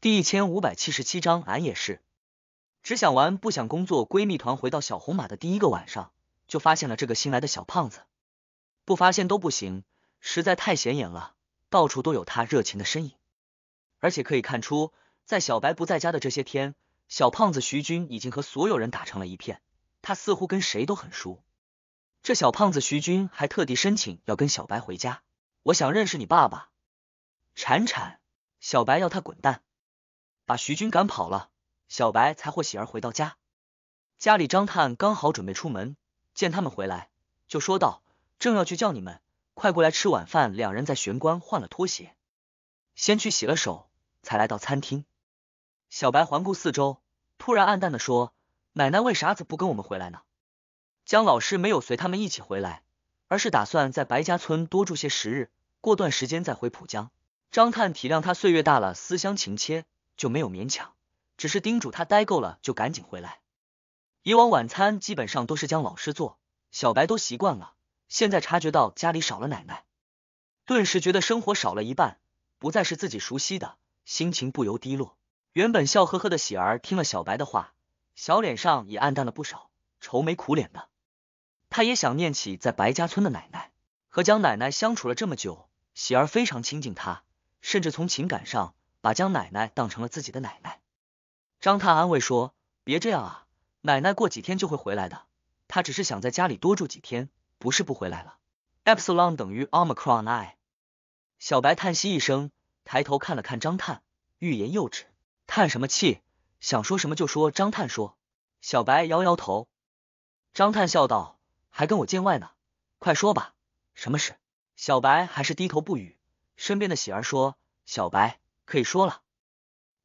第一千五百七十七章，俺也是只想玩不想工作。闺蜜团回到小红马的第一个晚上，就发现了这个新来的小胖子。不发现都不行，实在太显眼了，到处都有他热情的身影。而且可以看出，在小白不在家的这些天，小胖子徐军已经和所有人打成了一片。他似乎跟谁都很熟。这小胖子徐军还特地申请要跟小白回家。我想认识你爸爸。铲铲，小白要他滚蛋。把徐军赶跑了，小白才和喜儿回到家。家里张探刚好准备出门，见他们回来，就说道：“正要去叫你们，快过来吃晚饭。”两人在玄关换了拖鞋，先去洗了手，才来到餐厅。小白环顾四周，突然暗淡的说：“奶奶为啥子不跟我们回来呢？”江老师没有随他们一起回来，而是打算在白家村多住些时日，过段时间再回浦江。张探体谅他岁月大了，思乡情切。就没有勉强，只是叮嘱他待够了就赶紧回来。以往晚餐基本上都是江老师做，小白都习惯了。现在察觉到家里少了奶奶，顿时觉得生活少了一半，不再是自己熟悉的，心情不由低落。原本笑呵呵的喜儿听了小白的话，小脸上也暗淡了不少，愁眉苦脸的。他也想念起在白家村的奶奶，和江奶奶相处了这么久，喜儿非常亲近她，甚至从情感上。把江奶奶当成了自己的奶奶，张探安慰说：“别这样啊，奶奶过几天就会回来的，她只是想在家里多住几天，不是不回来了。” epsilon 等于 omicron i。小白叹息一声，抬头看了看张探，欲言又止，叹什么气？想说什么就说。张探说，小白摇摇头。张探笑道：“还跟我见外呢？快说吧，什么事？”小白还是低头不语。身边的喜儿说：“小白。”可以说了，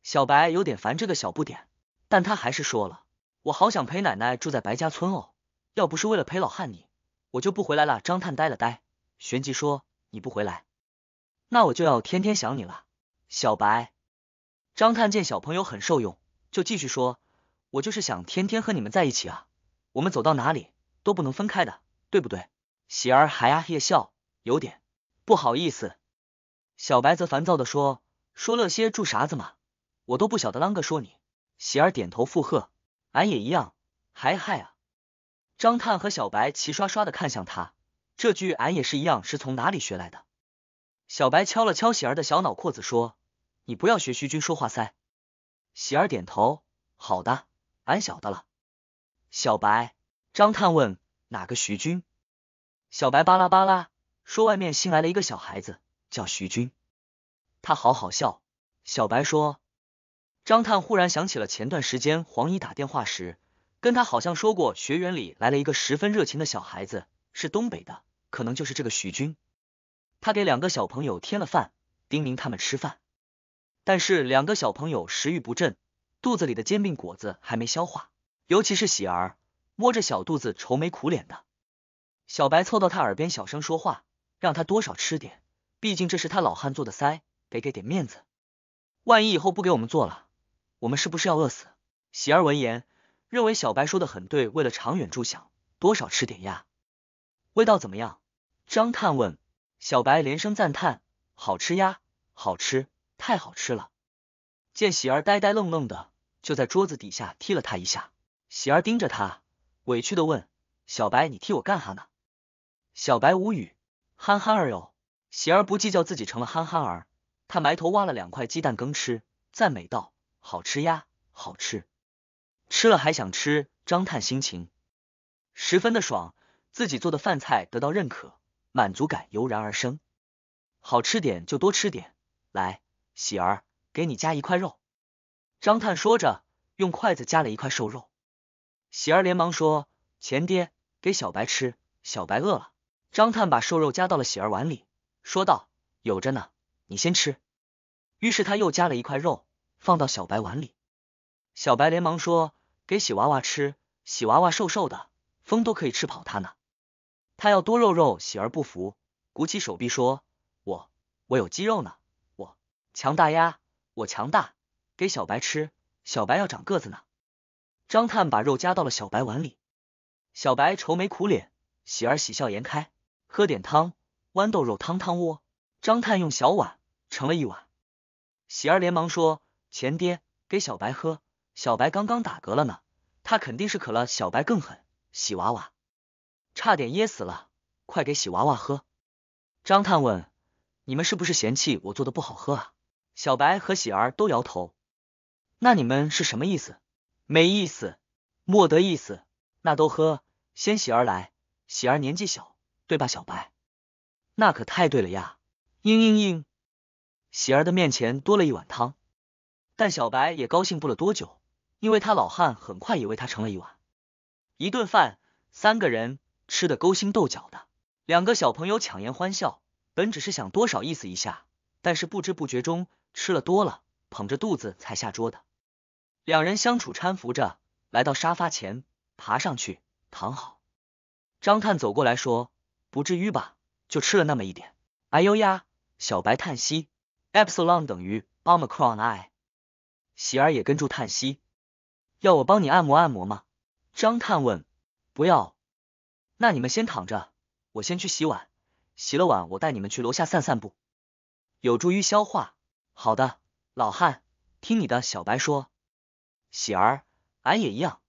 小白有点烦这个小不点，但他还是说了，我好想陪奶奶住在白家村哦，要不是为了陪老汉你，我就不回来了。张探呆了呆，旋即说，你不回来，那我就要天天想你了。小白，张探见小朋友很受用，就继续说，我就是想天天和你们在一起啊，我们走到哪里都不能分开的，对不对？喜儿还呀嘿笑，有点不好意思，小白则烦躁的说。说了些住啥子嘛，我都不晓得。啷个说你？喜儿点头附和，俺也一样。还嗨啊！张探和小白齐刷刷的看向他，这句俺也是一样是从哪里学来的？小白敲了敲喜儿的小脑壳子，说：“你不要学徐军说话噻。”喜儿点头，好的，俺晓得了。小白，张探问哪个徐军？小白巴拉巴拉说外面新来了一个小孩子，叫徐军。他好好笑。小白说：“张探忽然想起了前段时间黄姨打电话时，跟他好像说过，学员里来了一个十分热情的小孩子，是东北的，可能就是这个徐军。他给两个小朋友添了饭，叮咛他们吃饭。但是两个小朋友食欲不振，肚子里的煎饼果子还没消化，尤其是喜儿，摸着小肚子愁眉苦脸的。小白凑到他耳边小声说话，让他多少吃点，毕竟这是他老汉做的腮，得给点面子，万一以后不给我们做了，我们是不是要饿死？喜儿闻言，认为小白说的很对，为了长远着想，多少吃点鸭。味道怎么样？张探问。小白连声赞叹：“好吃呀，好吃，太好吃了！”见喜儿呆呆愣愣的，就在桌子底下踢了他一下。喜儿盯着他，委屈的问：“小白，你踢我干哈呢？”小白无语，憨憨儿哟。喜儿不计较自己成了憨憨儿。他埋头挖了两块鸡蛋羹吃，赞美道：“好吃呀，好吃！吃了还想吃。”张探心情十分的爽，自己做的饭菜得到认可，满足感油然而生。好吃点就多吃点，来，喜儿，给你加一块肉。张探说着，用筷子夹了一块瘦肉。喜儿连忙说：“钱爹，给小白吃，小白饿了。”张探把瘦肉夹到了喜儿碗里，说道：“有着呢。”你先吃。于是他又夹了一块肉放到小白碗里，小白连忙说：“给喜娃娃吃，喜娃娃瘦瘦的，风都可以吃跑它呢。他要多肉肉，喜儿不服，鼓起手臂说：我我有肌肉呢，我强大呀，我强大。给小白吃，小白要长个子呢。”张探把肉夹到了小白碗里，小白愁眉苦脸，喜儿喜笑颜开，喝点汤，豌豆肉汤汤窝。张探用小碗盛了一碗，喜儿连忙说：“钱爹给小白喝，小白刚刚打嗝了呢，他肯定是渴了。”小白更狠，喜娃娃差点噎死了，快给喜娃娃喝。张探问：“你们是不是嫌弃我做的不好喝啊？”小白和喜儿都摇头。那你们是什么意思？没意思，莫得意思，那都喝，先喜儿来，喜儿年纪小，对吧？小白，那可太对了呀。嘤嘤嘤，喜儿的面前多了一碗汤，但小白也高兴不了多久，因为他老汉很快也为他盛了一碗。一顿饭，三个人吃的勾心斗角的，两个小朋友强颜欢笑，本只是想多少意思一下，但是不知不觉中吃了多了，捧着肚子才下桌的。两人相处搀扶着来到沙发前，爬上去躺好。张探走过来说：“不至于吧，就吃了那么一点。”哎呦呀！小白叹息，epsilon 等于 omicron i。喜儿也跟住叹息，要我帮你按摩按摩吗？张探问，不要，那你们先躺着，我先去洗碗，洗了碗我带你们去楼下散散步，有助于消化。好的，老汉，听你的。小白说，喜儿，俺也一样。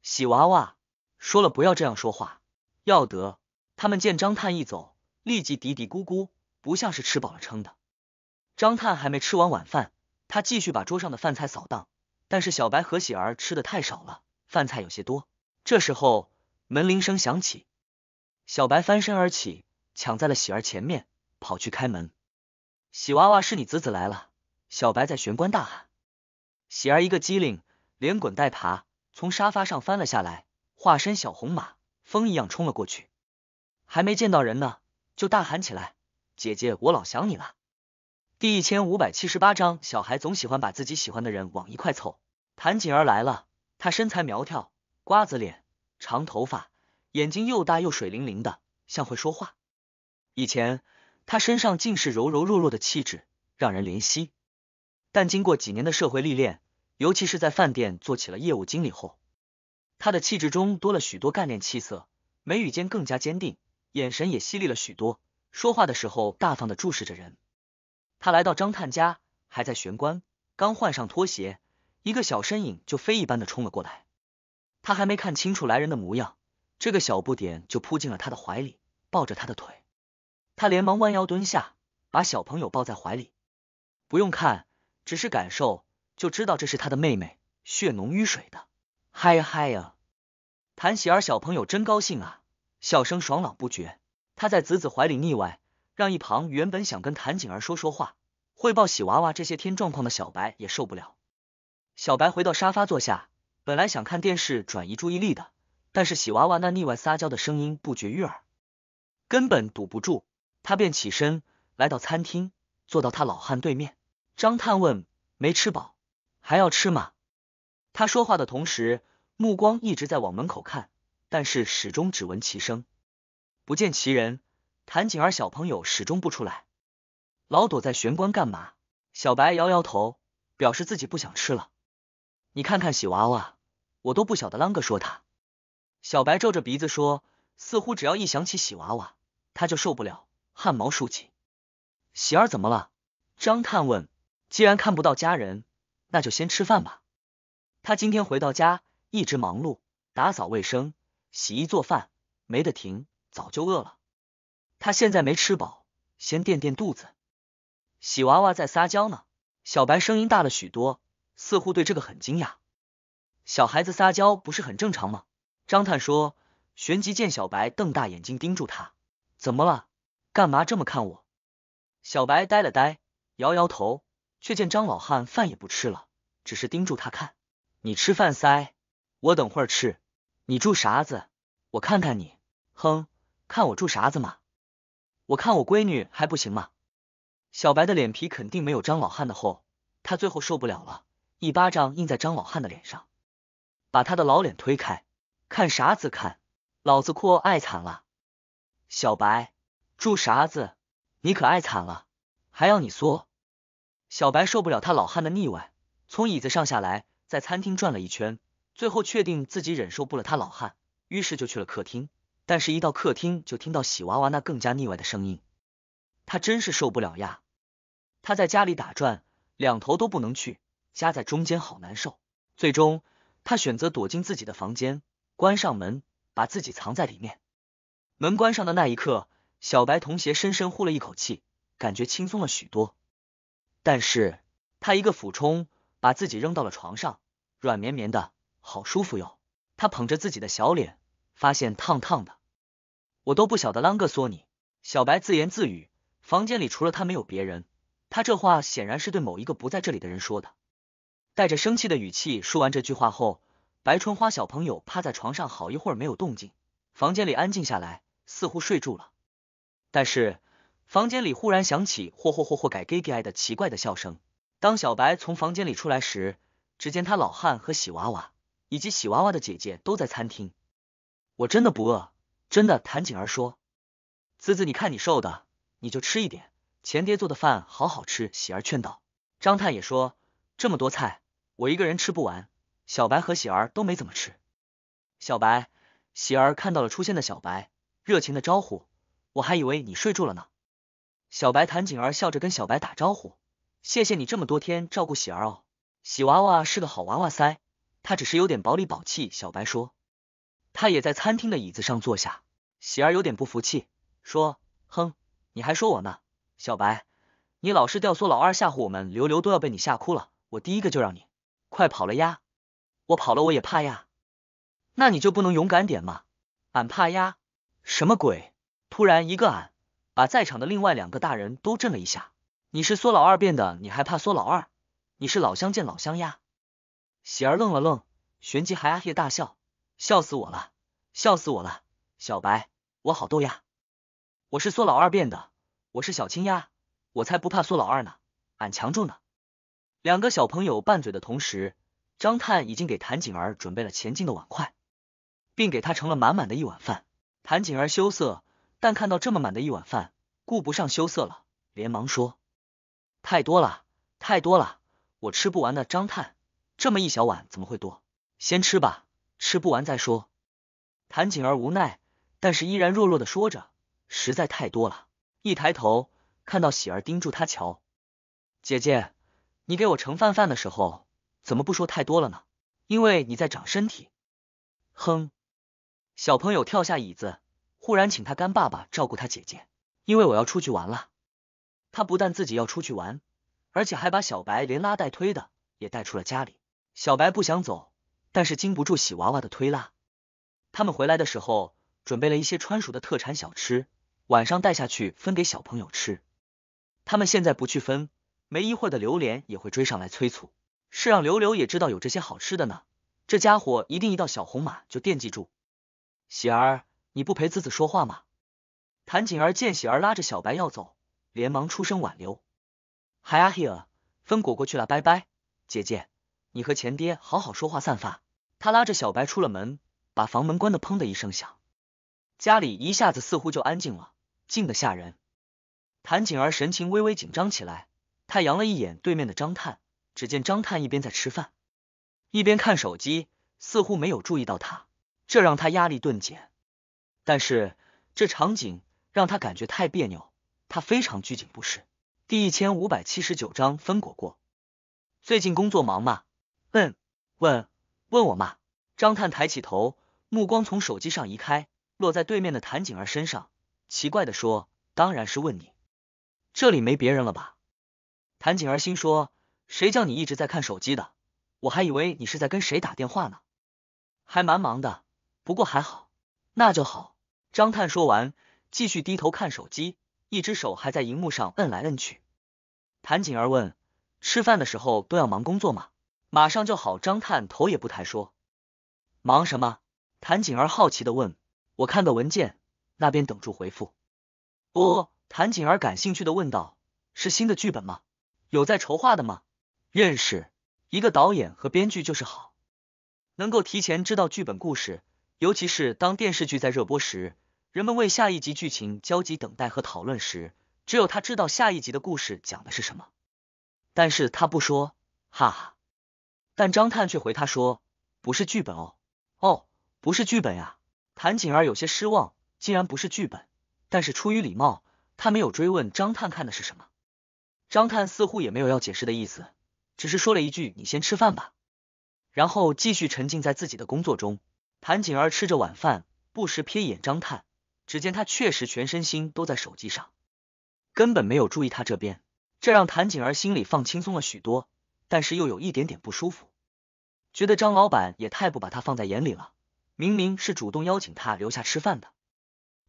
喜娃娃说了，不要这样说话。要得。他们见张探一走，立即嘀嘀咕咕。不像是吃饱了撑的。张探还没吃完晚饭，他继续把桌上的饭菜扫荡。但是小白和喜儿吃的太少了，饭菜有些多。这时候门铃声响起，小白翻身而起，抢在了喜儿前面，跑去开门。喜娃娃是你子子来了！小白在玄关大喊。喜儿一个机灵，连滚带爬从沙发上翻了下来，化身小红马，风一样冲了过去。还没见到人呢，就大喊起来。姐姐，我老想你了。第一千五百七十八章，小孩总喜欢把自己喜欢的人往一块凑。谭景儿来了，她身材苗条，瓜子脸，长头发，眼睛又大又水灵灵的，像会说话。以前她身上尽是柔柔弱弱的气质，让人怜惜。但经过几年的社会历练，尤其是在饭店做起了业务经理后，她的气质中多了许多干练气色，眉宇间更加坚定，眼神也犀利了许多。说话的时候，大方的注视着人。他来到张探家，还在玄关，刚换上拖鞋，一个小身影就飞一般的冲了过来。他还没看清楚来人的模样，这个小不点就扑进了他的怀里，抱着他的腿。他连忙弯腰蹲下，把小朋友抱在怀里。不用看，只是感受就知道这是他的妹妹，血浓于水的。嗨嗨呀！谭喜儿小朋友真高兴啊，笑声爽朗不绝。他在子子怀里腻歪，让一旁原本想跟谭景儿说说话，汇报喜娃娃这些天状况的小白也受不了。小白回到沙发坐下，本来想看电视转移注意力的，但是喜娃娃那腻歪撒娇的声音不绝于耳，根本堵不住。他便起身来到餐厅，坐到他老汉对面。张探问：“没吃饱，还要吃吗？”他说话的同时，目光一直在往门口看，但是始终只闻其声。不见其人，谭景儿小朋友始终不出来，老躲在玄关干嘛？小白摇摇头，表示自己不想吃了。你看看喜娃娃，我都不晓得啷个说他。小白皱着鼻子说，似乎只要一想起喜娃娃，他就受不了，汗毛竖起。喜儿怎么了？张探问。既然看不到家人，那就先吃饭吧。他今天回到家，一直忙碌，打扫卫生、洗衣做饭，没得停。早就饿了，他现在没吃饱，先垫垫肚子。喜娃娃在撒娇呢，小白声音大了许多，似乎对这个很惊讶。小孩子撒娇不是很正常吗？张探说。旋即见小白瞪大眼睛盯住他，怎么了？干嘛这么看我？小白呆了呆，摇摇头，却见张老汉饭也不吃了，只是盯住他看。你吃饭塞，我等会儿吃。你住啥子？我看看你。哼。看我住啥子嘛，我看我闺女还不行吗？小白的脸皮肯定没有张老汉的厚，他最后受不了了，一巴掌印在张老汉的脸上，把他的老脸推开。看啥子看，老子哭，爱惨了。小白住啥子，你可爱惨了，还要你说？小白受不了他老汉的腻歪，从椅子上下来，在餐厅转了一圈，最后确定自己忍受不了他老汉，于是就去了客厅。但是，一到客厅就听到喜娃娃那更加腻歪的声音，他真是受不了呀！他在家里打转，两头都不能去，夹在中间好难受。最终，他选择躲进自己的房间，关上门，把自己藏在里面。门关上的那一刻，小白童鞋深深呼了一口气，感觉轻松了许多。但是，他一个俯冲，把自己扔到了床上，软绵绵的，好舒服哟！他捧着自己的小脸。发现烫烫的，我都不晓得啷个说你。小白自言自语。房间里除了他没有别人，他这话显然是对某一个不在这里的人说的，带着生气的语气。说完这句话后，白春花小朋友趴在床上好一会儿没有动静，房间里安静下来，似乎睡住了。但是房间里忽然响起“霍霍霍霍改 gai gai” 的奇怪的笑声。当小白从房间里出来时，只见他老汉和喜娃娃以及喜娃娃的姐姐都在餐厅。我真的不饿，真的。谭景儿说：“子子，你看你瘦的，你就吃一点。”前爹做的饭好好吃。喜儿劝道。张太也说：“这么多菜，我一个人吃不完。”小白和喜儿都没怎么吃。小白、喜儿看到了出现的小白，热情的招呼：“我还以为你睡住了呢。”小白谭景儿笑着跟小白打招呼：“谢谢你这么多天照顾喜儿哦，喜娃娃是个好娃娃噻，他只是有点宝里宝气。”小白说。他也在餐厅的椅子上坐下，喜儿有点不服气，说：“哼，你还说我呢，小白，你老是吊唆老二吓唬我们，刘刘都要被你吓哭了。我第一个就让你快跑了呀，我跑了我也怕呀，那你就不能勇敢点吗？俺怕呀，什么鬼？突然一个俺，把在场的另外两个大人都震了一下。你是苏老二变的，你还怕苏老二？你是老乡见老乡呀。”喜儿愣了愣，旋即还啊嘿大笑。笑死我了，笑死我了！小白，我好逗呀！我是苏老二变的，我是小青鸭，我才不怕苏老二呢，俺强壮呢。两个小朋友拌嘴的同时，张探已经给谭景儿准备了前进的碗筷，并给他盛了满满的一碗饭。谭景儿羞涩，但看到这么满的一碗饭，顾不上羞涩了，连忙说：“太多了，太多了，我吃不完的。”张探，这么一小碗怎么会多？先吃吧。吃不完再说。谭景儿无奈，但是依然弱弱的说着：“实在太多了。”一抬头，看到喜儿盯住他瞧：“姐姐，你给我盛饭饭的时候，怎么不说太多了呢？因为你在长身体。”哼！小朋友跳下椅子，忽然请他干爸爸照顾他姐姐，因为我要出去玩了。他不但自己要出去玩，而且还把小白连拉带推的也带出了家里。小白不想走。但是经不住喜娃娃的推拉，他们回来的时候准备了一些川蜀的特产小吃，晚上带下去分给小朋友吃。他们现在不去分，没一会儿的，榴莲也会追上来催促，是让刘刘也知道有这些好吃的呢。这家伙一定一到小红马就惦记住。喜儿，你不陪子子说话吗？谭锦儿见喜儿拉着小白要走，连忙出声挽留。还要 here 分果果去了，拜拜，姐姐。你和前爹好好说话，散发。他拉着小白出了门，把房门关得砰的一声响，家里一下子似乎就安静了，静得吓人。谭景儿神情微微紧张起来，他扬了一眼对面的张探，只见张探一边在吃饭，一边看手机，似乎没有注意到他，这让他压力顿减。但是这场景让他感觉太别扭，他非常拘谨，不适。第一千五百七十九章分果果。最近工作忙吗？问问问我嘛？张探抬起头，目光从手机上移开，落在对面的谭景儿身上，奇怪的说：“当然是问你，这里没别人了吧？”谭景儿心说：“谁叫你一直在看手机的？我还以为你是在跟谁打电话呢，还蛮忙的。不过还好，那就好。”张探说完，继续低头看手机，一只手还在荧幕上摁来摁去。谭景儿问：“吃饭的时候都要忙工作吗？”马上就好，张探头也不抬说：“忙什么？”谭景儿好奇的问：“我看个文件，那边等住回复。”不，谭景儿感兴趣的问道：“是新的剧本吗？有在筹划的吗？”认识一个导演和编剧就是好，能够提前知道剧本故事，尤其是当电视剧在热播时，人们为下一集剧情焦急等待和讨论时，只有他知道下一集的故事讲的是什么，但是他不说，哈哈。但张探却回他说：“不是剧本哦，哦，不是剧本呀。”谭景儿有些失望，竟然不是剧本。但是出于礼貌，他没有追问张探看的是什么。张探似乎也没有要解释的意思，只是说了一句：“你先吃饭吧。”然后继续沉浸在自己的工作中。谭景儿吃着晚饭，不时瞥一眼张探，只见他确实全身心都在手机上，根本没有注意他这边，这让谭景儿心里放轻松了许多，但是又有一点点不舒服。觉得张老板也太不把他放在眼里了，明明是主动邀请他留下吃饭的，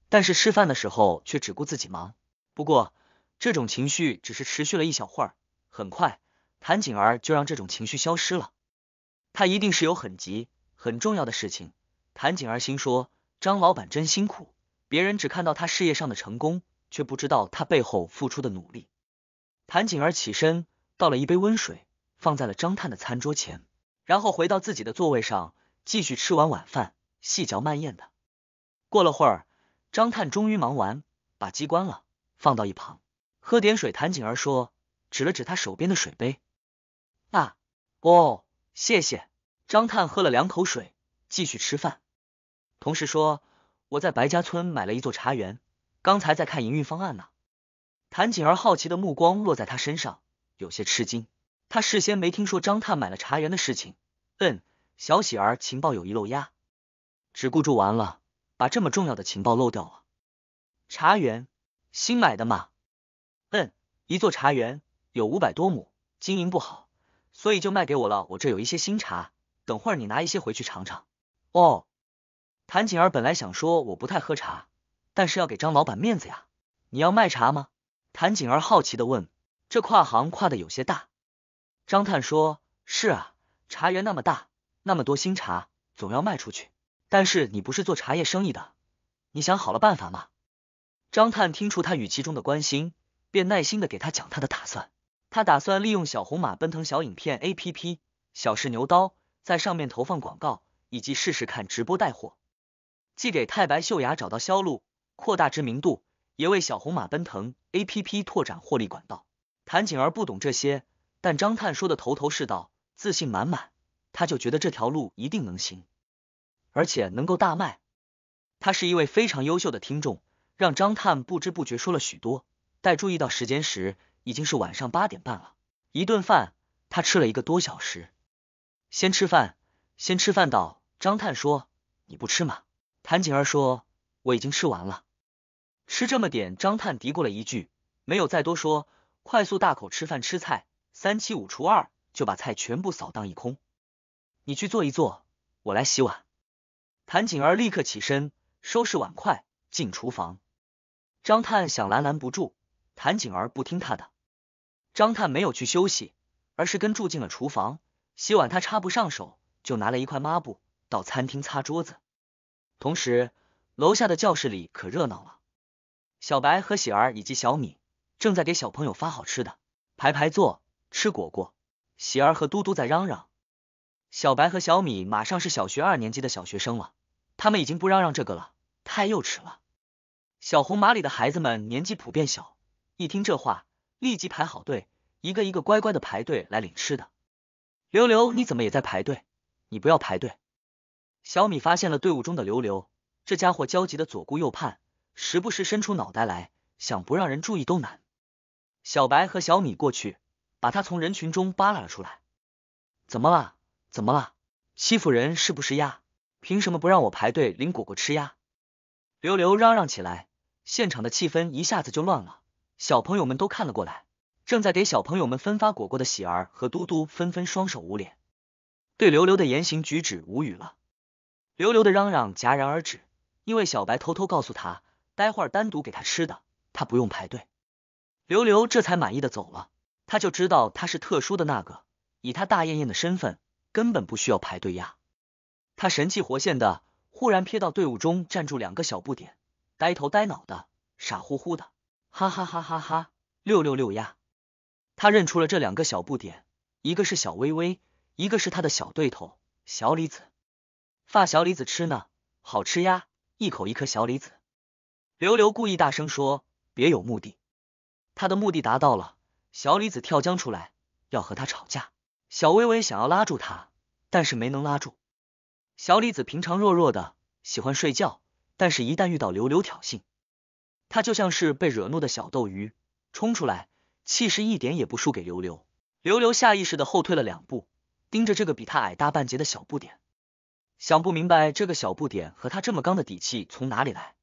但是吃饭的时候却只顾自己忙。不过，这种情绪只是持续了一小会儿，很快，谭景儿就让这种情绪消失了。他一定是有很急、很重要的事情。谭景儿心说，张老板真辛苦，别人只看到他事业上的成功，却不知道他背后付出的努力。谭景儿起身倒了一杯温水，放在了张探的餐桌前。然后回到自己的座位上，继续吃完晚饭，细嚼慢咽的。过了会儿，张探终于忙完，把机关了，放到一旁，喝点水。谭景儿说，指了指他手边的水杯。啊，哦，谢谢。张探喝了两口水，继续吃饭。同事说，我在白家村买了一座茶园，刚才在看营运方案呢。谭景儿好奇的目光落在他身上，有些吃惊。他事先没听说张探买了茶园的事情。嗯，小喜儿情报有遗漏呀，只顾着玩了，把这么重要的情报漏掉了。茶园新买的嘛，嗯，一座茶园有五百多亩，经营不好，所以就卖给我了。我这有一些新茶，等会儿你拿一些回去尝尝。哦，谭锦儿本来想说我不太喝茶，但是要给张老板面子呀。你要卖茶吗？谭锦儿好奇的问。这跨行跨的有些大。张探说：“是啊，茶园那么大，那么多新茶，总要卖出去。但是你不是做茶叶生意的，你想好了办法吗？”张探听出他语气中的关心，便耐心的给他讲他的打算。他打算利用小红马奔腾小影片 A P P，小试牛刀，在上面投放广告，以及试试看直播带货，既给太白秀雅找到销路，扩大知名度，也为小红马奔腾 A P P 拓展获利管道。谭景儿不懂这些。但张探说的头头是道，自信满满，他就觉得这条路一定能行，而且能够大卖。他是一位非常优秀的听众，让张探不知不觉说了许多。待注意到时间时，已经是晚上八点半了。一顿饭，他吃了一个多小时。先吃饭，先吃饭。道张探说：“你不吃吗？”谭景儿说：“我已经吃完了，吃这么点。”张探嘀咕了一句，没有再多说，快速大口吃饭吃菜。三七五除二就把菜全部扫荡一空。你去坐一坐，我来洗碗。谭景儿立刻起身收拾碗筷进厨房。张探想拦拦不住，谭景儿不听他的。张探没有去休息，而是跟住进了厨房洗碗。他插不上手，就拿了一块抹布到餐厅擦桌子。同时，楼下的教室里可热闹了，小白和喜儿以及小米正在给小朋友发好吃的，排排坐。吃果果，喜儿和嘟嘟在嚷嚷。小白和小米马上是小学二年级的小学生了，他们已经不嚷嚷这个了，太幼稚了。小红马里的孩子们年纪普遍小，一听这话，立即排好队，一个一个乖乖的排队来领吃的。刘刘，你怎么也在排队？你不要排队。小米发现了队伍中的刘刘，这家伙焦急的左顾右盼，时不时伸出脑袋来，想不让人注意都难。小白和小米过去。把他从人群中扒拉了出来。怎么了？怎么了？欺负人是不是鸭？凭什么不让我排队领果果吃鸭？刘刘嚷嚷起来，现场的气氛一下子就乱了。小朋友们都看了过来，正在给小朋友们分发果果的喜儿和嘟嘟纷纷双手捂脸，对刘刘的言行举止无语了。刘刘的嚷嚷戛然而止，因为小白偷偷告诉他，待会儿单独给他吃的，他不用排队。刘刘这才满意的走了。他就知道他是特殊的那个，以他大艳艳的身份，根本不需要排队呀。他神气活现的，忽然瞥到队伍中站住两个小不点，呆头呆脑的，傻乎乎的，哈哈哈哈哈，六六六呀！他认出了这两个小不点，一个是小薇薇，一个是他的小对头小李子。发小李子吃呢，好吃呀，一口一颗小李子。刘刘故意大声说，别有目的，他的目的达到了。小李子跳江出来，要和他吵架。小薇薇想要拉住他，但是没能拉住。小李子平常弱弱的，喜欢睡觉，但是，一旦遇到刘刘挑衅，他就像是被惹怒的小斗鱼，冲出来，气势一点也不输给刘刘。刘刘下意识的后退了两步，盯着这个比他矮大半截的小不点，想不明白这个小不点和他这么刚的底气从哪里来。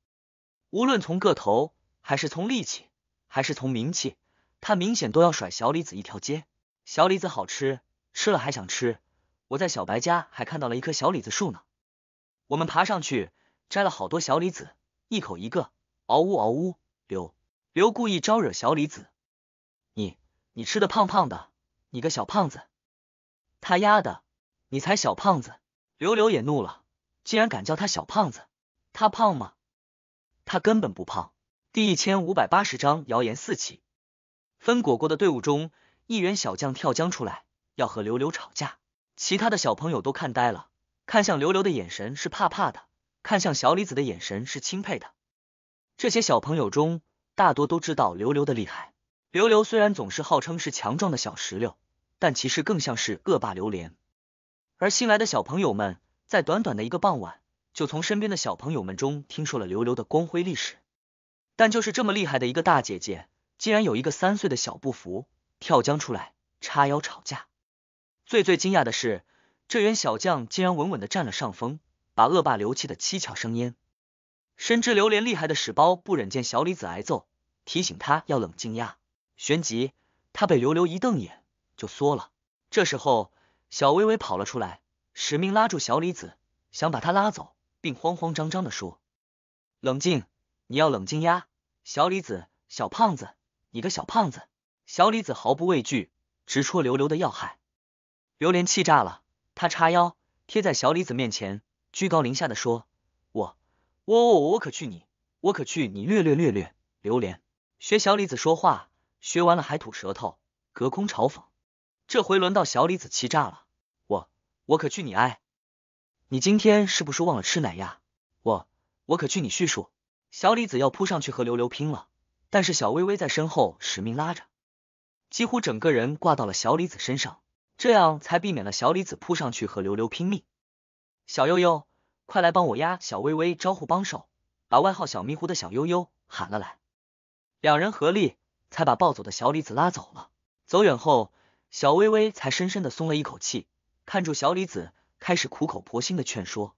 无论从个头，还是从力气，还是从名气。他明显都要甩小李子一条街，小李子好吃，吃了还想吃。我在小白家还看到了一棵小李子树呢，我们爬上去摘了好多小李子，一口一个，嗷呜嗷呜。刘刘故意招惹小李子，你你吃的胖胖的，你个小胖子。他丫的，你才小胖子！刘刘也怒了，竟然敢叫他小胖子，他胖吗？他根本不胖。第一千五百八十章谣言四起。分果果的队伍中，一员小将跳江出来，要和刘刘吵架。其他的小朋友都看呆了，看向刘刘的眼神是怕怕的，看向小李子的眼神是钦佩的。这些小朋友中，大多都知道刘刘的厉害。刘刘虽然总是号称是强壮的小石榴，但其实更像是恶霸榴莲。而新来的小朋友们，在短短的一个傍晚，就从身边的小朋友们中听说了刘刘的光辉历史。但就是这么厉害的一个大姐姐。竟然有一个三岁的小不服跳江出来叉腰吵架。最最惊讶的是，这员小将竟然稳稳的占了上风，把恶霸流气的七窍生烟。深知榴莲厉害的史包不忍见小李子挨揍，提醒他要冷静呀。旋即他被刘刘一瞪眼就缩了。这时候小薇薇跑了出来，使命拉住小李子，想把他拉走，并慌慌张张的说：“冷静，你要冷静呀，小李子，小胖子。”你个小胖子！小李子毫不畏惧，直戳刘刘的要害。榴莲气炸了，他叉腰贴在小李子面前，居高临下的说：“我我我我可去你，我可去你略略略略。”榴莲学小李子说话，学完了还吐舌头，隔空嘲讽。这回轮到小李子气炸了，我我可去你哎！你今天是不是忘了吃奶呀？我我可去你叙述。小李子要扑上去和刘刘拼了。但是小薇薇在身后使命拉着，几乎整个人挂到了小李子身上，这样才避免了小李子扑上去和刘刘拼命。小悠悠，快来帮我压小薇薇！招呼帮手，把外号小迷糊的小悠悠喊了来，两人合力才把暴走的小李子拉走了。走远后，小薇薇才深深的松了一口气，看住小李子，开始苦口婆心的劝说。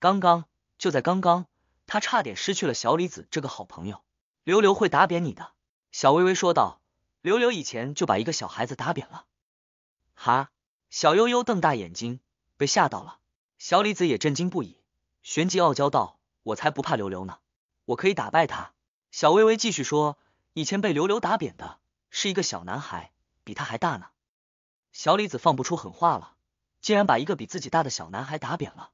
刚刚，就在刚刚，他差点失去了小李子这个好朋友。刘刘会打扁你的，小微微说道。刘刘以前就把一个小孩子打扁了，哈！小悠悠瞪大眼睛，被吓到了。小李子也震惊不已，旋即傲娇道：“我才不怕刘刘呢，我可以打败他。”小微微继续说：“以前被刘刘打扁的是一个小男孩，比他还大呢。”小李子放不出狠话了，竟然把一个比自己大的小男孩打扁了。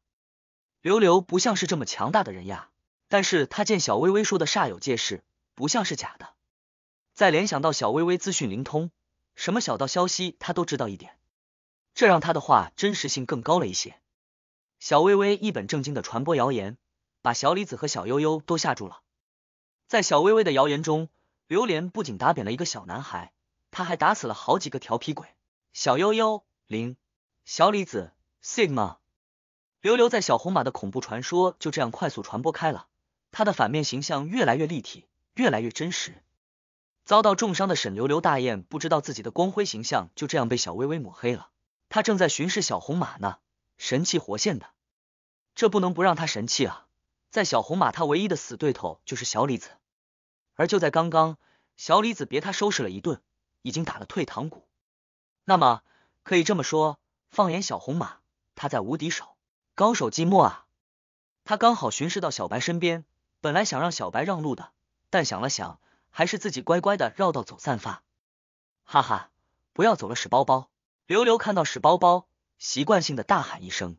刘刘不像是这么强大的人呀，但是他见小微微说的煞有介事。不像是假的。再联想到小薇薇资讯灵通，什么小道消息她都知道一点，这让她的话真实性更高了一些。小薇薇一本正经的传播谣言，把小李子和小悠悠都吓住了。在小薇薇的谣言中，榴莲不仅打扁了一个小男孩，他还打死了好几个调皮鬼。小悠悠零，小李子 sigma，刘刘在小红马的恐怖传说就这样快速传播开了，他的反面形象越来越立体。越来越真实。遭到重伤的沈流流大雁不知道自己的光辉形象就这样被小薇薇抹黑了。他正在巡视小红马呢，神气活现的，这不能不让他神气啊！在小红马，他唯一的死对头就是小李子。而就在刚刚，小李子别他收拾了一顿，已经打了退堂鼓。那么可以这么说，放眼小红马，他在无敌手，高手寂寞啊！他刚好巡视到小白身边，本来想让小白让路的。但想了想，还是自己乖乖的绕道走散发。哈哈，不要走了，屎包包！刘刘看到屎包包，习惯性的大喊一声，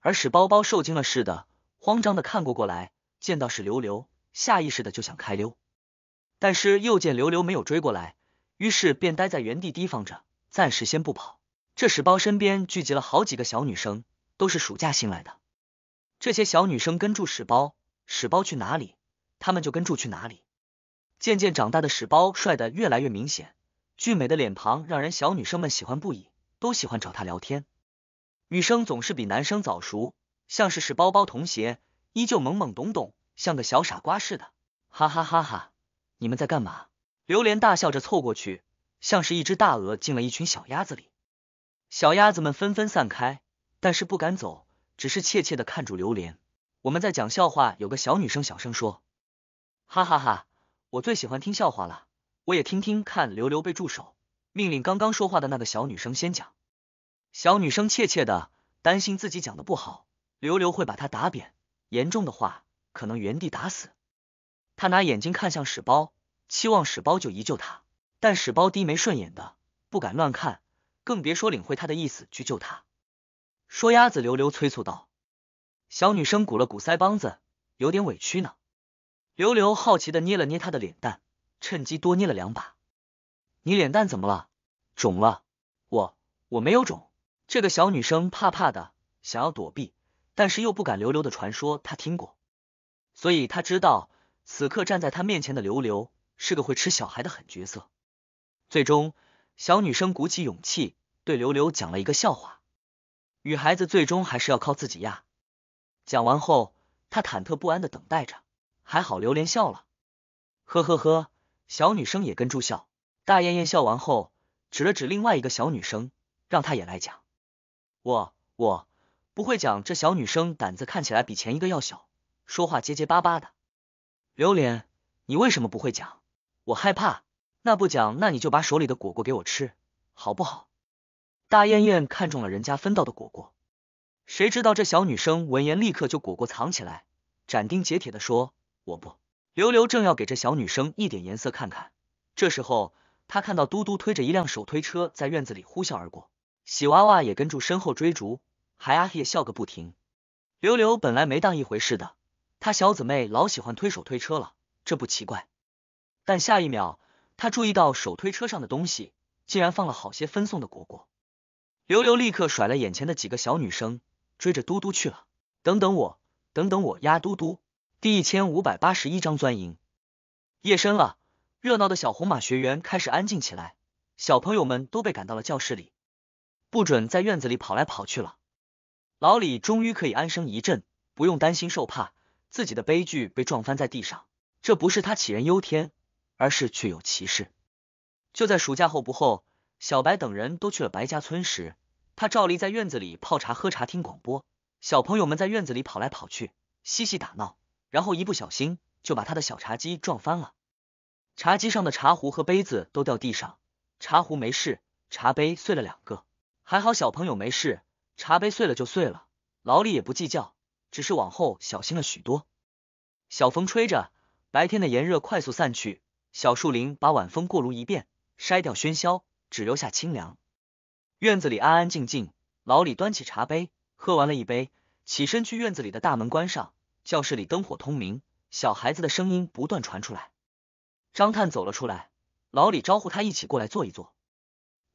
而屎包包受惊了似的，慌张的看过过来，见到是刘刘，下意识的就想开溜，但是又见刘刘没有追过来，于是便待在原地提防着，暂时先不跑。这屎包身边聚集了好几个小女生，都是暑假新来的。这些小女生跟住屎包，屎包去哪里？他们就跟住去哪里。渐渐长大的史包帅的越来越明显，俊美的脸庞让人小女生们喜欢不已，都喜欢找他聊天。女生总是比男生早熟，像是史包包童鞋，依旧懵懵懂懂，像个小傻瓜似的。哈哈哈！哈你们在干嘛？榴莲大笑着凑过去，像是一只大鹅进了一群小鸭子里，小鸭子们纷纷散开，但是不敢走，只是怯怯的看住榴莲。我们在讲笑话，有个小女生小声说。哈哈哈，我最喜欢听笑话了，我也听听看。刘刘被助手命令，刚刚说话的那个小女生先讲。小女生怯怯的，担心自己讲的不好，刘刘会把她打扁，严重的话可能原地打死。他拿眼睛看向屎包，期望屎包就一救他，但屎包低眉顺眼的，不敢乱看，更别说领会他的意思去救他。说鸭子，刘刘催促道。小女生鼓了鼓腮帮子，有点委屈呢。刘刘好奇的捏了捏她的脸蛋，趁机多捏了两把。你脸蛋怎么了？肿了？我我没有肿。这个小女生怕怕的，想要躲避，但是又不敢。刘刘的传说她听过，所以她知道此刻站在她面前的刘刘是个会吃小孩的狠角色。最终，小女生鼓起勇气对刘刘讲了一个笑话。女孩子最终还是要靠自己呀。讲完后，她忐忑不安的等待着。还好，榴莲笑了，呵呵呵，小女生也跟住笑。大艳艳笑完后，指了指另外一个小女生，让她也来讲。我我不会讲，这小女生胆子看起来比前一个要小，说话结结巴巴的。榴莲，你为什么不会讲？我害怕。那不讲，那你就把手里的果果给我吃，好不好？大艳艳看中了人家分到的果果，谁知道这小女生闻言立刻就果果藏起来，斩钉截铁的说。我不，刘刘正要给这小女生一点颜色看看，这时候他看到嘟嘟推着一辆手推车在院子里呼啸而过，喜娃娃也跟住身后追逐，还啊嘿笑个不停。刘刘本来没当一回事的，他小姊妹老喜欢推手推车了，这不奇怪。但下一秒，他注意到手推车上的东西竟然放了好些分送的果果，刘刘立刻甩了眼前的几个小女生，追着嘟嘟去了。等等我，等等我，呀，嘟嘟。第一千五百八十一章钻营。夜深了，热闹的小红马学员开始安静起来，小朋友们都被赶到了教室里，不准在院子里跑来跑去了。老李终于可以安生一阵，不用担心受怕，自己的悲剧被撞翻在地上，这不是他杞人忧天，而是确有其事。就在暑假后不后，小白等人都去了白家村时，他照例在院子里泡茶、喝茶、听广播，小朋友们在院子里跑来跑去，嬉戏打闹。然后一不小心就把他的小茶几撞翻了，茶几上的茶壶和杯子都掉地上，茶壶没事，茶杯碎了两个。还好小朋友没事，茶杯碎了就碎了，老李也不计较，只是往后小心了许多。小风吹着，白天的炎热快速散去，小树林把晚风过炉一遍，筛掉喧嚣，只留下清凉。院子里安安静静，老李端起茶杯，喝完了一杯，起身去院子里的大门关上。教室里灯火通明，小孩子的声音不断传出来。张探走了出来，老李招呼他一起过来坐一坐。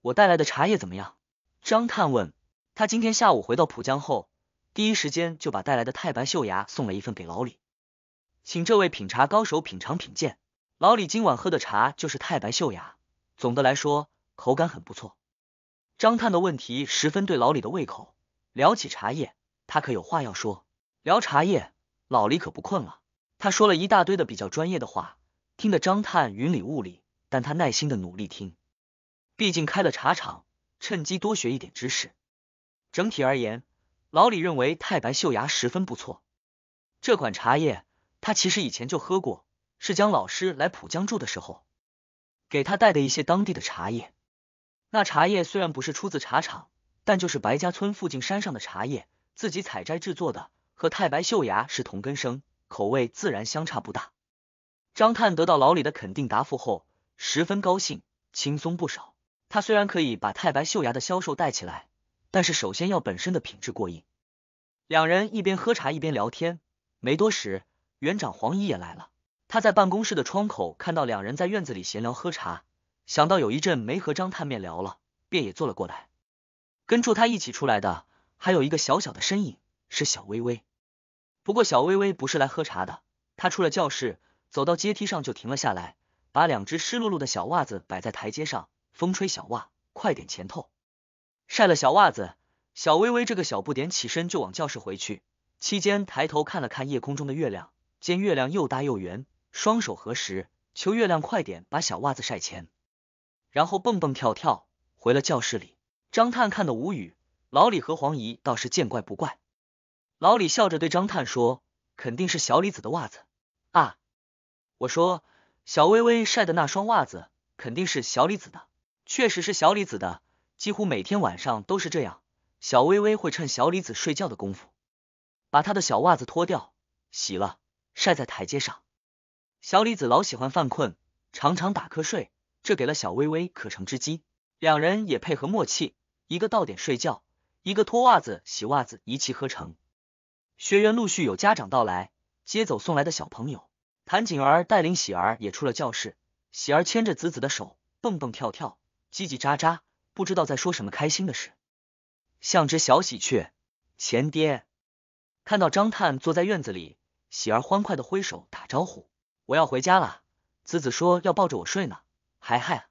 我带来的茶叶怎么样？张探问。他今天下午回到浦江后，第一时间就把带来的太白秀芽送了一份给老李，请这位品茶高手品尝品鉴。老李今晚喝的茶就是太白秀芽，总的来说口感很不错。张探的问题十分对老李的胃口，聊起茶叶，他可有话要说。聊茶叶。老李可不困了，他说了一大堆的比较专业的话，听得张探云里雾里，但他耐心的努力听，毕竟开了茶厂，趁机多学一点知识。整体而言，老李认为太白秀芽十分不错。这款茶叶他其实以前就喝过，是江老师来浦江住的时候给他带的一些当地的茶叶。那茶叶虽然不是出自茶厂，但就是白家村附近山上的茶叶，自己采摘制作的。和太白秀牙是同根生，口味自然相差不大。张探得到老李的肯定答复后，十分高兴，轻松不少。他虽然可以把太白秀牙的销售带起来，但是首先要本身的品质过硬。两人一边喝茶一边聊天，没多时，园长黄姨也来了。他在办公室的窗口看到两人在院子里闲聊喝茶，想到有一阵没和张探面聊了，便也坐了过来。跟住他一起出来的还有一个小小的身影，是小薇薇。不过，小薇薇不是来喝茶的。她出了教室，走到阶梯上就停了下来，把两只湿漉漉的小袜子摆在台阶上。风吹小袜，快点前头晒了小袜子。小薇薇这个小不点起身就往教室回去，期间抬头看了看夜空中的月亮，见月亮又大又圆，双手合十，求月亮快点把小袜子晒前，然后蹦蹦跳跳回了教室里。张探看得无语，老李和黄姨倒是见怪不怪。老李笑着对张探说：“肯定是小李子的袜子啊！”我说：“小薇薇晒的那双袜子肯定是小李子的，确实是小李子的。几乎每天晚上都是这样，小薇薇会趁小李子睡觉的功夫，把他的小袜子脱掉、洗了、晒在台阶上。小李子老喜欢犯困，常常打瞌睡，这给了小薇薇可乘之机。两人也配合默契，一个到点睡觉，一个脱袜子、洗袜子，一气呵成。”学员陆续有家长到来，接走送来的小朋友。谭景儿带领喜儿也出了教室，喜儿牵着子子的手，蹦蹦跳跳，叽叽喳喳，不知道在说什么开心的事，像只小喜鹊。前爹看到张探坐在院子里，喜儿欢快的挥手打招呼：“我要回家了。”子子说要抱着我睡呢，嗨嗨。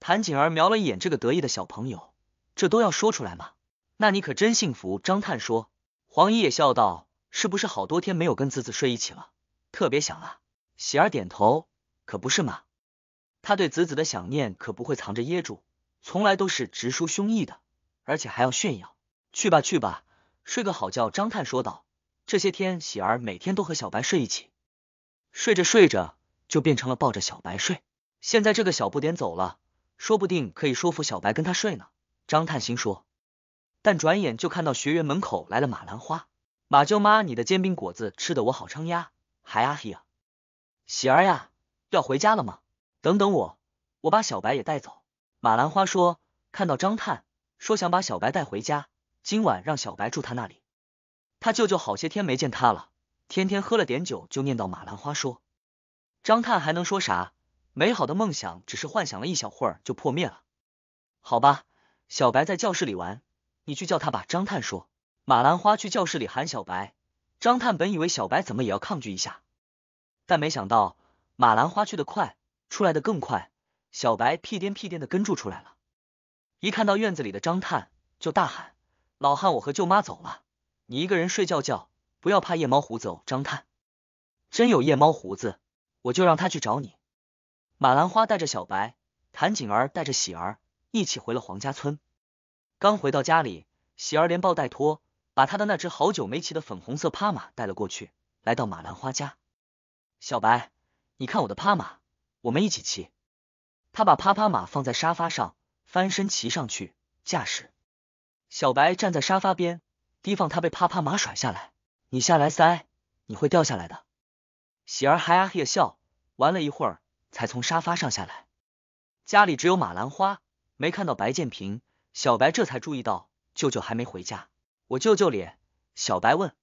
谭景儿瞄了一眼这个得意的小朋友，这都要说出来吗？那你可真幸福。张探说。黄姨也笑道：“是不是好多天没有跟子子睡一起了，特别想啊？”喜儿点头，可不是嘛。他对子子的想念可不会藏着掖住，从来都是直抒胸臆的，而且还要炫耀。去吧去吧，睡个好觉。”张探说道。这些天，喜儿每天都和小白睡一起，睡着睡着就变成了抱着小白睡。现在这个小不点走了，说不定可以说服小白跟他睡呢。张探心说。但转眼就看到学员门口来了马兰花，马舅妈，你的煎饼果子吃的我好撑呀，还阿嘿呀，喜儿呀，要回家了吗？等等我，我把小白也带走。马兰花说，看到张探，说想把小白带回家，今晚让小白住他那里。他舅舅好些天没见他了，天天喝了点酒就念叨马兰花说，张探还能说啥？美好的梦想只是幻想了一小会儿就破灭了，好吧，小白在教室里玩。你去叫他吧，张探说。马兰花去教室里喊小白。张探本以为小白怎么也要抗拒一下，但没想到马兰花去得快，出来的更快。小白屁颠屁颠的跟住出来了，一看到院子里的张探就大喊：“老汉，我和舅妈走了，你一个人睡觉觉，不要怕夜猫胡子哦。”张探真有夜猫胡子，我就让他去找你。马兰花带着小白，谭锦儿带着喜儿一起回了黄家村。刚回到家里，喜儿连抱带拖，把他的那只好久没骑的粉红色趴马带了过去。来到马兰花家，小白，你看我的趴马，我们一起骑。他把趴趴马放在沙发上，翻身骑上去，驾驶。小白站在沙发边，提防他被趴趴马甩下来。你下来塞，你会掉下来的。喜儿还啊、嘿笑，玩了一会儿才从沙发上下来。家里只有马兰花，没看到白建平。小白这才注意到舅舅还没回家，我舅舅脸，小白问。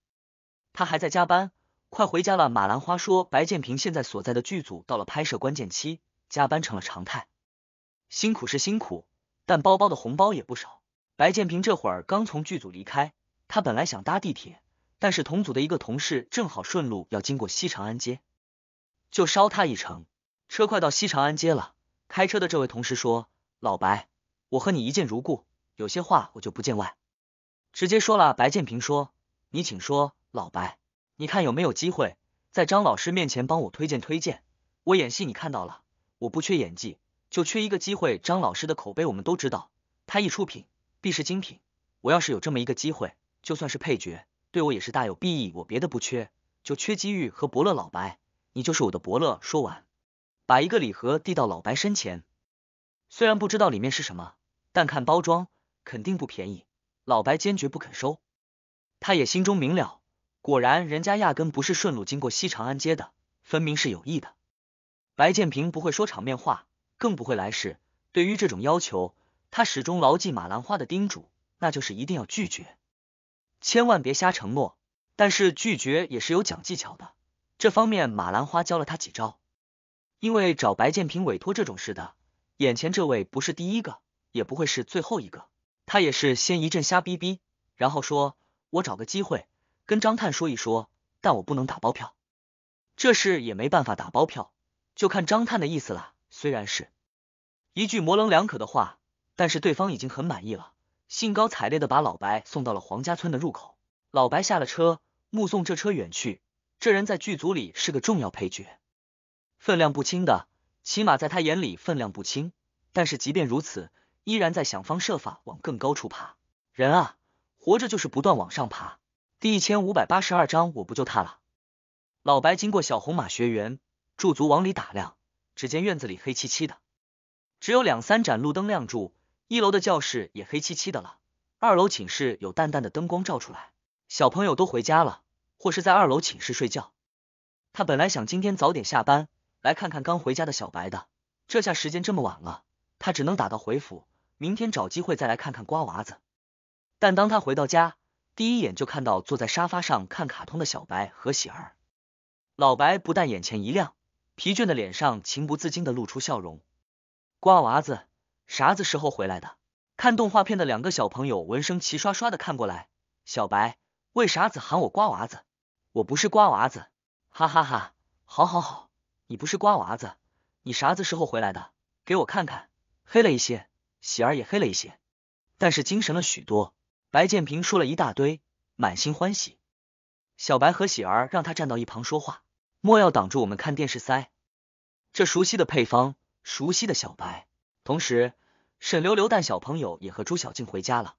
他还在加班，快回家了。马兰花说，白建平现在所在的剧组到了拍摄关键期，加班成了常态。辛苦是辛苦，但包包的红包也不少。白建平这会儿刚从剧组离开，他本来想搭地铁，但是同组的一个同事正好顺路要经过西长安街，就捎他一程。车快到西长安街了，开车的这位同事说：“老白。”我和你一见如故，有些话我就不见外，直接说了。白建平说：“你请说，老白，你看有没有机会在张老师面前帮我推荐推荐？我演戏你看到了，我不缺演技，就缺一个机会。张老师的口碑我们都知道，他一出品必是精品。我要是有这么一个机会，就算是配角，对我也是大有裨益。我别的不缺，就缺机遇和伯乐。老白，你就是我的伯乐。”说完，把一个礼盒递到老白身前，虽然不知道里面是什么。但看包装，肯定不便宜。老白坚决不肯收，他也心中明了。果然，人家压根不是顺路经过西长安街的，分明是有意的。白建平不会说场面话，更不会来事。对于这种要求，他始终牢记马兰花的叮嘱，那就是一定要拒绝，千万别瞎承诺。但是拒绝也是有讲技巧的，这方面马兰花教了他几招。因为找白建平委托这种事的，眼前这位不是第一个。也不会是最后一个。他也是先一阵瞎逼逼，然后说：“我找个机会跟张探说一说，但我不能打包票，这事也没办法打包票，就看张探的意思啦。”虽然是一句模棱两可的话，但是对方已经很满意了，兴高采烈的把老白送到了黄家村的入口。老白下了车，目送这车远去。这人在剧组里是个重要配角，分量不轻的，起码在他眼里分量不轻。但是即便如此，依然在想方设法往更高处爬。人啊，活着就是不断往上爬。第一千五百八十二章，我不救他了。老白经过小红马学员驻足往里打量，只见院子里黑漆漆的，只有两三盏路灯亮住。一楼的教室也黑漆漆的了，二楼寝室有淡淡的灯光照出来。小朋友都回家了，或是在二楼寝室睡觉。他本来想今天早点下班来看看刚回家的小白的，这下时间这么晚了，他只能打道回府。明天找机会再来看看瓜娃子。但当他回到家，第一眼就看到坐在沙发上看卡通的小白和喜儿。老白不但眼前一亮，疲倦的脸上情不自禁的露出笑容。瓜娃子啥子时候回来的？看动画片的两个小朋友闻声齐刷刷的看过来。小白，为啥子喊我瓜娃子？我不是瓜娃子，哈哈哈！好，好，好，你不是瓜娃子，你啥子时候回来的？给我看看，黑了一些。喜儿也黑了一些，但是精神了许多。白建平说了一大堆，满心欢喜。小白和喜儿让他站到一旁说话，莫要挡住我们看电视塞。这熟悉的配方，熟悉的小白。同时，沈流流蛋小朋友也和朱小静回家了。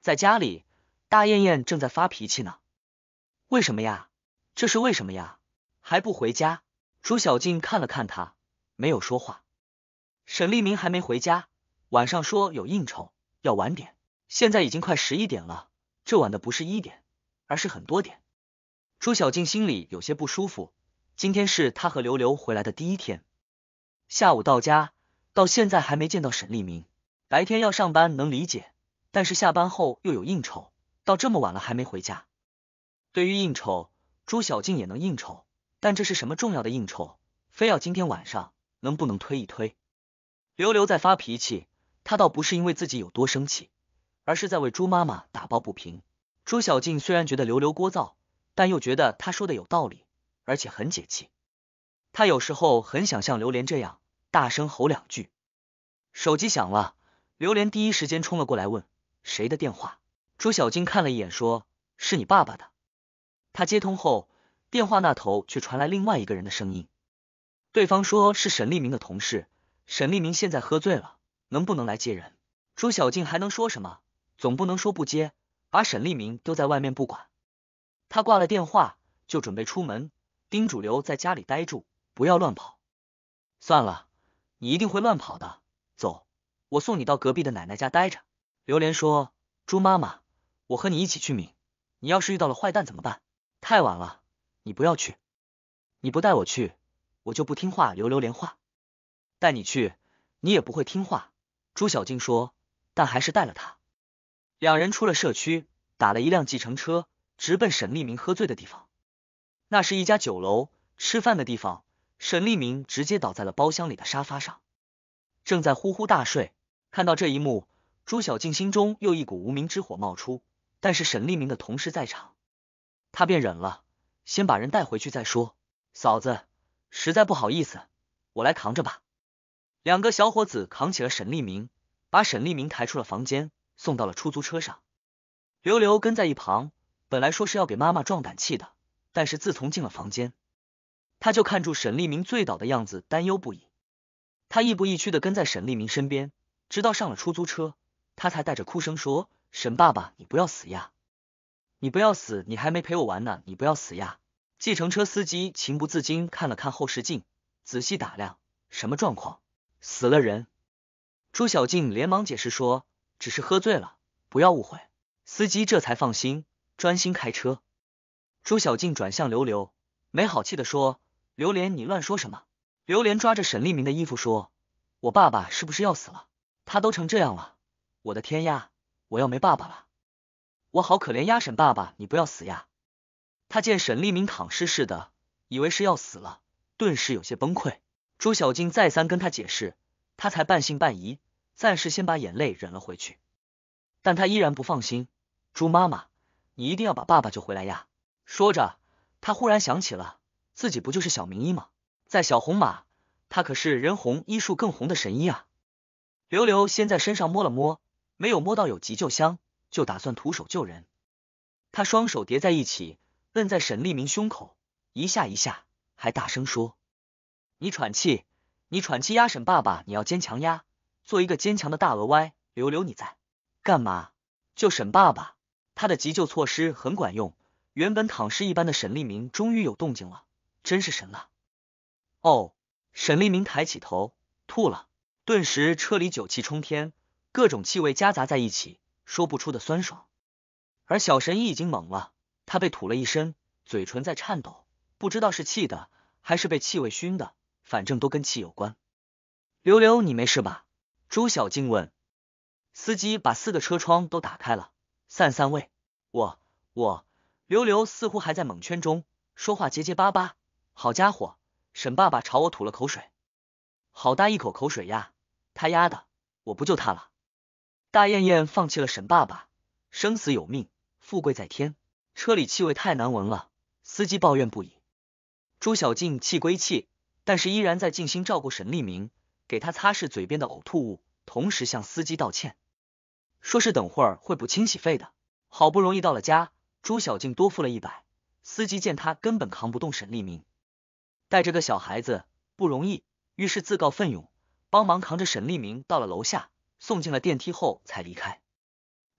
在家里，大燕燕正在发脾气呢。为什么呀？这是为什么呀？还不回家？朱小静看了看他，没有说话。沈立明还没回家。晚上说有应酬要晚点，现在已经快十一点了，这晚的不是一点，而是很多点。朱小静心里有些不舒服。今天是她和刘刘回来的第一天，下午到家到现在还没见到沈立明。白天要上班能理解，但是下班后又有应酬，到这么晚了还没回家。对于应酬，朱小静也能应酬，但这是什么重要的应酬？非要今天晚上？能不能推一推？刘刘在发脾气。他倒不是因为自己有多生气，而是在为朱妈妈打抱不平。朱小静虽然觉得刘刘聒噪，但又觉得他说的有道理，而且很解气。她有时候很想像刘莲这样大声吼两句。手机响了，刘莲第一时间冲了过来问谁的电话。朱小静看了一眼，说是你爸爸的。他接通后，电话那头却传来另外一个人的声音。对方说是沈立明的同事，沈立明现在喝醉了。能不能来接人？朱小静还能说什么？总不能说不接，把沈立明丢在外面不管。他挂了电话就准备出门，叮嘱留在家里待住，不要乱跑。算了，你一定会乱跑的。走，我送你到隔壁的奶奶家待着。榴莲说：“朱妈妈，我和你一起去敏，你要是遇到了坏蛋怎么办？”太晚了，你不要去。你不带我去，我就不听话。留榴莲话，带你去，你也不会听话。朱小静说：“但还是带了他。”两人出了社区，打了一辆计程车，直奔沈立明喝醉的地方。那是一家酒楼，吃饭的地方。沈立明直接倒在了包厢里的沙发上，正在呼呼大睡。看到这一幕，朱小静心中又一股无名之火冒出。但是沈立明的同事在场，他便忍了，先把人带回去再说。嫂子，实在不好意思，我来扛着吧。两个小伙子扛起了沈立明，把沈立明抬出了房间，送到了出租车上。刘刘跟在一旁，本来说是要给妈妈壮胆气的，但是自从进了房间，他就看住沈立明醉倒的样子，担忧不已。他亦步亦趋的跟在沈立明身边，直到上了出租车，他才带着哭声说：“沈爸爸，你不要死呀！你不要死，你还没陪我玩呢！你不要死呀！”计程车司机情不自禁看了看后视镜，仔细打量，什么状况？死了人，朱小静连忙解释说：“只是喝醉了，不要误会。”司机这才放心，专心开车。朱小静转向刘刘，没好气的说：“刘莲，你乱说什么？”刘莲抓着沈立明的衣服说：“我爸爸是不是要死了？他都成这样了，我的天呀，我要没爸爸了，我好可怜呀，沈爸爸，你不要死呀！”他见沈立明躺尸似的，以为是要死了，顿时有些崩溃。朱小静再三跟他解释，他才半信半疑，暂时先把眼泪忍了回去。但他依然不放心：“朱妈妈，你一定要把爸爸救回来呀！”说着，他忽然想起了自己不就是小名医吗？在小红马，他可是人红医术更红的神医啊！刘刘先在身上摸了摸，没有摸到有急救箱，就打算徒手救人。他双手叠在一起，摁在沈立明胸口，一下一下，还大声说。你喘气，你喘气呀，沈爸爸，你要坚强呀，做一个坚强的大鹅歪。留留你在干嘛？救沈爸爸，他的急救措施很管用，原本躺尸一般的沈立明终于有动静了，真是神了。哦，沈立明抬起头，吐了，顿时车里酒气冲天，各种气味夹杂在一起，说不出的酸爽。而小神医已经懵了，他被吐了一身，嘴唇在颤抖，不知道是气的还是被气味熏的。反正都跟气有关。刘刘，你没事吧？朱小静问。司机把四个车窗都打开了，散散味。我我，刘刘似乎还在蒙圈中，说话结结巴巴。好家伙，沈爸爸朝我吐了口水，好大一口口水呀！他丫的，我不救他了。大艳艳放弃了沈爸爸，生死有命，富贵在天。车里气味太难闻了，司机抱怨不已。朱小静气归气。但是依然在尽心照顾沈立明，给他擦拭嘴边的呕吐物，同时向司机道歉，说是等会儿会补清洗费的。好不容易到了家，朱小静多付了一百。司机见他根本扛不动沈立明，带着个小孩子不容易，于是自告奋勇，帮忙扛着沈立明到了楼下，送进了电梯后才离开。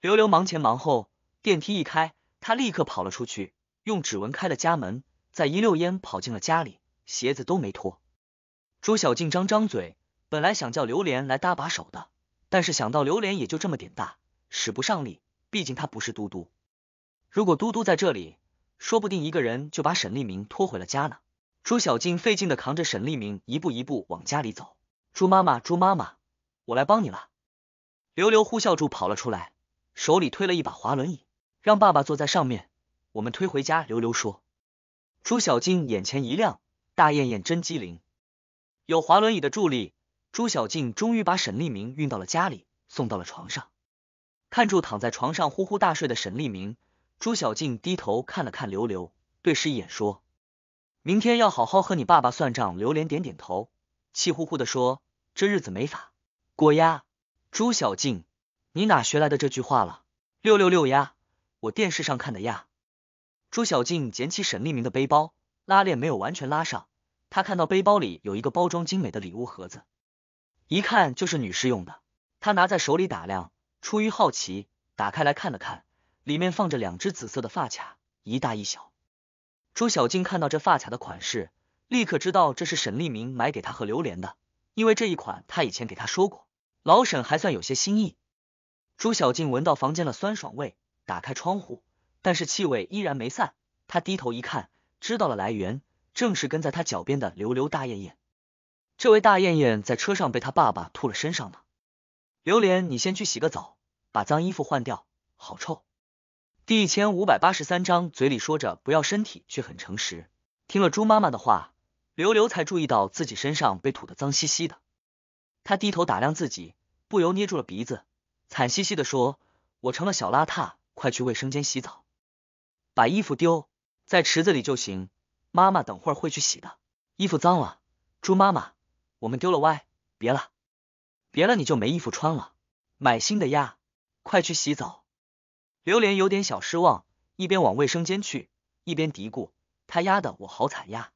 刘刘忙前忙后，电梯一开，他立刻跑了出去，用指纹开了家门，再一溜烟跑进了家里。鞋子都没脱，朱小静张张嘴，本来想叫榴莲来搭把手的，但是想到榴莲也就这么点大，使不上力，毕竟他不是嘟嘟。如果嘟嘟在这里，说不定一个人就把沈立明拖回了家呢。朱小静费劲的扛着沈立明一步一步往家里走。猪妈妈，猪妈妈，我来帮你了。刘刘呼啸住跑了出来，手里推了一把滑轮椅，让爸爸坐在上面，我们推回家。刘刘说。朱小静眼前一亮。大雁雁真机灵，有滑轮椅的助力，朱小静终于把沈立明运到了家里，送到了床上。看住躺在床上呼呼大睡的沈立明，朱小静低头看了看刘刘，对视一眼说：“明天要好好和你爸爸算账。”刘莲点点头，气呼呼的说：“这日子没法过呀！”朱小静，你哪学来的这句话了？六六六呀，我电视上看的呀。朱小静捡起沈立明的背包。拉链没有完全拉上，他看到背包里有一个包装精美的礼物盒子，一看就是女士用的。他拿在手里打量，出于好奇，打开来看了看，里面放着两只紫色的发卡，一大一小。朱小静看到这发卡的款式，立刻知道这是沈立明买给她和榴莲的，因为这一款他以前给她说过，老沈还算有些心意。朱小静闻到房间的酸爽味，打开窗户，但是气味依然没散。她低头一看。知道了来源，正是跟在他脚边的刘刘大艳艳。这位大艳艳在车上被他爸爸吐了身上呢。榴莲，你先去洗个澡，把脏衣服换掉，好臭。第一千五百八十三章，嘴里说着不要身体，却很诚实。听了猪妈妈的话，刘刘才注意到自己身上被吐的脏兮兮的。他低头打量自己，不由捏住了鼻子，惨兮兮的说：“我成了小邋遢，快去卫生间洗澡，把衣服丢。”在池子里就行，妈妈等会儿会去洗的。衣服脏了，猪妈妈，我们丢了歪，别了，别了，你就没衣服穿了，买新的呀！快去洗澡。榴莲有点小失望，一边往卫生间去，一边嘀咕：“他丫的我好惨呀，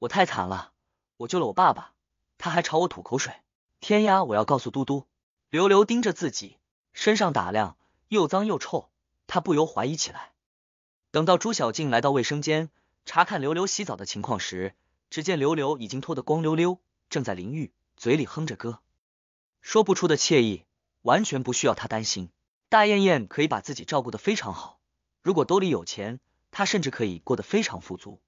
我太惨了，我救了我爸爸，他还朝我吐口水，天呀！我要告诉嘟嘟。”刘刘盯着自己身上打量，又脏又臭，他不由怀疑起来。等到朱小静来到卫生间查看刘刘洗澡的情况时，只见刘刘已经脱得光溜溜，正在淋浴，嘴里哼着歌，说不出的惬意，完全不需要她担心。大燕燕可以把自己照顾的非常好，如果兜里有钱，她甚至可以过得非常富足。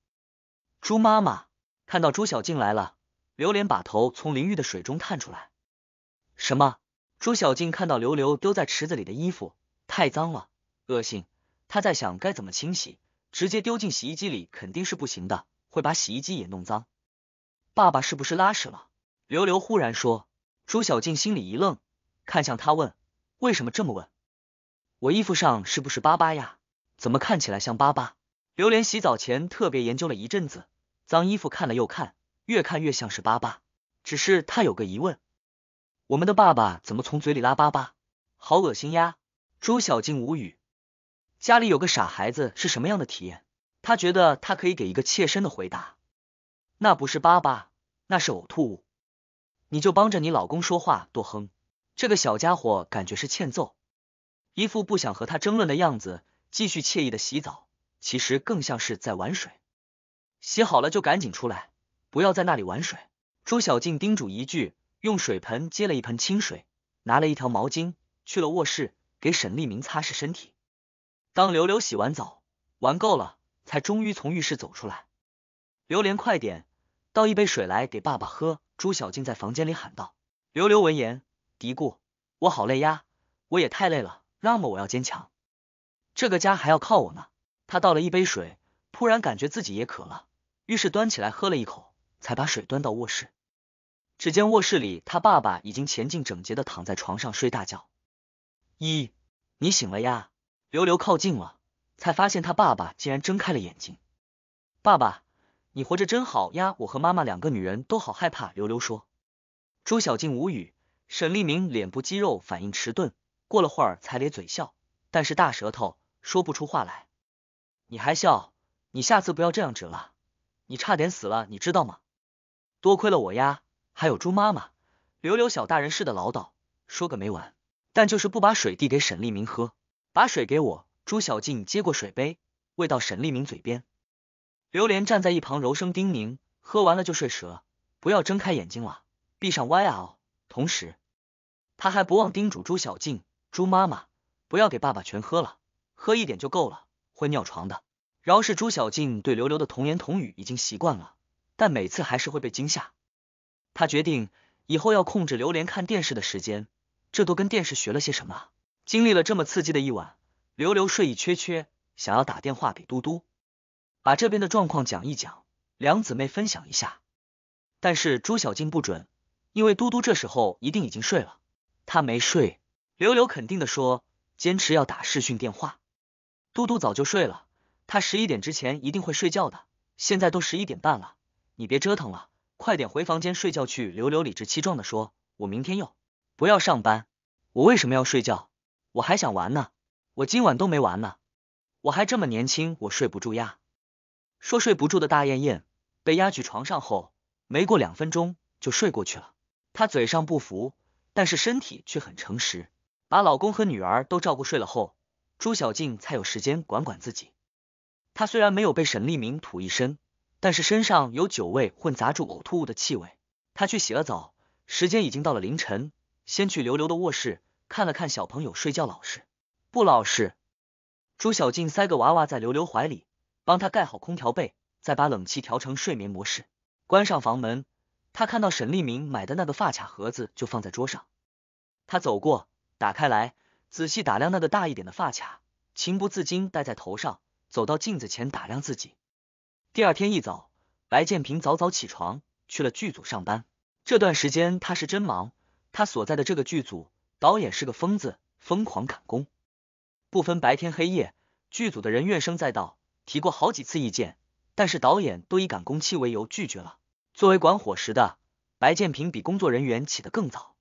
朱妈妈看到朱小静来了，刘莲把头从淋浴的水中探出来。什么？朱小静看到刘刘丢在池子里的衣服，太脏了，恶心。他在想该怎么清洗，直接丢进洗衣机里肯定是不行的，会把洗衣机也弄脏。爸爸是不是拉屎了？刘刘忽然说。朱小静心里一愣，看向他问：“为什么这么问？”“我衣服上是不是粑粑呀？怎么看起来像粑粑？”刘莲洗澡前特别研究了一阵子脏衣服，看了又看，越看越像是粑粑。只是他有个疑问：“我们的爸爸怎么从嘴里拉粑粑？好恶心呀！”朱小静无语。家里有个傻孩子是什么样的体验？他觉得他可以给一个切身的回答。那不是粑粑，那是呕吐物。你就帮着你老公说话，多哼。这个小家伙感觉是欠揍，一副不想和他争论的样子，继续惬意的洗澡。其实更像是在玩水。洗好了就赶紧出来，不要在那里玩水。朱小静叮嘱一句，用水盆接了一盆清水，拿了一条毛巾，去了卧室给沈立明擦拭身体。当刘刘洗完澡，玩够了，才终于从浴室走出来。榴莲，快点倒一杯水来给爸爸喝。朱小静在房间里喊道。刘刘闻言嘀咕：“我好累呀，我也太累了。那么我要坚强，这个家还要靠我呢。”他倒了一杯水，突然感觉自己也渴了，于是端起来喝了一口，才把水端到卧室。只见卧室里，他爸爸已经前进整洁的躺在床上睡大觉。一，你醒了呀？刘刘靠近了，才发现他爸爸竟然睁开了眼睛。爸爸，你活着真好呀！我和妈妈两个女人都好害怕。刘刘说。朱小静无语。沈立明脸部肌肉反应迟钝，过了会儿才咧嘴笑，但是大舌头说不出话来。你还笑？你下次不要这样指了。你差点死了，你知道吗？多亏了我呀！还有猪妈妈。刘刘小大人似的唠叨，说个没完，但就是不把水递给沈立明喝。把水给我，朱小静接过水杯，喂到沈立明嘴边。刘莲站在一旁，柔声叮咛：“喝完了就睡蛇，不要睁开眼睛了，闭上 Y 啊。”同时，他还不忘叮嘱朱小静：“朱妈妈，不要给爸爸全喝了，喝一点就够了，会尿床的。”饶是朱小静对刘刘的童言童语已经习惯了，但每次还是会被惊吓。他决定以后要控制刘莲看电视的时间。这都跟电视学了些什么？经历了这么刺激的一晚，刘刘睡意缺缺，想要打电话给嘟嘟，把这边的状况讲一讲，两姊妹分享一下。但是朱小静不准，因为嘟嘟这时候一定已经睡了。他没睡，刘刘肯定的说，坚持要打视讯电话。嘟嘟早就睡了，他十一点之前一定会睡觉的。现在都十一点半了，你别折腾了，快点回房间睡觉去。刘刘理直气壮的说，我明天要不要上班？我为什么要睡觉？我还想玩呢，我今晚都没玩呢，我还这么年轻，我睡不住呀。说睡不住的大燕燕被压去床上后，没过两分钟就睡过去了。她嘴上不服，但是身体却很诚实，把老公和女儿都照顾睡了后，朱小静才有时间管管自己。她虽然没有被沈立明吐一身，但是身上有酒味混杂住呕吐物的气味。她去洗了澡，时间已经到了凌晨，先去刘刘的卧室。看了看小朋友睡觉老实，不老实。朱小静塞个娃娃在刘刘怀里，帮他盖好空调被，再把冷气调成睡眠模式，关上房门。他看到沈立明买的那个发卡盒子，就放在桌上。他走过，打开来，仔细打量那个大一点的发卡，情不自禁戴在头上。走到镜子前打量自己。第二天一早，白建平早早起床，去了剧组上班。这段时间他是真忙，他所在的这个剧组。导演是个疯子，疯狂赶工，不分白天黑夜。剧组的人怨声载道，提过好几次意见，但是导演都以赶工期为由拒绝了。作为管伙食的白建平，比工作人员起得更早。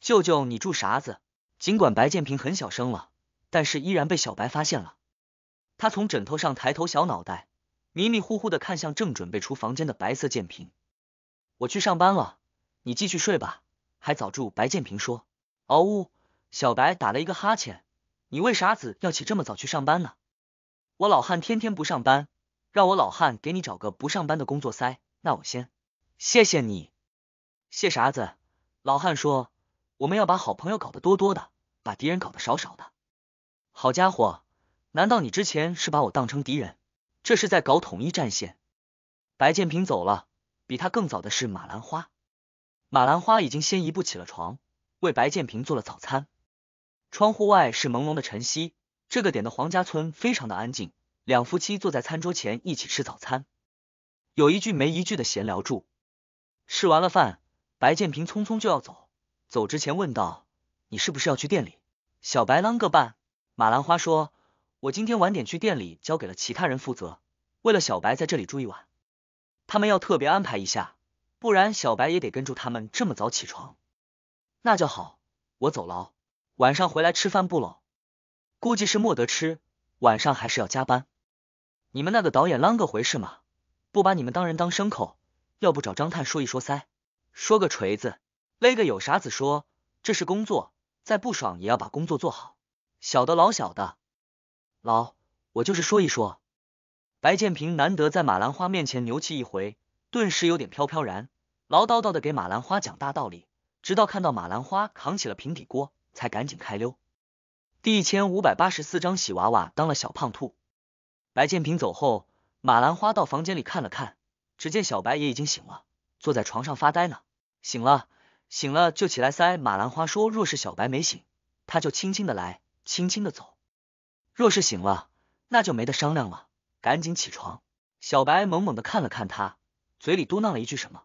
舅舅，你住啥子？尽管白建平很小声了，但是依然被小白发现了。他从枕头上抬头，小脑袋迷迷糊糊的看向正准备出房间的白色建平。我去上班了，你继续睡吧，还早。住白建平说。嗷呜！小白打了一个哈欠，你为啥子要起这么早去上班呢？我老汉天天不上班，让我老汉给你找个不上班的工作塞。那我先谢谢你，谢啥子？老汉说，我们要把好朋友搞得多多的，把敌人搞得少少的。好家伙，难道你之前是把我当成敌人？这是在搞统一战线。白建平走了，比他更早的是马兰花。马兰花已经先一步起了床。为白建平做了早餐，窗户外是朦胧的晨曦。这个点的黄家村非常的安静，两夫妻坐在餐桌前一起吃早餐，有一句没一句的闲聊住。吃完了饭，白建平匆匆就要走，走之前问道：“你是不是要去店里？”小白啷个办？马兰花说：“我今天晚点去店里，交给了其他人负责。为了小白在这里住一晚，他们要特别安排一下，不然小白也得跟住他们这么早起床。”那就好，我走喽。晚上回来吃饭不喽？估计是莫得吃，晚上还是要加班。你们那个导演啷个回事嘛？不把你们当人当牲口？要不找张探说一说噻？说个锤子？勒个有啥子说？这是工作，再不爽也要把工作做好。小的、老小的，老我就是说一说。白建平难得在马兰花面前牛气一回，顿时有点飘飘然，唠叨叨的给马兰花讲大道理。直到看到马兰花扛起了平底锅，才赶紧开溜。第一千五百八十四章，喜娃娃当了小胖兔。白建平走后，马兰花到房间里看了看，只见小白也已经醒了，坐在床上发呆呢。醒了，醒了就起来塞马兰花说：“若是小白没醒，他就轻轻的来，轻轻的走；若是醒了，那就没得商量了，赶紧起床。”小白懵懵的看了看他，嘴里嘟囔了一句什么：“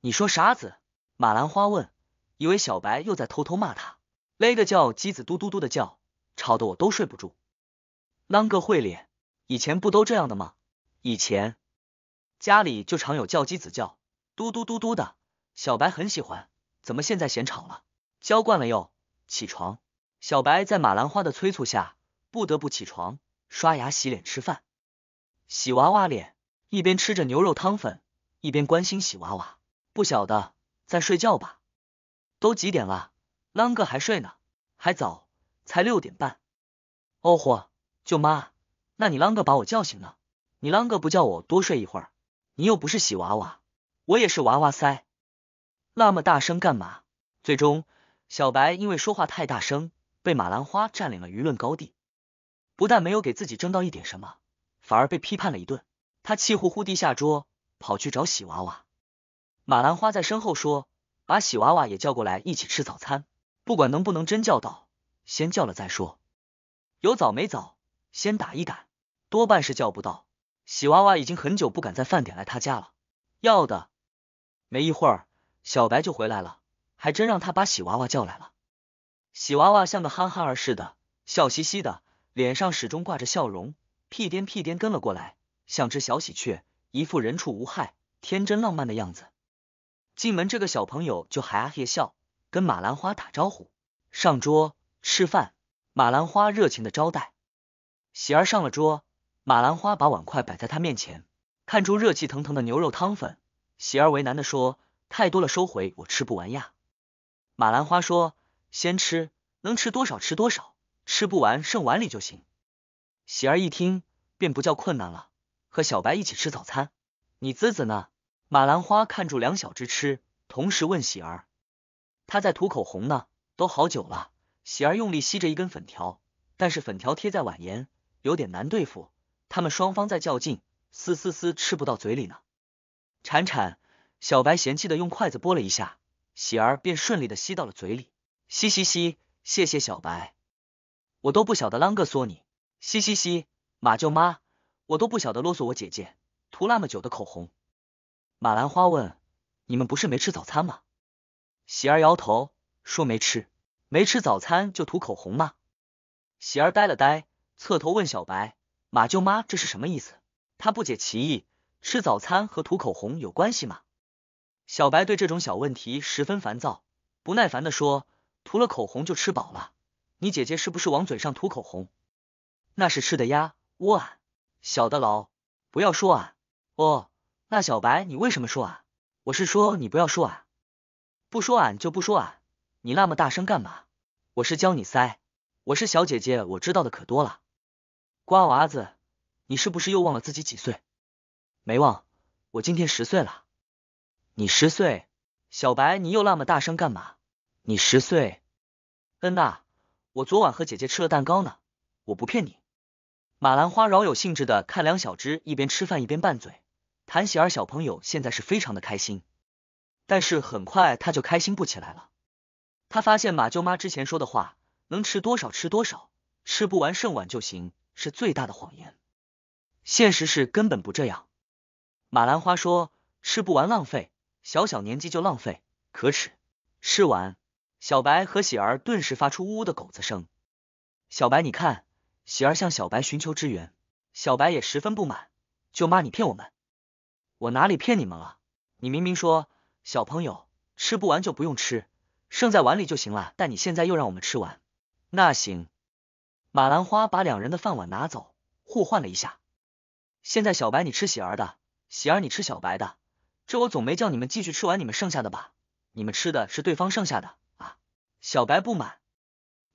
你说啥子？”马兰花问，以为小白又在偷偷骂他，勒个叫鸡子嘟嘟嘟的叫，吵得我都睡不住。啷个会脸？以前不都这样的吗？以前家里就常有叫鸡子叫，嘟嘟嘟嘟的，小白很喜欢。怎么现在嫌吵了？浇惯了又。起床，小白在马兰花的催促下不得不起床，刷牙、洗脸、吃饭、洗娃娃脸，一边吃着牛肉汤粉，一边关心洗娃娃，不晓得。在睡觉吧，都几点了？啷个还睡呢？还早，才六点半。哦豁，舅妈，那你啷个把我叫醒呢？你啷个不叫我多睡一会儿？你又不是喜娃娃，我也是娃娃塞，那么大声干嘛？最终，小白因为说话太大声，被马兰花占领了舆论高地，不但没有给自己争到一点什么，反而被批判了一顿。他气呼呼地下桌，跑去找喜娃娃。马兰花在身后说：“把喜娃娃也叫过来一起吃早餐，不管能不能真叫到，先叫了再说。有早没早，先打一打，多半是叫不到。喜娃娃已经很久不敢在饭点来他家了。”要的。没一会儿，小白就回来了，还真让他把喜娃娃叫来了。喜娃娃像个憨憨儿似的，笑嘻嘻的，脸上始终挂着笑容，屁颠屁颠跟了过来，像只小喜鹊，一副人畜无害、天真浪漫的样子。进门，这个小朋友就啊嘿笑，跟马兰花打招呼。上桌吃饭，马兰花热情的招待。喜儿上了桌，马兰花把碗筷摆在他面前，看出热气腾腾的牛肉汤粉。喜儿为难的说：“太多了，收回，我吃不完呀。”马兰花说：“先吃，能吃多少吃多少，吃不完剩碗里就行。”喜儿一听，便不叫困难了，和小白一起吃早餐。你滋滋呢？马兰花看住两小只吃，同时问喜儿：“她在涂口红呢，都好久了。”喜儿用力吸着一根粉条，但是粉条贴在碗沿，有点难对付。他们双方在较劲，嘶嘶嘶，吃不到嘴里呢。铲铲，小白嫌弃的用筷子拨了一下，喜儿便顺利的吸到了嘴里。嘻嘻嘻，谢谢小白，我都不晓得啷个嗦你。嘻嘻嘻，马舅妈，我都不晓得啰嗦我姐姐，涂那么久的口红。马兰花问：“你们不是没吃早餐吗？”喜儿摇头说：“没吃，没吃早餐就涂口红吗？”喜儿呆了呆，侧头问小白：“马舅妈这是什么意思？”她不解其意，吃早餐和涂口红有关系吗？小白对这种小问题十分烦躁，不耐烦的说：“涂了口红就吃饱了，你姐姐是不是往嘴上涂口红？那是吃的呀，哇，小的老，不要说啊，哦。”那小白，你为什么说俺？我是说你不要说俺，不说俺就不说俺，你那么大声干嘛？我是教你塞，我是小姐姐，我知道的可多了。瓜娃子，你是不是又忘了自己几岁？没忘，我今天十岁了。你十岁，小白，你又那么大声干嘛？你十岁，恩娜，我昨晚和姐姐吃了蛋糕呢，我不骗你。马兰花饶有兴致的看两小只一边吃饭一边拌嘴。谭喜儿小朋友现在是非常的开心，但是很快他就开心不起来了。他发现马舅妈之前说的话“能吃多少吃多少，吃不完剩碗就行”是最大的谎言，现实是根本不这样。马兰花说“吃不完浪费，小小年纪就浪费，可耻”。吃完，小白和喜儿顿时发出呜呜的狗子声。小白你看，喜儿向小白寻求支援，小白也十分不满：“舅妈你骗我们！”我哪里骗你们了？你明明说小朋友吃不完就不用吃，剩在碗里就行了。但你现在又让我们吃完，那行。马兰花把两人的饭碗拿走，互换了一下。现在小白你吃喜儿的，喜儿你吃小白的。这我总没叫你们继续吃完你们剩下的吧？你们吃的是对方剩下的啊？小白不满，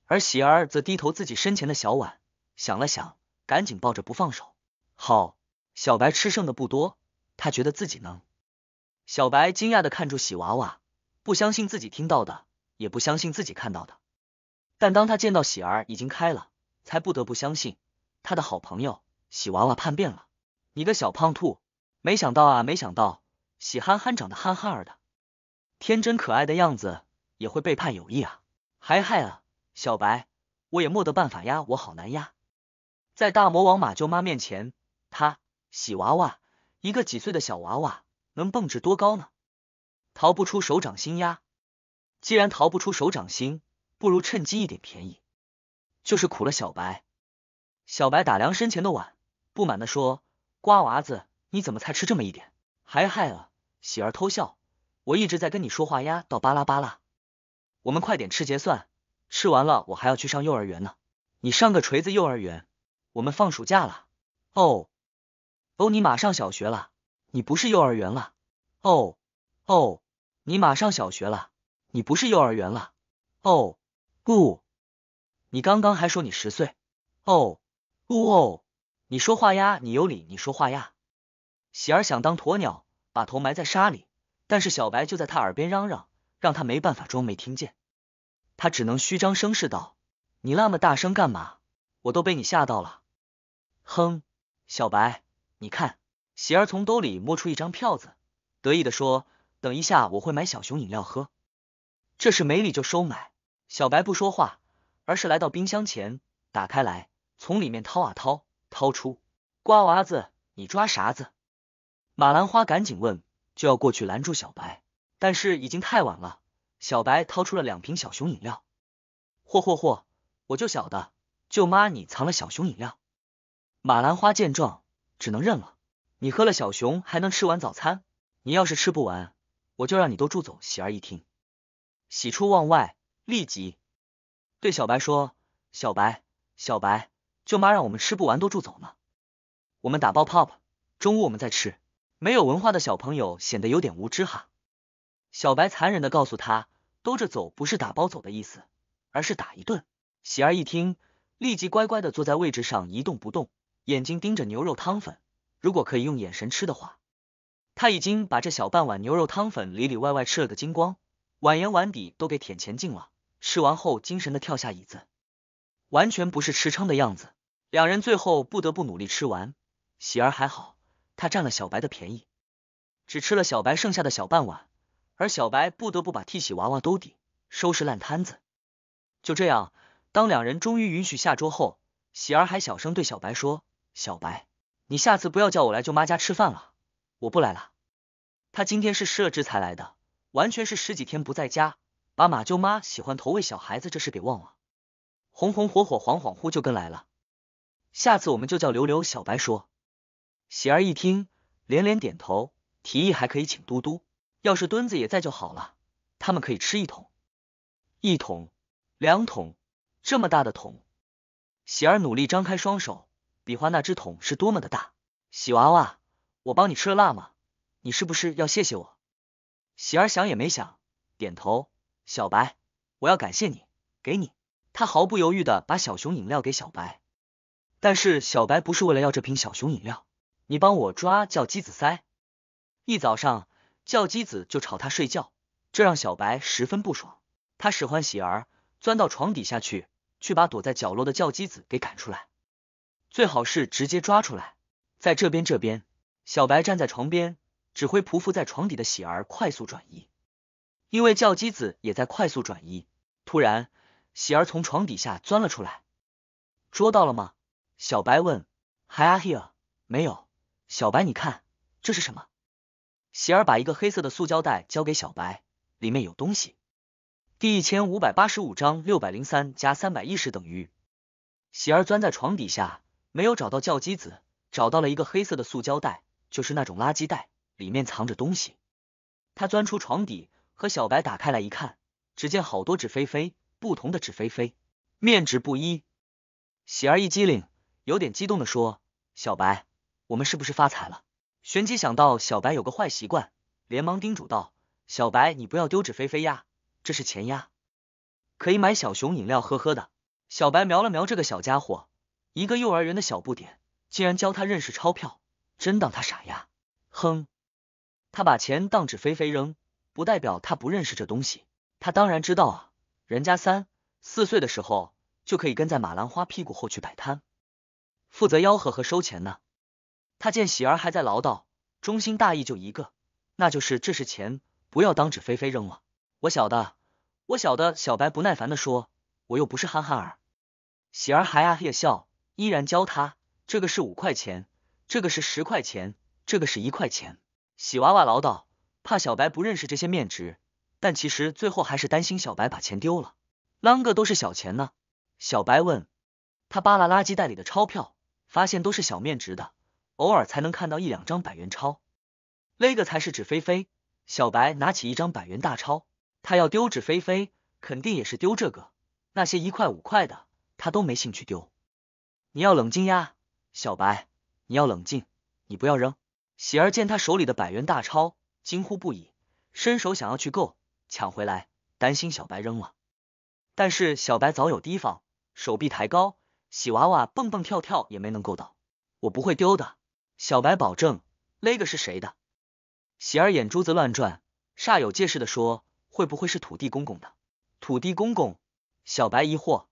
而喜儿则低头自己身前的小碗，想了想，赶紧抱着不放手。好，小白吃剩的不多。他觉得自己能。小白惊讶的看住喜娃娃，不相信自己听到的，也不相信自己看到的。但当他见到喜儿已经开了，才不得不相信他的好朋友喜娃娃叛变了。你个小胖兔，没想到啊，没想到喜憨憨长得憨憨儿的，天真可爱的样子也会背叛友谊啊！嗨嗨，小白，我也没得办法呀，我好难呀。在大魔王马舅妈面前，他喜娃娃。一个几岁的小娃娃能蹦至多高呢？逃不出手掌心呀！既然逃不出手掌心，不如趁机一点便宜。就是苦了小白。小白打量身前的碗，不满的说：“瓜娃子，你怎么才吃这么一点？”还害了喜儿偷笑。我一直在跟你说话呀，到巴拉巴拉。我们快点吃结算，吃完了我还要去上幼儿园呢。你上个锤子幼儿园！我们放暑假了。哦。哦，你马上小学了，你不是幼儿园了。哦哦，你马上小学了，你不是幼儿园了。哦不，你刚刚还说你十岁。哦哦，你说话呀，你有理，你说话呀。喜儿想当鸵鸟，把头埋在沙里，但是小白就在他耳边嚷嚷，让他没办法装没听见。他只能虚张声势道：“你那么大声干嘛？我都被你吓到了。”哼，小白。你看，喜儿从兜里摸出一张票子，得意的说：“等一下，我会买小熊饮料喝。”这是没理就收买。小白不说话，而是来到冰箱前，打开来，从里面掏啊掏，掏出。瓜娃子，你抓啥子？马兰花赶紧问，就要过去拦住小白，但是已经太晚了。小白掏出了两瓶小熊饮料。嚯嚯嚯！我就晓得，舅妈你藏了小熊饮料。马兰花见状。只能认了。你喝了小熊还能吃完早餐？你要是吃不完，我就让你都住走。喜儿一听，喜出望外，立即对小白说：“小白，小白，舅妈让我们吃不完都住走呢，我们打包泡泡，中午我们再吃。”没有文化的小朋友显得有点无知哈。小白残忍的告诉他，兜着走不是打包走的意思，而是打一顿。喜儿一听，立即乖乖的坐在位置上一动不动。眼睛盯着牛肉汤粉，如果可以用眼神吃的话，他已经把这小半碗牛肉汤粉里里外外吃了个精光，碗沿碗底都给舔干净了。吃完后，精神的跳下椅子，完全不是吃撑的样子。两人最后不得不努力吃完。喜儿还好，她占了小白的便宜，只吃了小白剩下的小半碗，而小白不得不把替洗娃娃兜底，收拾烂摊子。就这样，当两人终于允许下桌后，喜儿还小声对小白说。小白，你下次不要叫我来舅妈家吃饭了，我不来了。他今天是失了职才来的，完全是十几天不在家，把马舅妈喜欢投喂小孩子这事给忘了，红红火火恍恍惚就跟来了。下次我们就叫刘刘小白说。喜儿一听，连连点头，提议还可以请嘟嘟，要是墩子也在就好了，他们可以吃一桶、一桶、两桶这么大的桶。喜儿努力张开双手。比划那只桶是多么的大，喜娃娃，我帮你吃了辣吗？你是不是要谢谢我？喜儿想也没想，点头。小白，我要感谢你，给你。他毫不犹豫的把小熊饮料给小白。但是小白不是为了要这瓶小熊饮料，你帮我抓叫鸡子塞。一早上叫鸡子就吵他睡觉，这让小白十分不爽。他使唤喜儿钻到床底下去，去把躲在角落的叫鸡子给赶出来。最好是直接抓出来，在这边这边，小白站在床边，指挥匍匐在床底的喜儿快速转移，因为叫鸡子也在快速转移。突然，喜儿从床底下钻了出来，捉到了吗？小白问。还啊，r e 没有。小白，你看这是什么？喜儿把一个黑色的塑胶袋交给小白，里面有东西。第一千五百八十五章六百零三加三百一十等于。喜儿钻在床底下。没有找到叫鸡子，找到了一个黑色的塑胶袋，就是那种垃圾袋，里面藏着东西。他钻出床底，和小白打开来一看，只见好多纸飞飞，不同的纸飞飞，面值不一。喜儿一机灵，有点激动的说：“小白，我们是不是发财了？”旋即想到小白有个坏习惯，连忙叮嘱道：“小白，你不要丢纸飞飞呀，这是钱呀，可以买小熊饮料喝喝的。”小白瞄了瞄这个小家伙。一个幼儿园的小不点，竟然教他认识钞票，真当他傻呀！哼，他把钱当纸飞飞扔，不代表他不认识这东西。他当然知道啊，人家三四岁的时候就可以跟在马兰花屁股后去摆摊，负责吆喝和收钱呢。他见喜儿还在唠叨，忠心大意就一个，那就是这是钱，不要当纸飞飞扔了。我晓得，我晓得。小白不耐烦的说：“我又不是憨憨儿。”喜儿还啊嘿笑。依然教他，这个是五块钱，这个是十块钱，这个是一块钱。喜娃娃唠叨，怕小白不认识这些面值，但其实最后还是担心小白把钱丢了。啷个都是小钱呢？小白问。他扒拉垃圾袋里的钞票，发现都是小面值的，偶尔才能看到一两张百元钞。勒个才是纸飞飞。小白拿起一张百元大钞，他要丢纸飞飞，肯定也是丢这个。那些一块五块的，他都没兴趣丢。你要冷静呀，小白！你要冷静，你不要扔。喜儿见他手里的百元大钞，惊呼不已，伸手想要去够，抢回来，担心小白扔了。但是小白早有提防，手臂抬高，喜娃娃蹦蹦跳跳也没能够到。我不会丢的，小白保证。那个是谁的？喜儿眼珠子乱转，煞有介事的说：“会不会是土地公公的？”土地公公？小白疑惑。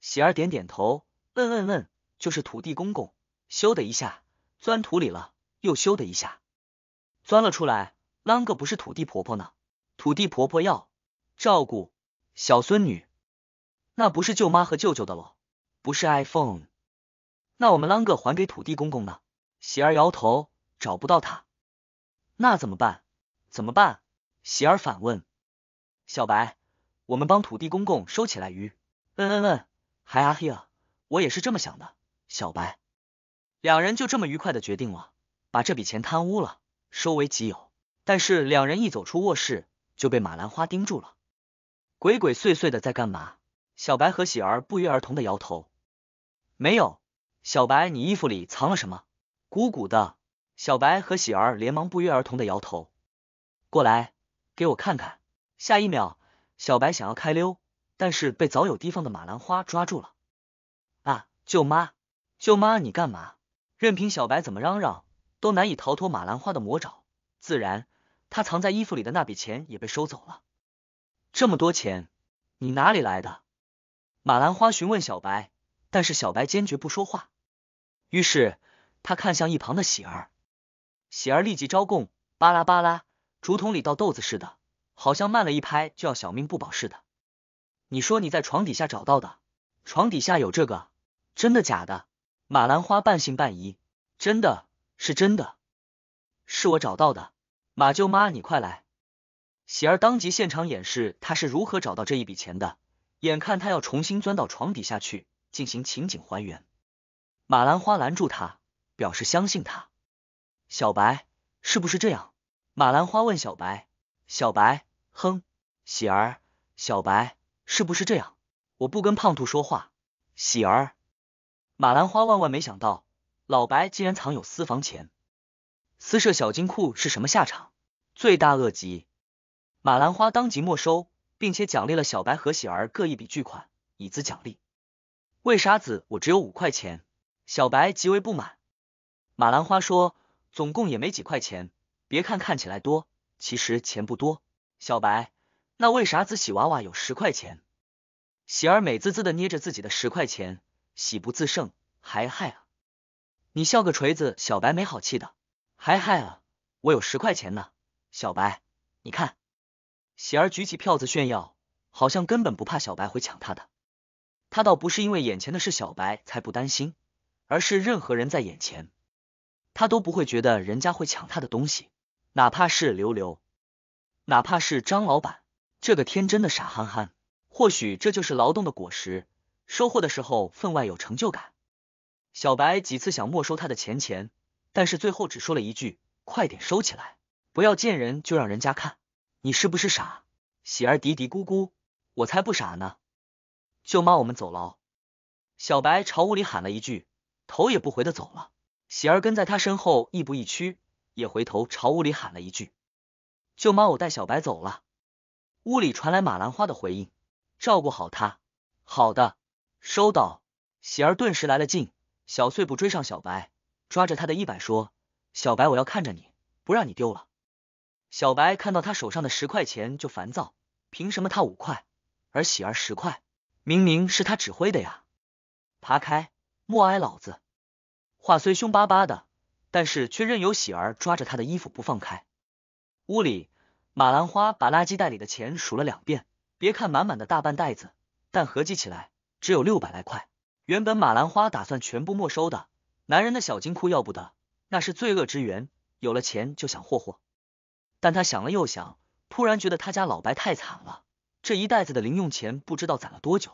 喜儿点点头。嗯嗯嗯，就是土地公公，咻的一下钻土里了，又咻的一下钻了出来。啷个不是土地婆婆呢？土地婆婆要照顾小孙女，那不是舅妈和舅舅的喽？不是 iPhone？那我们啷个还给土地公公呢？喜儿摇头，找不到他，那怎么办？怎么办？喜儿反问。小白，我们帮土地公公收起来鱼。嗯嗯嗯，还阿黑啊。我也是这么想的，小白。两人就这么愉快的决定了，把这笔钱贪污了，收为己有。但是两人一走出卧室，就被马兰花盯住了，鬼鬼祟祟的在干嘛？小白和喜儿不约而同的摇头，没有。小白，你衣服里藏了什么？鼓鼓的。小白和喜儿连忙不约而同的摇头。过来，给我看看。下一秒，小白想要开溜，但是被早有提防的马兰花抓住了。舅妈，舅妈，你干嘛？任凭小白怎么嚷嚷，都难以逃脱马兰花的魔爪。自然，他藏在衣服里的那笔钱也被收走了。这么多钱，你哪里来的？马兰花询问小白，但是小白坚决不说话。于是他看向一旁的喜儿，喜儿立即招供：巴拉巴拉，竹筒里倒豆子似的，好像慢了一拍就要小命不保似的。你说你在床底下找到的，床底下有这个？真的假的？马兰花半信半疑，真的是真的，是我找到的。马舅妈，你快来！喜儿当即现场演示，他是如何找到这一笔钱的。眼看他要重新钻到床底下去进行情景还原，马兰花拦住他，表示相信他。小白是不是这样？马兰花问小白。小白，哼！喜儿，小白是不是这样？我不跟胖兔说话，喜儿。马兰花万万没想到，老白竟然藏有私房钱，私设小金库是什么下场？罪大恶极！马兰花当即没收，并且奖励了小白和喜儿各一笔巨款，以资奖励。为啥子我只有五块钱？小白极为不满。马兰花说，总共也没几块钱，别看看起来多，其实钱不多。小白，那为啥子喜娃娃有十块钱？喜儿美滋滋的捏着自己的十块钱。喜不自胜，还害啊！你笑个锤子！小白没好气的，还害啊！我有十块钱呢，小白，你看。喜儿举起票子炫耀，好像根本不怕小白会抢他的。他倒不是因为眼前的是小白才不担心，而是任何人在眼前，他都不会觉得人家会抢他的东西，哪怕是刘刘，哪怕是张老板这个天真的傻憨憨。或许这就是劳动的果实。收获的时候分外有成就感。小白几次想没收他的钱钱，但是最后只说了一句：“快点收起来，不要见人就让人家看，你是不是傻？”喜儿嘀嘀咕咕：“我才不傻呢！”舅妈，我们走喽！小白朝屋里喊了一句，头也不回的走了。喜儿跟在他身后，亦步亦趋，也回头朝屋里喊了一句：“舅妈，我带小白走了。”屋里传来马兰花的回应：“照顾好他。”“好的。”收到，喜儿顿时来了劲，小碎步追上小白，抓着他的衣摆说：“小白，我要看着你，不让你丢了。”小白看到他手上的十块钱就烦躁，凭什么他五块，而喜儿十块？明明是他指挥的呀！爬开，默哀老子！话虽凶巴巴的，但是却任由喜儿抓着他的衣服不放开。屋里，马兰花把垃圾袋里的钱数了两遍，别看满满的大半袋子，但合计起来。只有六百来块，原本马兰花打算全部没收的，男人的小金库要不得，那是罪恶之源。有了钱就想霍霍，但他想了又想，突然觉得他家老白太惨了，这一袋子的零用钱不知道攒了多久，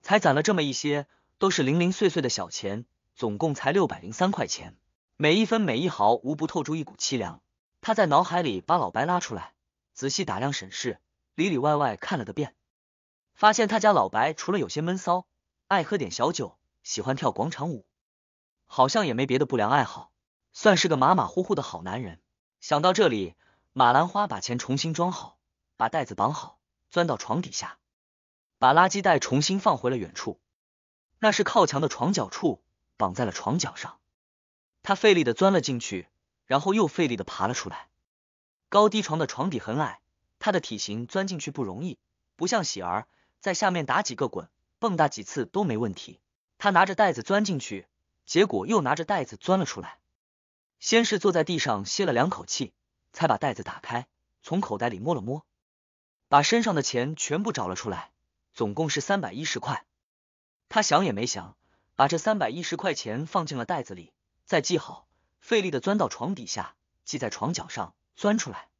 才攒了这么一些，都是零零碎碎的小钱，总共才六百零三块钱，每一分每一毫无不透出一股凄凉。他在脑海里把老白拉出来，仔细打量审视，里里外外看了个遍。发现他家老白除了有些闷骚，爱喝点小酒，喜欢跳广场舞，好像也没别的不良爱好，算是个马马虎虎的好男人。想到这里，马兰花把钱重新装好，把袋子绑好，钻到床底下，把垃圾袋重新放回了远处，那是靠墙的床角处，绑在了床角上。他费力的钻了进去，然后又费力的爬了出来。高低床的床底很矮，他的体型钻进去不容易，不像喜儿。在下面打几个滚，蹦跶几次都没问题。他拿着袋子钻进去，结果又拿着袋子钻了出来。先是坐在地上歇了两口气，才把袋子打开，从口袋里摸了摸，把身上的钱全部找了出来，总共是三百一十块。他想也没想，把这三百一十块钱放进了袋子里，再系好，费力的钻到床底下，系在床角上，钻出来，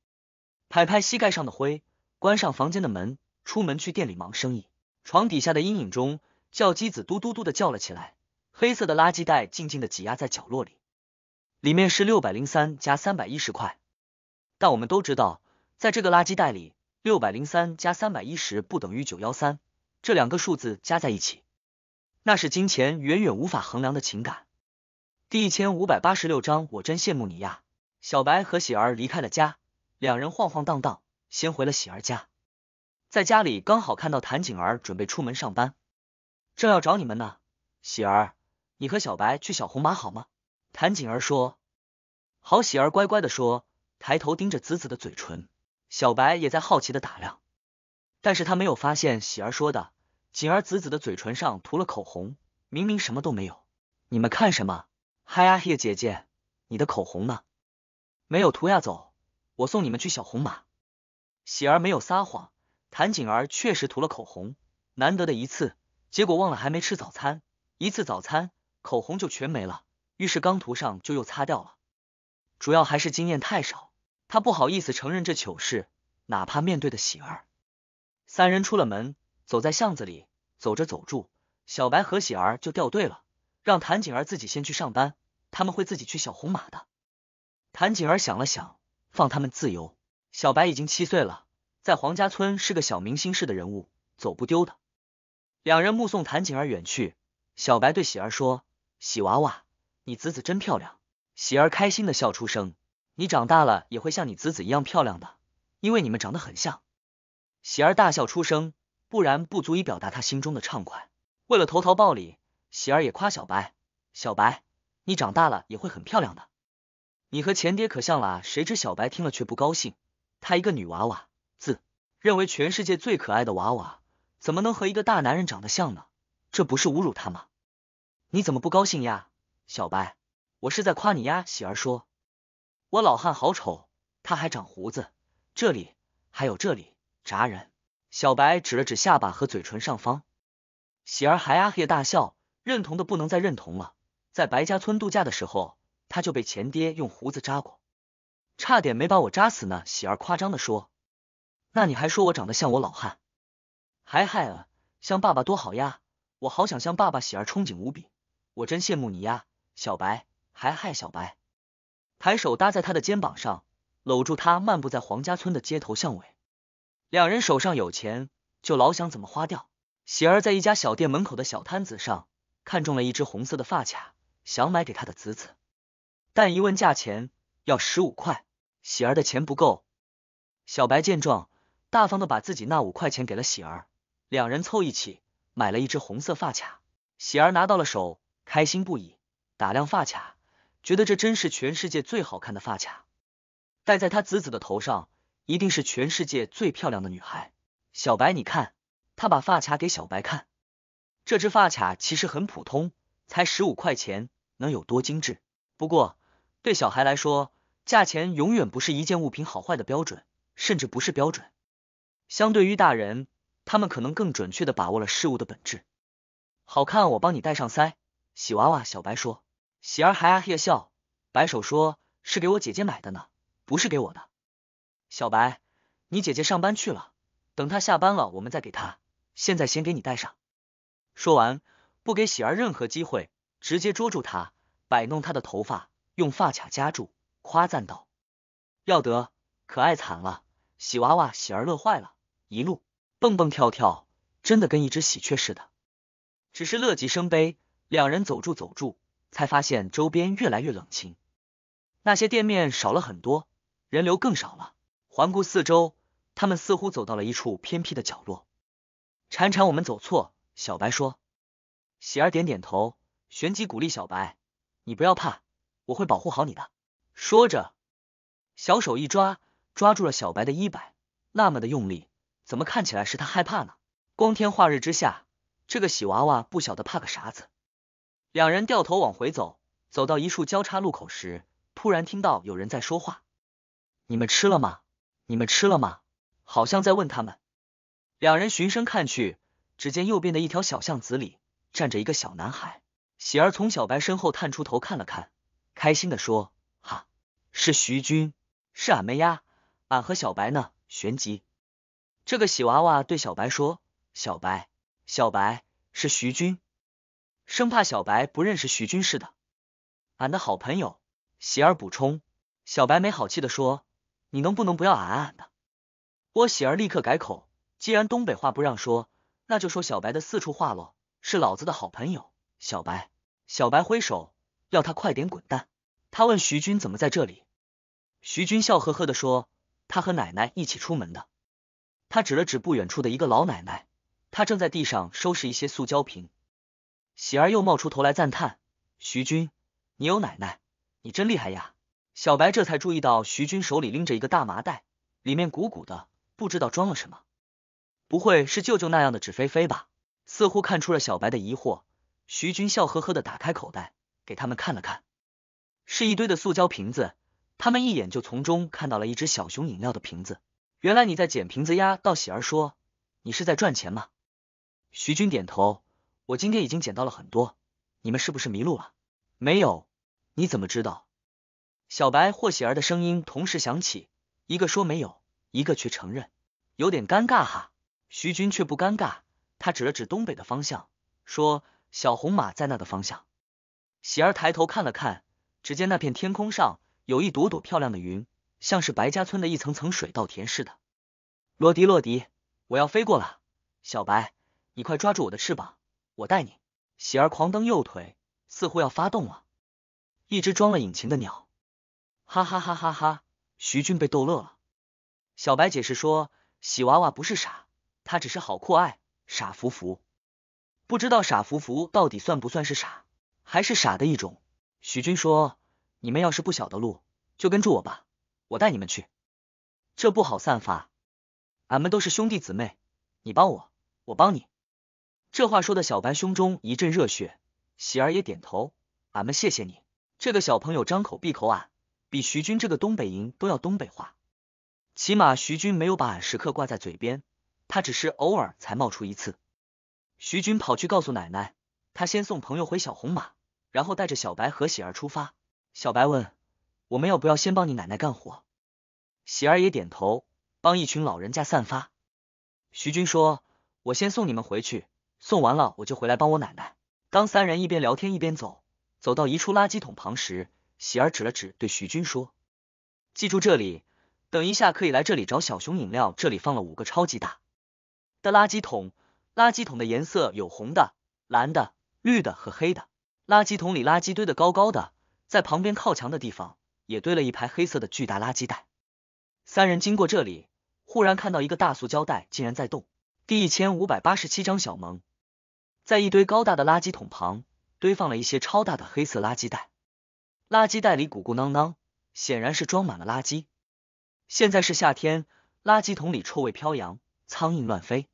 拍拍膝盖上的灰，关上房间的门。出门去店里忙生意，床底下的阴影中，叫鸡子嘟嘟嘟的叫了起来。黑色的垃圾袋静静的挤压在角落里，里面是六百零三加三百一十块。但我们都知道，在这个垃圾袋里，六百零三加三百一十不等于九幺三，这两个数字加在一起，那是金钱远远无法衡量的情感。第一千五百八十六章，我真羡慕你呀。小白和喜儿离开了家，两人晃晃荡荡，先回了喜儿家。在家里刚好看到谭景儿准备出门上班，正要找你们呢。喜儿，你和小白去小红马好吗？谭景儿说。好，喜儿乖乖的说，抬头盯着紫紫的嘴唇。小白也在好奇的打量，但是他没有发现喜儿说的，景儿紫紫的嘴唇上涂了口红，明明什么都没有。你们看什么？嗨啊，嘿，姐姐，你的口红呢？没有涂呀，走，我送你们去小红马。喜儿没有撒谎。谭景儿确实涂了口红，难得的一次，结果忘了还没吃早餐，一次早餐口红就全没了。浴室刚涂上就又擦掉了，主要还是经验太少，他不好意思承认这糗事，哪怕面对的喜儿。三人出了门，走在巷子里，走着走住，小白和喜儿就掉队了，让谭景儿自己先去上班，他们会自己去小红马的。谭景儿想了想，放他们自由。小白已经七岁了。在黄家村是个小明星式的人物，走不丢的。两人目送谭景儿远去，小白对喜儿说：“喜娃娃，你子子真漂亮。”喜儿开心的笑出声：“你长大了也会像你子子一样漂亮的，因为你们长得很像。”喜儿大笑出声，不然不足以表达她心中的畅快。为了投桃报李，喜儿也夸小白：“小白，你长大了也会很漂亮的，你和前爹可像了，谁知小白听了却不高兴，她一个女娃娃。自认为全世界最可爱的娃娃，怎么能和一个大男人长得像呢？这不是侮辱他吗？你怎么不高兴呀，小白？我是在夸你呀。喜儿说：“我老汉好丑，他还长胡子，这里还有这里扎人。”小白指了指下巴和嘴唇上方。喜儿还啊嘿大笑，认同的不能再认同了。在白家村度假的时候，他就被前爹用胡子扎过，差点没把我扎死呢。喜儿夸张的说。那你还说我长得像我老汉，还害了像爸爸多好呀！我好想像爸爸，喜儿憧憬无比。我真羡慕你呀，小白！还害小白，抬手搭在他的肩膀上，搂住他，漫步在黄家村的街头巷尾。两人手上有钱，就老想怎么花掉。喜儿在一家小店门口的小摊子上看中了一只红色的发卡，想买给他的子子，但一问价钱要十五块，喜儿的钱不够。小白见状。大方的把自己那五块钱给了喜儿，两人凑一起买了一只红色发卡。喜儿拿到了手，开心不已，打量发卡，觉得这真是全世界最好看的发卡，戴在她紫紫的头上，一定是全世界最漂亮的女孩。小白，你看，她把发卡给小白看，这只发卡其实很普通，才十五块钱，能有多精致？不过对小孩来说，价钱永远不是一件物品好坏的标准，甚至不是标准。相对于大人，他们可能更准确的把握了事物的本质。好看，我帮你戴上塞。喜娃娃小白说：“喜儿还嘿嘿笑，摆手说：是给我姐姐买的呢，不是给我的。小白，你姐姐上班去了，等她下班了，我们再给她。现在先给你戴上。”说完，不给喜儿任何机会，直接捉住她，摆弄她的头发，用发卡夹住，夸赞道：“要得，可爱惨了！”喜娃娃喜儿乐坏了。一路蹦蹦跳跳，真的跟一只喜鹊似的。只是乐极生悲，两人走住走住，才发现周边越来越冷清，那些店面少了很多，人流更少了。环顾四周，他们似乎走到了一处偏僻的角落。婵婵，我们走错。小白说。喜儿点点头，旋即鼓励小白：“你不要怕，我会保护好你的。”说着，小手一抓，抓住了小白的衣摆，那么的用力。怎么看起来是他害怕呢？光天化日之下，这个喜娃娃不晓得怕个啥子。两人掉头往回走，走到一处交叉路口时，突然听到有人在说话：“你们吃了吗？你们吃了吗？”好像在问他们。两人循声看去，只见右边的一条小巷子里站着一个小男孩。喜儿从小白身后探出头看了看，开心的说：“哈，是徐军，是俺们呀，俺和小白呢。”旋即。这个喜娃娃对小白说：“小白，小白是徐军，生怕小白不认识徐军似的。俺的好朋友。”喜儿补充。小白没好气的说：“你能不能不要俺俺的？”我喜儿立刻改口，既然东北话不让说，那就说小白的四处话喽。是老子的好朋友，小白。小白挥手要他快点滚蛋。他问徐军怎么在这里，徐军笑呵呵的说：“他和奶奶一起出门的。”他指了指不远处的一个老奶奶，她正在地上收拾一些塑胶瓶。喜儿又冒出头来赞叹：“徐军，你有奶奶，你真厉害呀！”小白这才注意到徐军手里拎着一个大麻袋，里面鼓鼓的，不知道装了什么。不会是舅舅那样的纸飞飞吧？似乎看出了小白的疑惑，徐军笑呵呵的打开口袋，给他们看了看，是一堆的塑胶瓶子。他们一眼就从中看到了一只小熊饮料的瓶子。原来你在捡瓶子呀？道喜儿说：“你是在赚钱吗？”徐军点头。我今天已经捡到了很多。你们是不是迷路了？没有。你怎么知道？小白或喜儿的声音同时响起，一个说没有，一个却承认，有点尴尬哈。徐军却不尴尬，他指了指东北的方向，说：“小红马在那个方向。”喜儿抬头看了看，只见那片天空上有一朵朵漂亮的云。像是白家村的一层层水稻田似的。罗迪，罗迪，我要飞过了。小白，你快抓住我的翅膀，我带你。喜儿狂蹬右腿，似乎要发动了。一只装了引擎的鸟。哈哈哈哈哈！徐军被逗乐了。小白解释说：“喜娃娃不是傻，他只是好酷爱傻福福。不知道傻福福到底算不算是傻，还是傻的一种。”徐军说：“你们要是不晓得路，就跟住我吧。”我带你们去，这不好散发。俺们都是兄弟姊妹，你帮我，我帮你。这话说的小白胸中一阵热血，喜儿也点头。俺们谢谢你，这个小朋友张口闭口俺，比徐军这个东北营都要东北话。起码徐军没有把俺时刻挂在嘴边，他只是偶尔才冒出一次。徐军跑去告诉奶奶，他先送朋友回小红马，然后带着小白和喜儿出发。小白问。我们要不要先帮你奶奶干活？喜儿也点头，帮一群老人家散发。徐军说：“我先送你们回去，送完了我就回来帮我奶奶。”当三人一边聊天一边走，走到一处垃圾桶旁时，喜儿指了指，对徐军说：“记住这里，等一下可以来这里找小熊饮料。这里放了五个超级大的垃圾桶，垃圾桶的颜色有红的、蓝的、绿的和黑的。垃圾桶里垃圾堆得高高的，在旁边靠墙的地方。”也堆了一排黑色的巨大垃圾袋。三人经过这里，忽然看到一个大塑胶袋竟然在动。第一千五百八十七章小萌在一堆高大的垃圾桶旁堆放了一些超大的黑色垃圾袋，垃圾袋里鼓鼓囊囊，显然是装满了垃圾。现在是夏天，垃圾桶里臭味飘扬，苍蝇乱飞。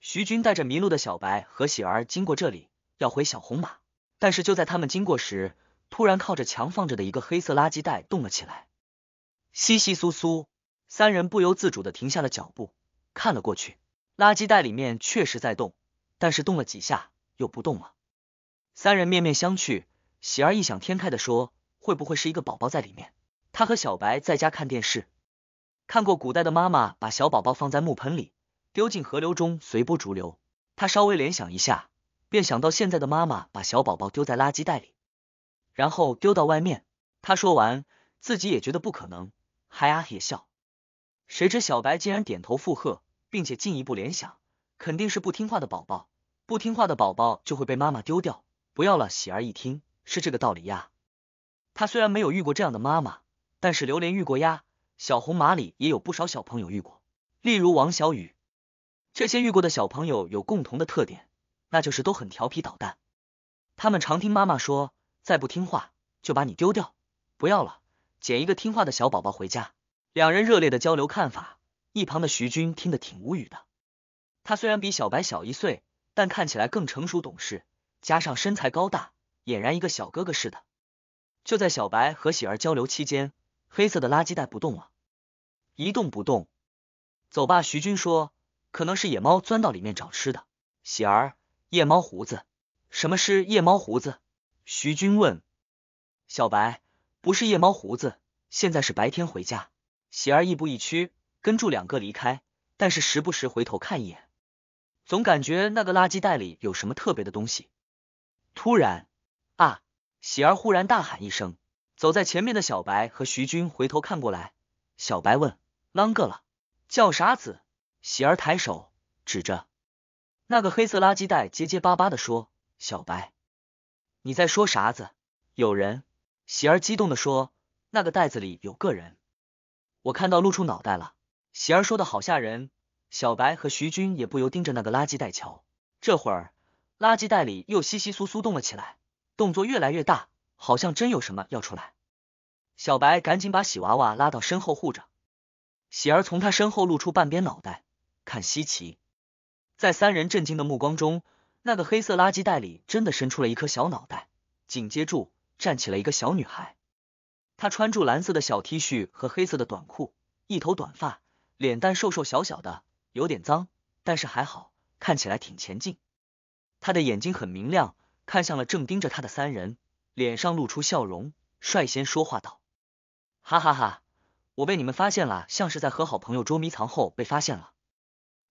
徐军带着迷路的小白和喜儿经过这里，要回小红马，但是就在他们经过时。突然靠着墙放着的一个黑色垃圾袋动了起来，稀稀疏疏，三人不由自主的停下了脚步，看了过去。垃圾袋里面确实在动，但是动了几下又不动了。三人面面相觑，喜儿异想天开的说：“会不会是一个宝宝在里面？”他和小白在家看电视，看过古代的妈妈把小宝宝放在木盆里，丢进河流中随波逐流。他稍微联想一下，便想到现在的妈妈把小宝宝丢在垃圾袋里。然后丢到外面。他说完，自己也觉得不可能。嗨呀，也笑。谁知小白竟然点头附和，并且进一步联想，肯定是不听话的宝宝，不听话的宝宝就会被妈妈丢掉，不要了。喜儿一听是这个道理呀。他虽然没有遇过这样的妈妈，但是榴莲遇过呀，小红马里也有不少小朋友遇过，例如王小雨。这些遇过的小朋友有共同的特点，那就是都很调皮捣蛋。他们常听妈妈说。再不听话就把你丢掉，不要了，捡一个听话的小宝宝回家。两人热烈的交流看法，一旁的徐军听得挺无语的。他虽然比小白小一岁，但看起来更成熟懂事，加上身材高大，俨然一个小哥哥似的。就在小白和喜儿交流期间，黑色的垃圾袋不动了，一动不动。走吧，徐军说，可能是野猫钻到里面找吃的。喜儿，夜猫胡子，什么是夜猫胡子？徐军问：“小白，不是夜猫胡子，现在是白天回家。”喜儿亦步亦趋跟住两个离开，但是时不时回头看一眼，总感觉那个垃圾袋里有什么特别的东西。突然，啊！喜儿忽然大喊一声，走在前面的小白和徐军回头看过来。小白问：“啷个了？叫啥子？”喜儿抬手指着那个黑色垃圾袋，结结巴巴的说：“小白。”你在说啥子？有人，喜儿激动的说，那个袋子里有个人，我看到露出脑袋了。喜儿说的好吓人，小白和徐军也不由盯着那个垃圾袋瞧。这会儿，垃圾袋里又稀稀疏疏动了起来，动作越来越大，好像真有什么要出来。小白赶紧把喜娃娃拉到身后护着，喜儿从他身后露出半边脑袋，看稀奇，在三人震惊的目光中。那个黑色垃圾袋里真的伸出了一颗小脑袋，紧接住站起了一个小女孩。她穿着蓝色的小 T 恤和黑色的短裤，一头短发，脸蛋瘦瘦小小的，有点脏，但是还好，看起来挺前进。她的眼睛很明亮，看向了正盯着她的三人，脸上露出笑容，率先说话道：“哈哈哈，我被你们发现了，像是在和好朋友捉迷藏后被发现了。”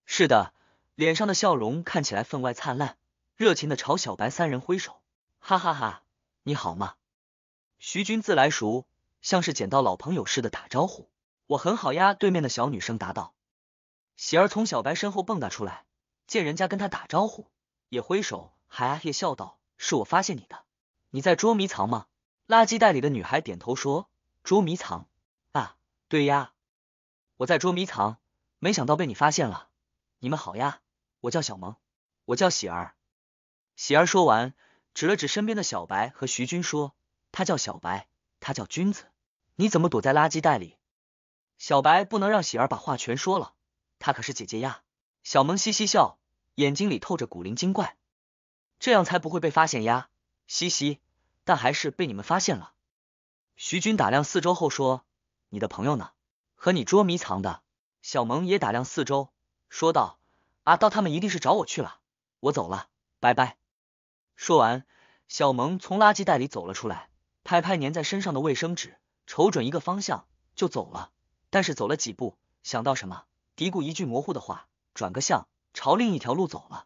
是的，脸上的笑容看起来分外灿烂。热情的朝小白三人挥手，哈哈哈！你好吗？徐军自来熟，像是捡到老朋友似的打招呼。我很好呀。对面的小女生答道。喜儿从小白身后蹦跶出来，见人家跟他打招呼，也挥手，还也笑道：“是我发现你的，你在捉迷藏吗？”垃圾袋里的女孩点头说：“捉迷藏啊，对呀，我在捉迷藏，没想到被你发现了。你们好呀，我叫小萌，我叫喜儿。”喜儿说完，指了指身边的小白和徐军，说：“他叫小白，他叫君子。你怎么躲在垃圾袋里？”小白不能让喜儿把话全说了，他可是姐姐呀。小萌嘻嘻笑，眼睛里透着古灵精怪，这样才不会被发现呀。嘻嘻，但还是被你们发现了。徐军打量四周后说：“你的朋友呢？和你捉迷藏的？”小萌也打量四周，说道：“啊，到他们一定是找我去了。我走了，拜拜。”说完，小萌从垃圾袋里走了出来，拍拍粘在身上的卫生纸，瞅准一个方向就走了。但是走了几步，想到什么，嘀咕一句模糊的话，转个向，朝另一条路走了。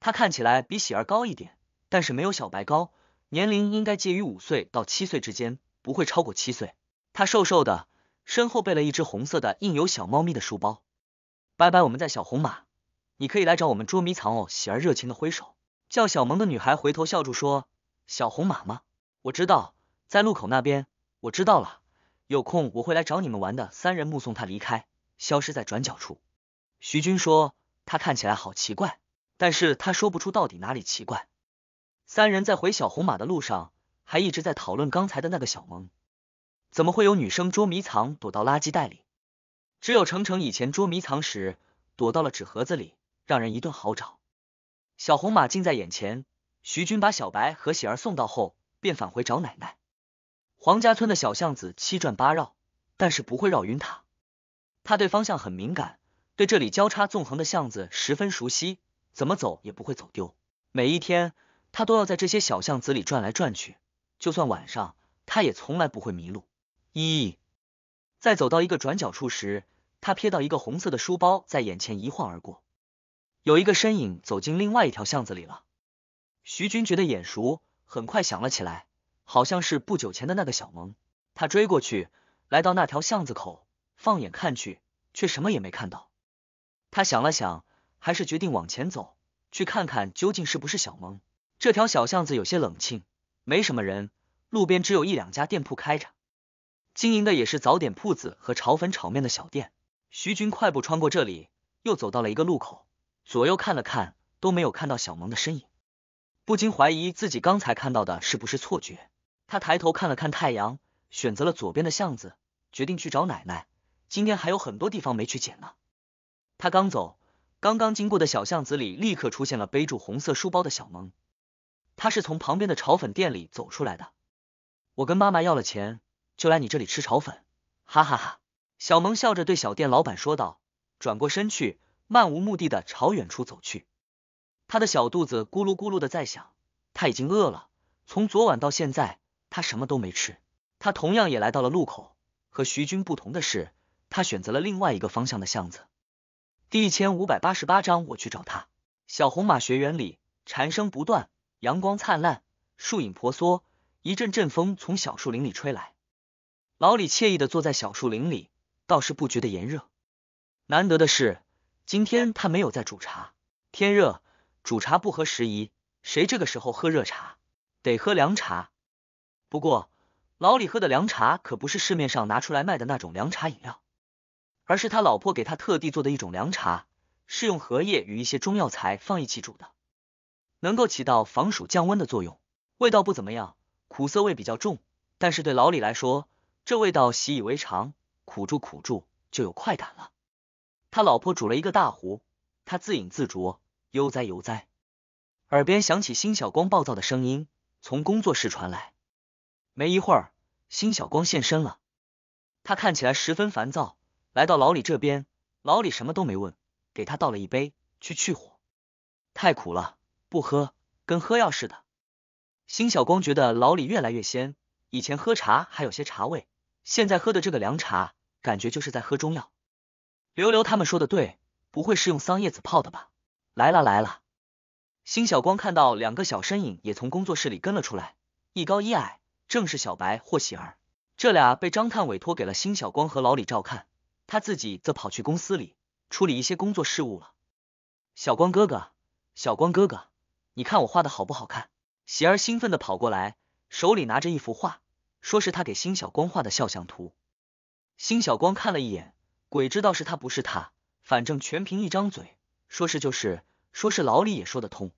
他看起来比喜儿高一点，但是没有小白高，年龄应该介于五岁到七岁之间，不会超过七岁。他瘦瘦的，身后背了一只红色的印有小猫咪的书包。拜拜，我们在小红马，你可以来找我们捉迷藏哦。喜儿热情的挥手。叫小萌的女孩回头笑住说：“小红马吗？我知道，在路口那边。我知道了，有空我会来找你们玩的。”三人目送她离开，消失在转角处。徐军说：“她看起来好奇怪，但是他说不出到底哪里奇怪。”三人在回小红马的路上，还一直在讨论刚才的那个小萌，怎么会有女生捉迷藏躲到垃圾袋里？只有程程以前捉迷藏时躲到了纸盒子里，让人一顿好找。小红马近在眼前，徐军把小白和喜儿送到后，便返回找奶奶。黄家村的小巷子七转八绕，但是不会绕晕他。他对方向很敏感，对这里交叉纵横的巷子十分熟悉，怎么走也不会走丢。每一天，他都要在这些小巷子里转来转去，就算晚上，他也从来不会迷路。咦，在走到一个转角处时，他瞥到一个红色的书包在眼前一晃而过。有一个身影走进另外一条巷子里了，徐军觉得眼熟，很快想了起来，好像是不久前的那个小萌。他追过去，来到那条巷子口，放眼看去，却什么也没看到。他想了想，还是决定往前走，去看看究竟是不是小萌。这条小巷子有些冷清，没什么人，路边只有一两家店铺开着，经营的也是早点铺子和炒粉炒面的小店。徐军快步穿过这里，又走到了一个路口。左右看了看，都没有看到小萌的身影，不禁怀疑自己刚才看到的是不是错觉。他抬头看了看太阳，选择了左边的巷子，决定去找奶奶。今天还有很多地方没去捡呢。他刚走，刚刚经过的小巷子里立刻出现了背住红色书包的小萌。他是从旁边的炒粉店里走出来的。我跟妈妈要了钱，就来你这里吃炒粉。哈哈哈！小萌笑着对小店老板说道，转过身去。漫无目的的朝远处走去，他的小肚子咕噜咕噜的在响，他已经饿了。从昨晚到现在，他什么都没吃。他同样也来到了路口，和徐军不同的是，他选择了另外一个方向的巷子。第一千五百八十八章，我去找他。小红马学园里蝉声不断，阳光灿烂，树影婆娑，一阵阵风从小树林里吹来。老李惬意的坐在小树林里，倒是不觉得炎热。难得的是。今天他没有在煮茶，天热，煮茶不合时宜，谁这个时候喝热茶？得喝凉茶。不过老李喝的凉茶可不是市面上拿出来卖的那种凉茶饮料，而是他老婆给他特地做的一种凉茶，是用荷叶与一些中药材放一起煮的，能够起到防暑降温的作用。味道不怎么样，苦涩味比较重，但是对老李来说，这味道习以为常，苦住苦住就有快感了。他老婆煮了一个大壶，他自饮自酌，悠哉悠哉。耳边响起辛小光暴躁的声音，从工作室传来。没一会儿，辛小光现身了。他看起来十分烦躁，来到老李这边。老李什么都没问，给他倒了一杯去去火。太苦了，不喝，跟喝药似的。辛小光觉得老李越来越仙，以前喝茶还有些茶味，现在喝的这个凉茶，感觉就是在喝中药。刘刘他们说的对，不会是用桑叶子泡的吧？来了来了，辛小光看到两个小身影也从工作室里跟了出来，一高一矮，正是小白或喜儿。这俩被张探委托给了辛小光和老李照看，他自己则跑去公司里处理一些工作事务了。小光哥哥，小光哥哥，你看我画的好不好看？喜儿兴奋的跑过来，手里拿着一幅画，说是他给辛小光画的肖像图。辛小光看了一眼。鬼知道是他不是他，反正全凭一张嘴，说是就是，说是老李也说得通，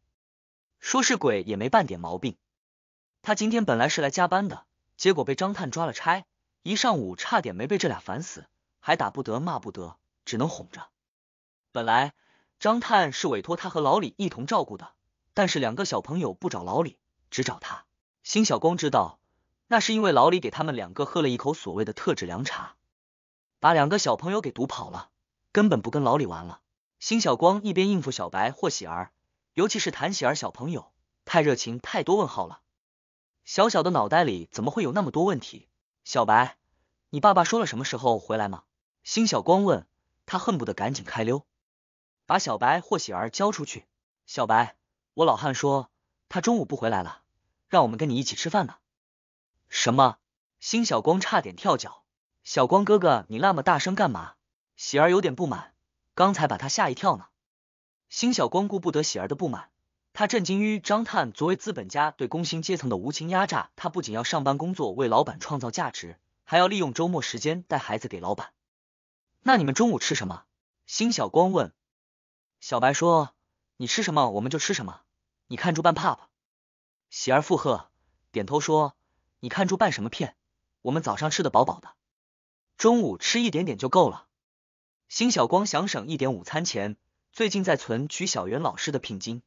说是鬼也没半点毛病。他今天本来是来加班的，结果被张探抓了差，一上午差点没被这俩烦死，还打不得骂不得，只能哄着。本来张探是委托他和老李一同照顾的，但是两个小朋友不找老李，只找他。辛小光知道，那是因为老李给他们两个喝了一口所谓的特制凉茶。把两个小朋友给毒跑了，根本不跟老李玩了。辛小光一边应付小白或喜儿，尤其是谭喜儿小朋友，太热情，太多问号了。小小的脑袋里怎么会有那么多问题？小白，你爸爸说了什么时候回来吗？辛小光问，他恨不得赶紧开溜，把小白或喜儿交出去。小白，我老汉说他中午不回来了，让我们跟你一起吃饭呢。什么？辛小光差点跳脚。小光哥哥，你那么大声干嘛？喜儿有点不满，刚才把他吓一跳呢。辛小光顾不得喜儿的不满，他震惊于张探作为资本家对工薪阶层的无情压榨。他不仅要上班工作为老板创造价值，还要利用周末时间带孩子给老板。那你们中午吃什么？辛小光问。小白说：“你吃什么，我们就吃什么。”你看住扮怕吧？喜儿附和，点头说：“你看住办什么片？我们早上吃的饱饱的。”中午吃一点点就够了。辛小光想省一点午餐钱，最近在存取小袁老师的聘金。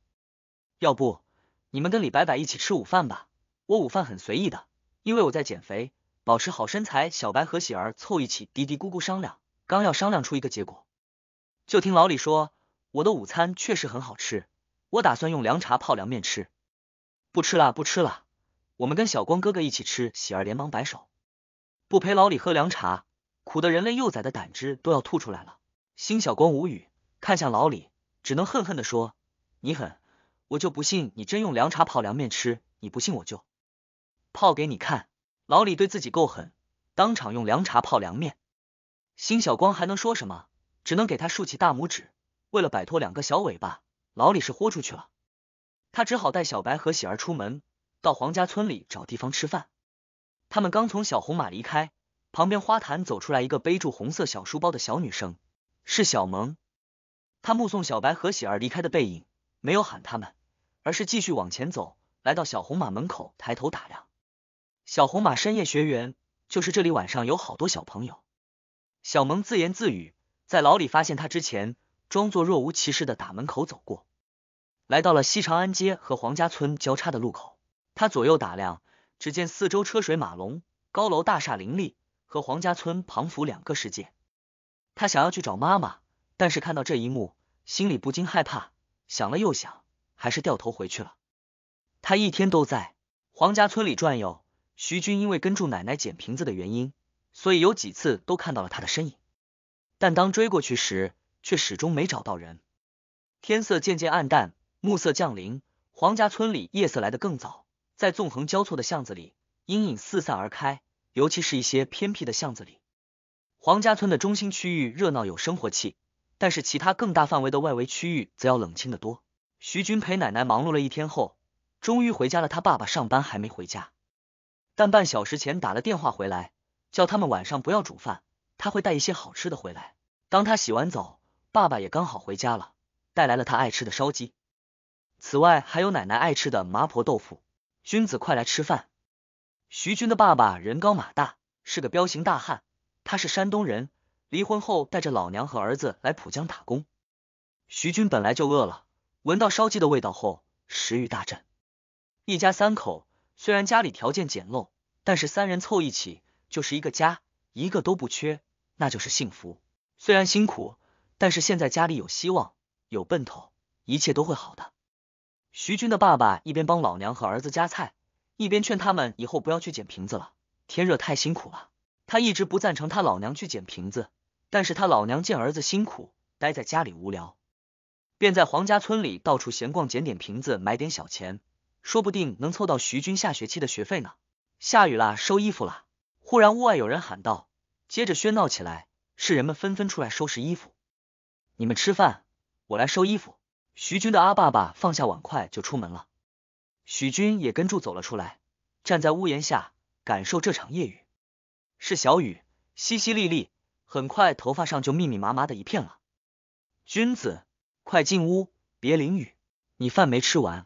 要不你们跟李白白一起吃午饭吧？我午饭很随意的，因为我在减肥，保持好身材。小白和喜儿凑一起嘀嘀咕咕商量，刚要商量出一个结果，就听老李说我的午餐确实很好吃，我打算用凉茶泡凉面吃。不吃了，不吃了，我们跟小光哥哥一起吃。喜儿连忙摆手，不陪老李喝凉茶。苦的人类幼崽的胆汁都要吐出来了，辛小光无语，看向老李，只能恨恨的说：“你狠，我就不信你真用凉茶泡凉面吃，你不信我就泡给你看。”老李对自己够狠，当场用凉茶泡凉面，辛小光还能说什么？只能给他竖起大拇指。为了摆脱两个小尾巴，老李是豁出去了，他只好带小白和喜儿出门，到黄家村里找地方吃饭。他们刚从小红马离开。旁边花坛走出来一个背住红色小书包的小女生，是小萌。她目送小白和喜儿离开的背影，没有喊他们，而是继续往前走，来到小红马门口，抬头打量。小红马深夜学员就是这里，晚上有好多小朋友。小萌自言自语，在老李发现他之前，装作若无其事的打门口走过，来到了西长安街和黄家村交叉的路口。他左右打量，只见四周车水马龙，高楼大厦林立。和黄家村庞府两个世界，他想要去找妈妈，但是看到这一幕，心里不禁害怕，想了又想，还是掉头回去了。他一天都在黄家村里转悠，徐军因为跟住奶奶捡瓶子的原因，所以有几次都看到了他的身影，但当追过去时，却始终没找到人。天色渐渐暗淡，暮色降临，黄家村里夜色来得更早，在纵横交错的巷子里，阴影四散而开。尤其是一些偏僻的巷子里，黄家村的中心区域热闹有生活气，但是其他更大范围的外围区域则要冷清的多。徐军陪奶奶忙碌了一天后，终于回家了。他爸爸上班还没回家，但半小时前打了电话回来，叫他们晚上不要煮饭，他会带一些好吃的回来。当他洗完澡，爸爸也刚好回家了，带来了他爱吃的烧鸡，此外还有奶奶爱吃的麻婆豆腐。君子快来吃饭。徐军的爸爸人高马大，是个彪形大汉。他是山东人，离婚后带着老娘和儿子来浦江打工。徐军本来就饿了，闻到烧鸡的味道后，食欲大振。一家三口虽然家里条件简陋，但是三人凑一起就是一个家，一个都不缺，那就是幸福。虽然辛苦，但是现在家里有希望，有奔头，一切都会好的。徐军的爸爸一边帮老娘和儿子夹菜。一边劝他们以后不要去捡瓶子了，天热太辛苦了。他一直不赞成他老娘去捡瓶子，但是他老娘见儿子辛苦，待在家里无聊，便在黄家村里到处闲逛，捡点瓶子，买点小钱，说不定能凑到徐军下学期的学费呢。下雨啦，收衣服啦！忽然屋外有人喊道，接着喧闹起来，是人们纷纷出来收拾衣服。你们吃饭，我来收衣服。徐军的阿爸爸放下碗筷就出门了。许军也跟住走了出来，站在屋檐下感受这场夜雨，是小雨，淅淅沥沥，很快头发上就密密麻麻的一片了。君子，快进屋，别淋雨，你饭没吃完。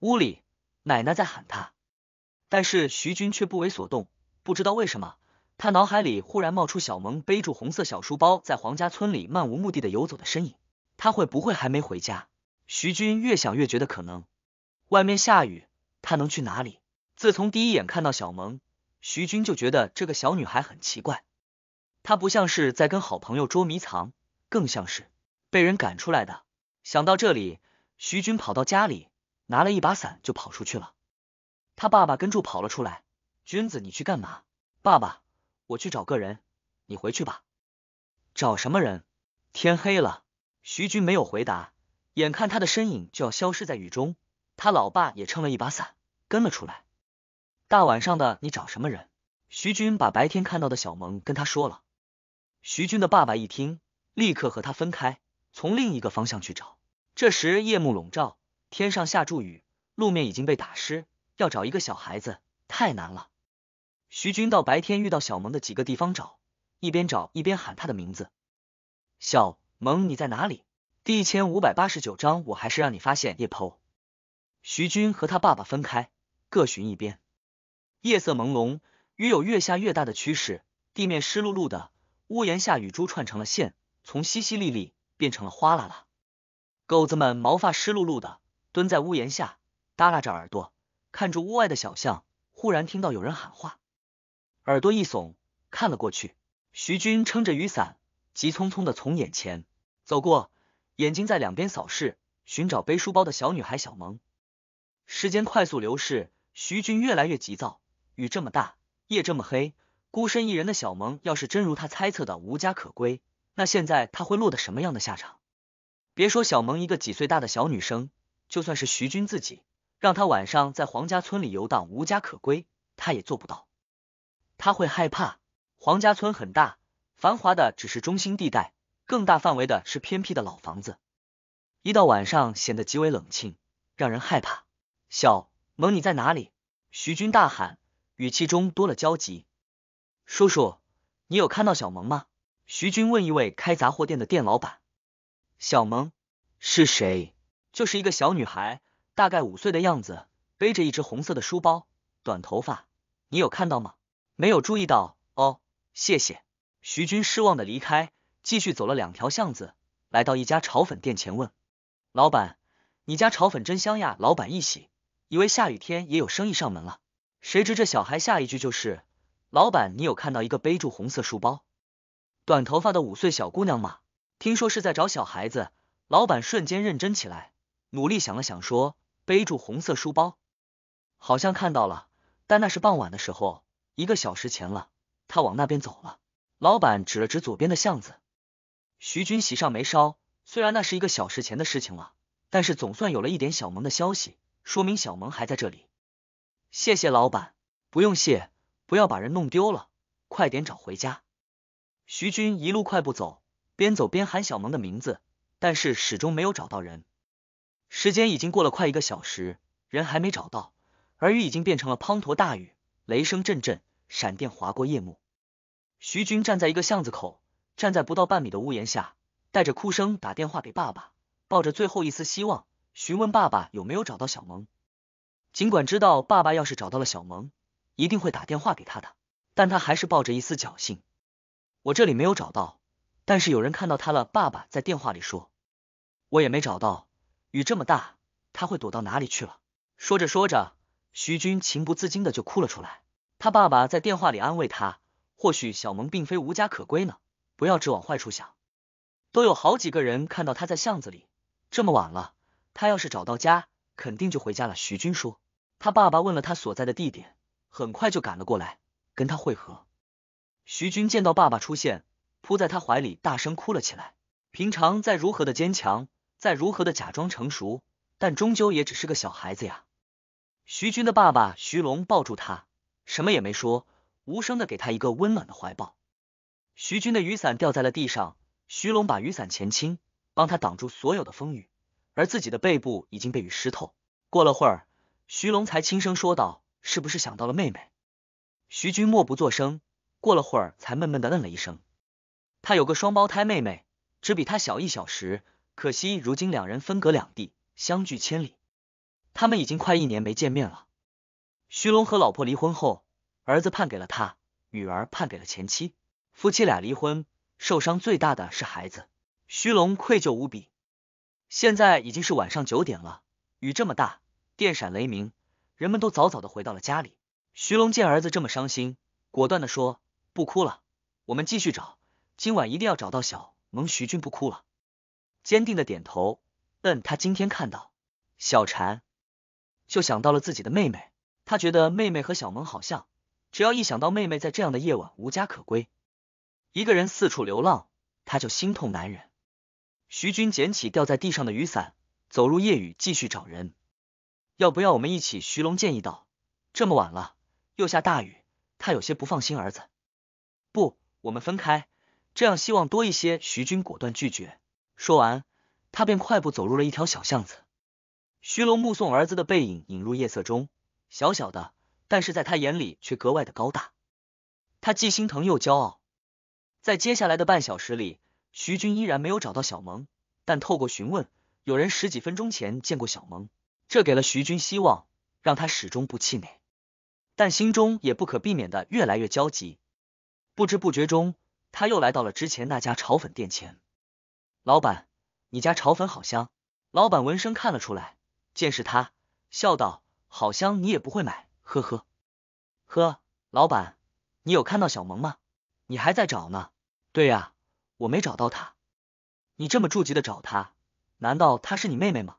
屋里奶奶在喊他，但是徐军却不为所动。不知道为什么，他脑海里忽然冒出小萌背住红色小书包，在黄家村里漫无目的的游走的身影。他会不会还没回家？徐军越想越觉得可能。外面下雨，他能去哪里？自从第一眼看到小萌，徐军就觉得这个小女孩很奇怪，她不像是在跟好朋友捉迷藏，更像是被人赶出来的。想到这里，徐军跑到家里拿了一把伞就跑出去了。他爸爸跟住跑了出来：“君子，你去干嘛？”“爸爸，我去找个人，你回去吧。”“找什么人？”天黑了，徐军没有回答，眼看他的身影就要消失在雨中。他老爸也撑了一把伞跟了出来。大晚上的，你找什么人？徐军把白天看到的小萌跟他说了。徐军的爸爸一听，立刻和他分开，从另一个方向去找。这时夜幕笼罩，天上下住雨，路面已经被打湿，要找一个小孩子太难了。徐军到白天遇到小萌的几个地方找，一边找一边喊他的名字：“小萌，你在哪里？”第一千五百八十九章，我还是让你发现叶鹏。徐军和他爸爸分开，各寻一边。夜色朦胧，雨有越下越大的趋势，地面湿漉漉的，屋檐下雨珠串成了线，从淅淅沥沥变成了哗啦啦。狗子们毛发湿漉漉的，蹲在屋檐下，耷拉着耳朵，看着屋外的小巷。忽然听到有人喊话，耳朵一耸，看了过去。徐军撑着雨伞，急匆匆的从眼前走过，眼睛在两边扫视，寻找背书包的小女孩小萌。时间快速流逝，徐军越来越急躁。雨这么大，夜这么黑，孤身一人的小萌，要是真如他猜测的无家可归，那现在他会落得什么样的下场？别说小萌一个几岁大的小女生，就算是徐军自己，让他晚上在黄家村里游荡无家可归，他也做不到。他会害怕。黄家村很大，繁华的只是中心地带，更大范围的是偏僻的老房子，一到晚上显得极为冷清，让人害怕。小萌，你在哪里？徐军大喊，语气中多了焦急。叔叔，你有看到小萌吗？徐军问一位开杂货店的店老板。小萌是谁？就是一个小女孩，大概五岁的样子，背着一只红色的书包，短头发。你有看到吗？没有注意到哦。谢谢。徐军失望的离开，继续走了两条巷子，来到一家炒粉店前，问老板：“你家炒粉真香呀！”老板一喜。以为下雨天也有生意上门了，谁知这小孩下一句就是：“老板，你有看到一个背住红色书包、短头发的五岁小姑娘吗？”听说是在找小孩子，老板瞬间认真起来，努力想了想说：“背住红色书包，好像看到了，但那是傍晚的时候，一个小时前了，他往那边走了。”老板指了指左边的巷子。徐军喜上眉梢，虽然那是一个小时前的事情了，但是总算有了一点小萌的消息。说明小萌还在这里，谢谢老板，不用谢，不要把人弄丢了，快点找回家。徐军一路快步走，边走边喊小萌的名字，但是始终没有找到人。时间已经过了快一个小时，人还没找到，而雨已经变成了滂沱大雨，雷声阵阵，闪电划过夜幕。徐军站在一个巷子口，站在不到半米的屋檐下，带着哭声打电话给爸爸，抱着最后一丝希望。询问爸爸有没有找到小萌，尽管知道爸爸要是找到了小萌，一定会打电话给他的，但他还是抱着一丝侥幸。我这里没有找到，但是有人看到他了。爸爸在电话里说，我也没找到，雨这么大，他会躲到哪里去了？说着说着，徐军情不自禁的就哭了出来。他爸爸在电话里安慰他，或许小萌并非无家可归呢，不要只往坏处想。都有好几个人看到他在巷子里，这么晚了。他要是找到家，肯定就回家了。徐军说，他爸爸问了他所在的地点，很快就赶了过来，跟他会合。徐军见到爸爸出现，扑在他怀里，大声哭了起来。平常再如何的坚强，再如何的假装成熟，但终究也只是个小孩子呀。徐军的爸爸徐龙抱住他，什么也没说，无声的给他一个温暖的怀抱。徐军的雨伞掉在了地上，徐龙把雨伞前倾，帮他挡住所有的风雨。而自己的背部已经被雨湿透。过了会儿，徐龙才轻声说道：“是不是想到了妹妹？”徐军默不作声。过了会儿，才闷闷的嗯了一声。他有个双胞胎妹妹，只比他小一小时。可惜如今两人分隔两地，相距千里。他们已经快一年没见面了。徐龙和老婆离婚后，儿子判给了他，女儿判给了前妻。夫妻俩离婚，受伤最大的是孩子。徐龙愧疚无比。现在已经是晚上九点了，雨这么大，电闪雷鸣，人们都早早的回到了家里。徐龙见儿子这么伤心，果断的说：“不哭了，我们继续找，今晚一定要找到小萌。”徐军不哭了，坚定的点头，嗯，他今天看到小婵，就想到了自己的妹妹，他觉得妹妹和小萌好像，只要一想到妹妹在这样的夜晚无家可归，一个人四处流浪，他就心痛难忍。徐军捡起掉在地上的雨伞，走入夜雨，继续找人。要不要我们一起？徐龙建议道。这么晚了，又下大雨，他有些不放心儿子。不，我们分开，这样希望多一些。徐军果断拒绝。说完，他便快步走入了一条小巷子。徐龙目送儿子的背影隐入夜色中，小小的，但是在他眼里却格外的高大。他既心疼又骄傲。在接下来的半小时里。徐军依然没有找到小萌，但透过询问，有人十几分钟前见过小萌，这给了徐军希望，让他始终不气馁，但心中也不可避免的越来越焦急。不知不觉中，他又来到了之前那家炒粉店前。老板，你家炒粉好香。老板闻声看了出来，见是他，笑道：“好香，你也不会买，呵呵，呵。”老板，你有看到小萌吗？你还在找呢？对呀。我没找到她，你这么着急的找她，难道她是你妹妹吗？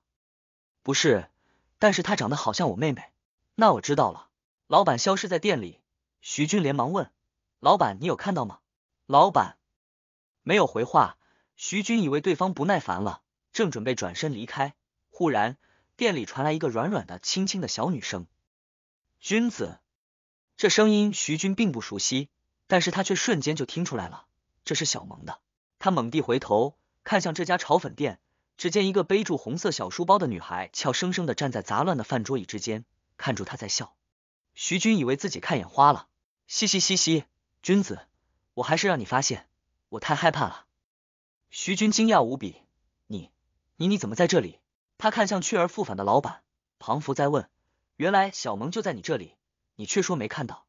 不是，但是她长得好像我妹妹。那我知道了。老板消失在店里，徐军连忙问：“老板，你有看到吗？”老板没有回话，徐军以为对方不耐烦了，正准备转身离开，忽然店里传来一个软软的、轻轻的小女生：“君子。”这声音徐军并不熟悉，但是他却瞬间就听出来了，这是小萌的。他猛地回头看向这家炒粉店，只见一个背住红色小书包的女孩俏生生的站在杂乱的饭桌椅之间，看着他在笑。徐军以为自己看眼花了，嘻嘻嘻嘻，君子，我还是让你发现，我太害怕了。徐军惊讶无比，你你你怎么在这里？他看向去而复返的老板庞福，在问，原来小萌就在你这里，你却说没看到。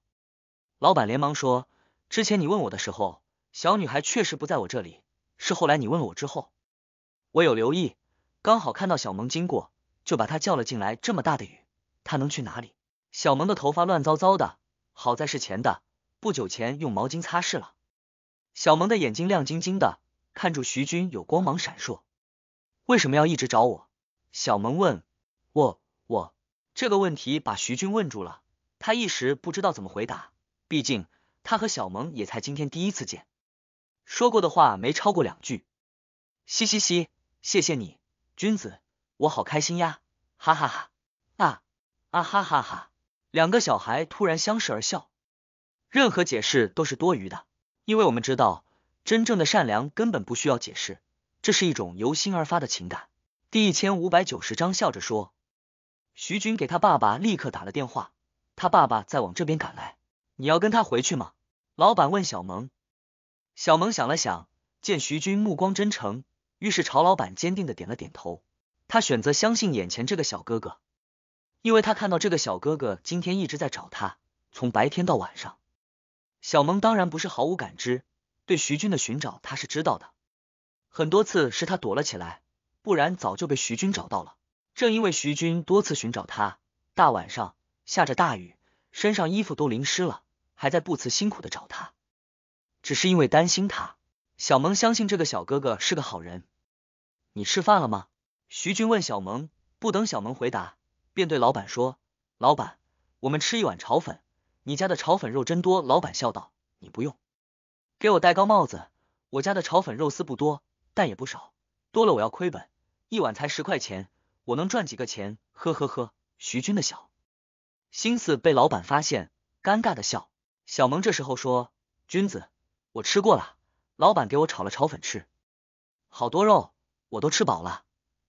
老板连忙说，之前你问我的时候。小女孩确实不在我这里，是后来你问了我之后，我有留意，刚好看到小萌经过，就把她叫了进来。这么大的雨，她能去哪里？小萌的头发乱糟糟的，好在是前的，不久前用毛巾擦拭了。小萌的眼睛亮晶晶的，看住徐军有光芒闪烁。为什么要一直找我？小萌问我，我这个问题把徐军问住了，他一时不知道怎么回答，毕竟他和小萌也才今天第一次见。说过的话没超过两句，嘻嘻嘻，谢谢你，君子，我好开心呀，哈哈哈，啊啊哈哈哈！两个小孩突然相视而笑，任何解释都是多余的，因为我们知道，真正的善良根本不需要解释，这是一种由心而发的情感。第一千五百九十章，笑着说，徐军给他爸爸立刻打了电话，他爸爸在往这边赶来，你要跟他回去吗？老板问小萌。小萌想了想，见徐军目光真诚，于是朝老板坚定的点了点头。他选择相信眼前这个小哥哥，因为他看到这个小哥哥今天一直在找他，从白天到晚上。小萌当然不是毫无感知，对徐军的寻找他是知道的。很多次是他躲了起来，不然早就被徐军找到了。正因为徐军多次寻找他，大晚上下着大雨，身上衣服都淋湿了，还在不辞辛苦的找他。只是因为担心他，小萌相信这个小哥哥是个好人。你吃饭了吗？徐军问小萌，不等小萌回答，便对老板说：“老板，我们吃一碗炒粉，你家的炒粉肉真多。”老板笑道：“你不用，给我戴高帽子，我家的炒粉肉丝不多，但也不少，多了我要亏本。一碗才十块钱，我能赚几个钱？呵呵呵。”徐军的小心思被老板发现，尴尬的笑。小萌这时候说：“君子。”我吃过了，老板给我炒了炒粉吃，好多肉，我都吃饱了。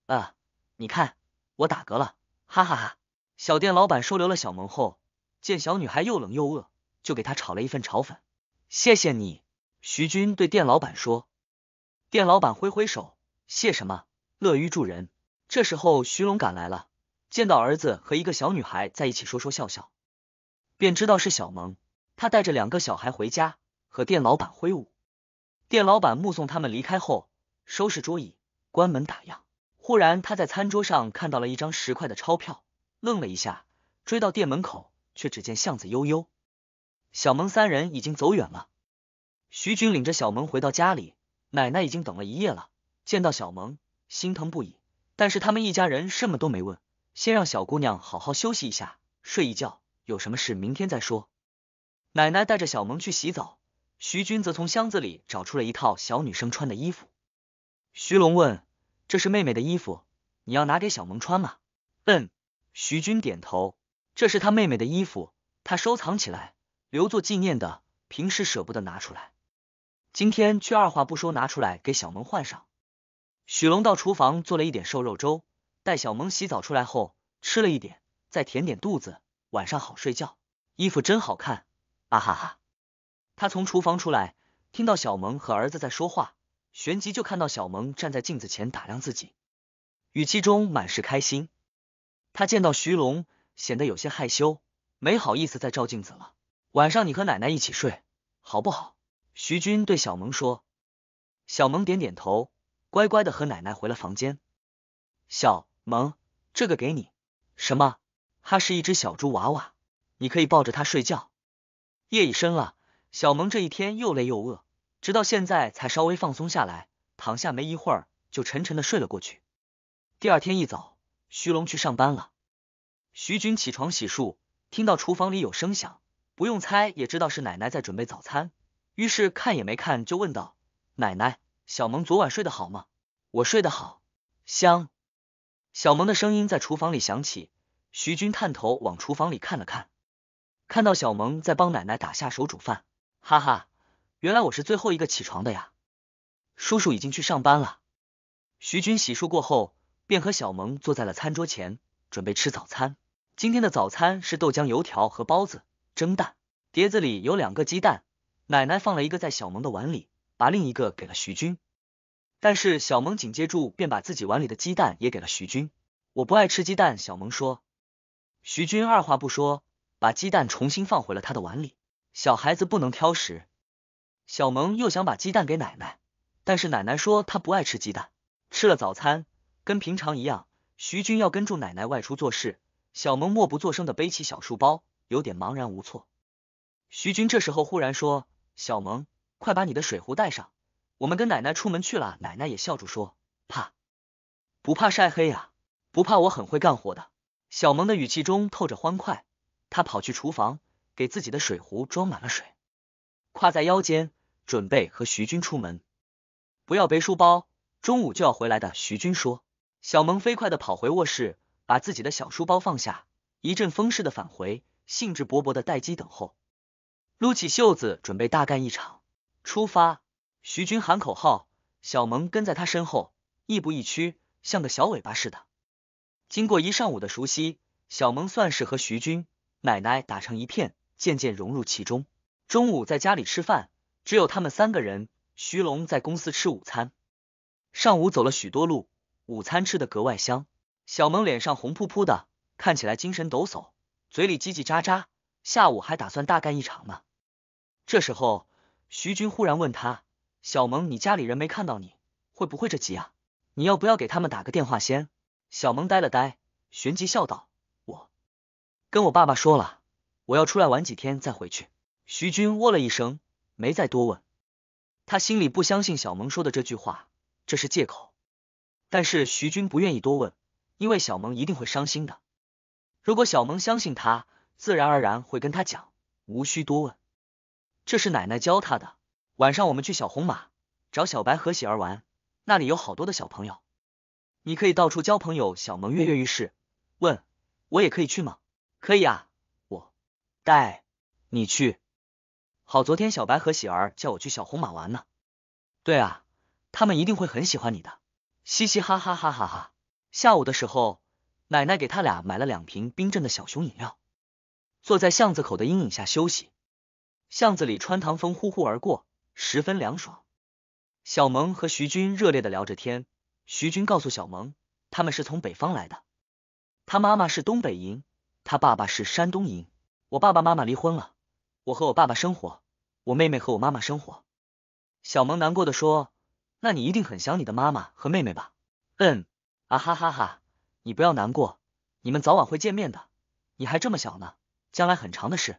啊，你看我打嗝了，哈哈哈！小店老板收留了小萌后，见小女孩又冷又饿，就给她炒了一份炒粉。谢谢你，徐军对店老板说。店老板挥挥手，谢什么？乐于助人。这时候徐龙赶来了，见到儿子和一个小女孩在一起说说笑笑，便知道是小萌。他带着两个小孩回家。和店老板挥舞，店老板目送他们离开后，收拾桌椅，关门打烊。忽然，他在餐桌上看到了一张十块的钞票，愣了一下，追到店门口，却只见巷子悠悠，小萌三人已经走远了。徐军领着小萌回到家里，奶奶已经等了一夜了，见到小萌，心疼不已。但是他们一家人什么都没问，先让小姑娘好好休息一下，睡一觉，有什么事明天再说。奶奶带着小萌去洗澡。徐军则从箱子里找出了一套小女生穿的衣服。徐龙问：“这是妹妹的衣服，你要拿给小萌穿吗？”“嗯。”徐军点头：“这是他妹妹的衣服，他收藏起来留作纪念的，平时舍不得拿出来，今天却二话不说拿出来给小萌换上。”许龙到厨房做了一点瘦肉粥，待小萌洗澡出来后吃了一点，再填点肚子，晚上好睡觉。衣服真好看，啊哈哈。他从厨房出来，听到小萌和儿子在说话，旋即就看到小萌站在镜子前打量自己，语气中满是开心。他见到徐龙，显得有些害羞，没好意思再照镜子了。晚上你和奶奶一起睡，好不好？徐军对小萌说。小萌点点头，乖乖的和奶奶回了房间。小萌，这个给你。什么？它是一只小猪娃娃，你可以抱着它睡觉。夜已深了。小萌这一天又累又饿，直到现在才稍微放松下来，躺下没一会儿就沉沉的睡了过去。第二天一早，徐龙去上班了，徐军起床洗漱，听到厨房里有声响，不用猜也知道是奶奶在准备早餐，于是看也没看就问道：“奶奶，小萌昨晚睡得好吗？”“我睡得好，香。”小萌的声音在厨房里响起，徐军探头往厨房里看了看，看到小萌在帮奶奶打下手煮饭。哈哈，原来我是最后一个起床的呀！叔叔已经去上班了。徐军洗漱过后，便和小萌坐在了餐桌前，准备吃早餐。今天的早餐是豆浆、油条和包子、蒸蛋。碟子里有两个鸡蛋，奶奶放了一个在小萌的碗里，把另一个给了徐军。但是小萌紧接住便把自己碗里的鸡蛋也给了徐军。我不爱吃鸡蛋，小萌说。徐军二话不说，把鸡蛋重新放回了他的碗里。小孩子不能挑食，小萌又想把鸡蛋给奶奶，但是奶奶说她不爱吃鸡蛋。吃了早餐，跟平常一样，徐军要跟住奶奶外出做事。小萌默不作声的背起小书包，有点茫然无措。徐军这时候忽然说：“小萌，快把你的水壶带上，我们跟奶奶出门去了。”奶奶也笑着说：“怕不怕晒黑呀？不怕，我很会干活的。”小萌的语气中透着欢快，她跑去厨房。给自己的水壶装满了水，挎在腰间，准备和徐军出门。不要背书包，中午就要回来的。徐军说。小萌飞快的跑回卧室，把自己的小书包放下，一阵风似的返回，兴致勃勃的待机等候，撸起袖子准备大干一场。出发！徐军喊口号，小萌跟在他身后，亦步亦趋，像个小尾巴似的。经过一上午的熟悉，小萌算是和徐军奶奶打成一片。渐渐融入其中。中午在家里吃饭，只有他们三个人。徐龙在公司吃午餐。上午走了许多路，午餐吃的格外香。小萌脸上红扑扑的，看起来精神抖擞，嘴里叽叽喳喳。下午还打算大干一场呢。这时候，徐军忽然问他：“小萌，你家里人没看到你，会不会着急啊？你要不要给他们打个电话先？”小萌呆了呆，旋即笑道：“我跟我爸爸说了。”我要出来玩几天再回去。徐军哦了一声，没再多问。他心里不相信小萌说的这句话，这是借口。但是徐军不愿意多问，因为小萌一定会伤心的。如果小萌相信他，自然而然会跟他讲，无需多问。这是奶奶教他的。晚上我们去小红马找小白和喜儿玩，那里有好多的小朋友，你可以到处交朋友。小萌跃跃欲试，问我也可以去吗？可以啊。带你去，好，昨天小白和喜儿叫我去小红马玩呢。对啊，他们一定会很喜欢你的。嘻嘻哈哈哈哈哈。下午的时候，奶奶给他俩买了两瓶冰镇的小熊饮料，坐在巷子口的阴影下休息。巷子里穿堂风呼呼而过，十分凉爽。小萌和徐军热烈的聊着天。徐军告诉小萌，他们是从北方来的，他妈妈是东北营，他爸爸是山东营。我爸爸妈妈离婚了，我和我爸爸生活，我妹妹和我妈妈生活。小萌难过的说：“那你一定很想你的妈妈和妹妹吧？”“嗯。”啊哈哈哈！你不要难过，你们早晚会见面的。你还这么小呢，将来很长的事。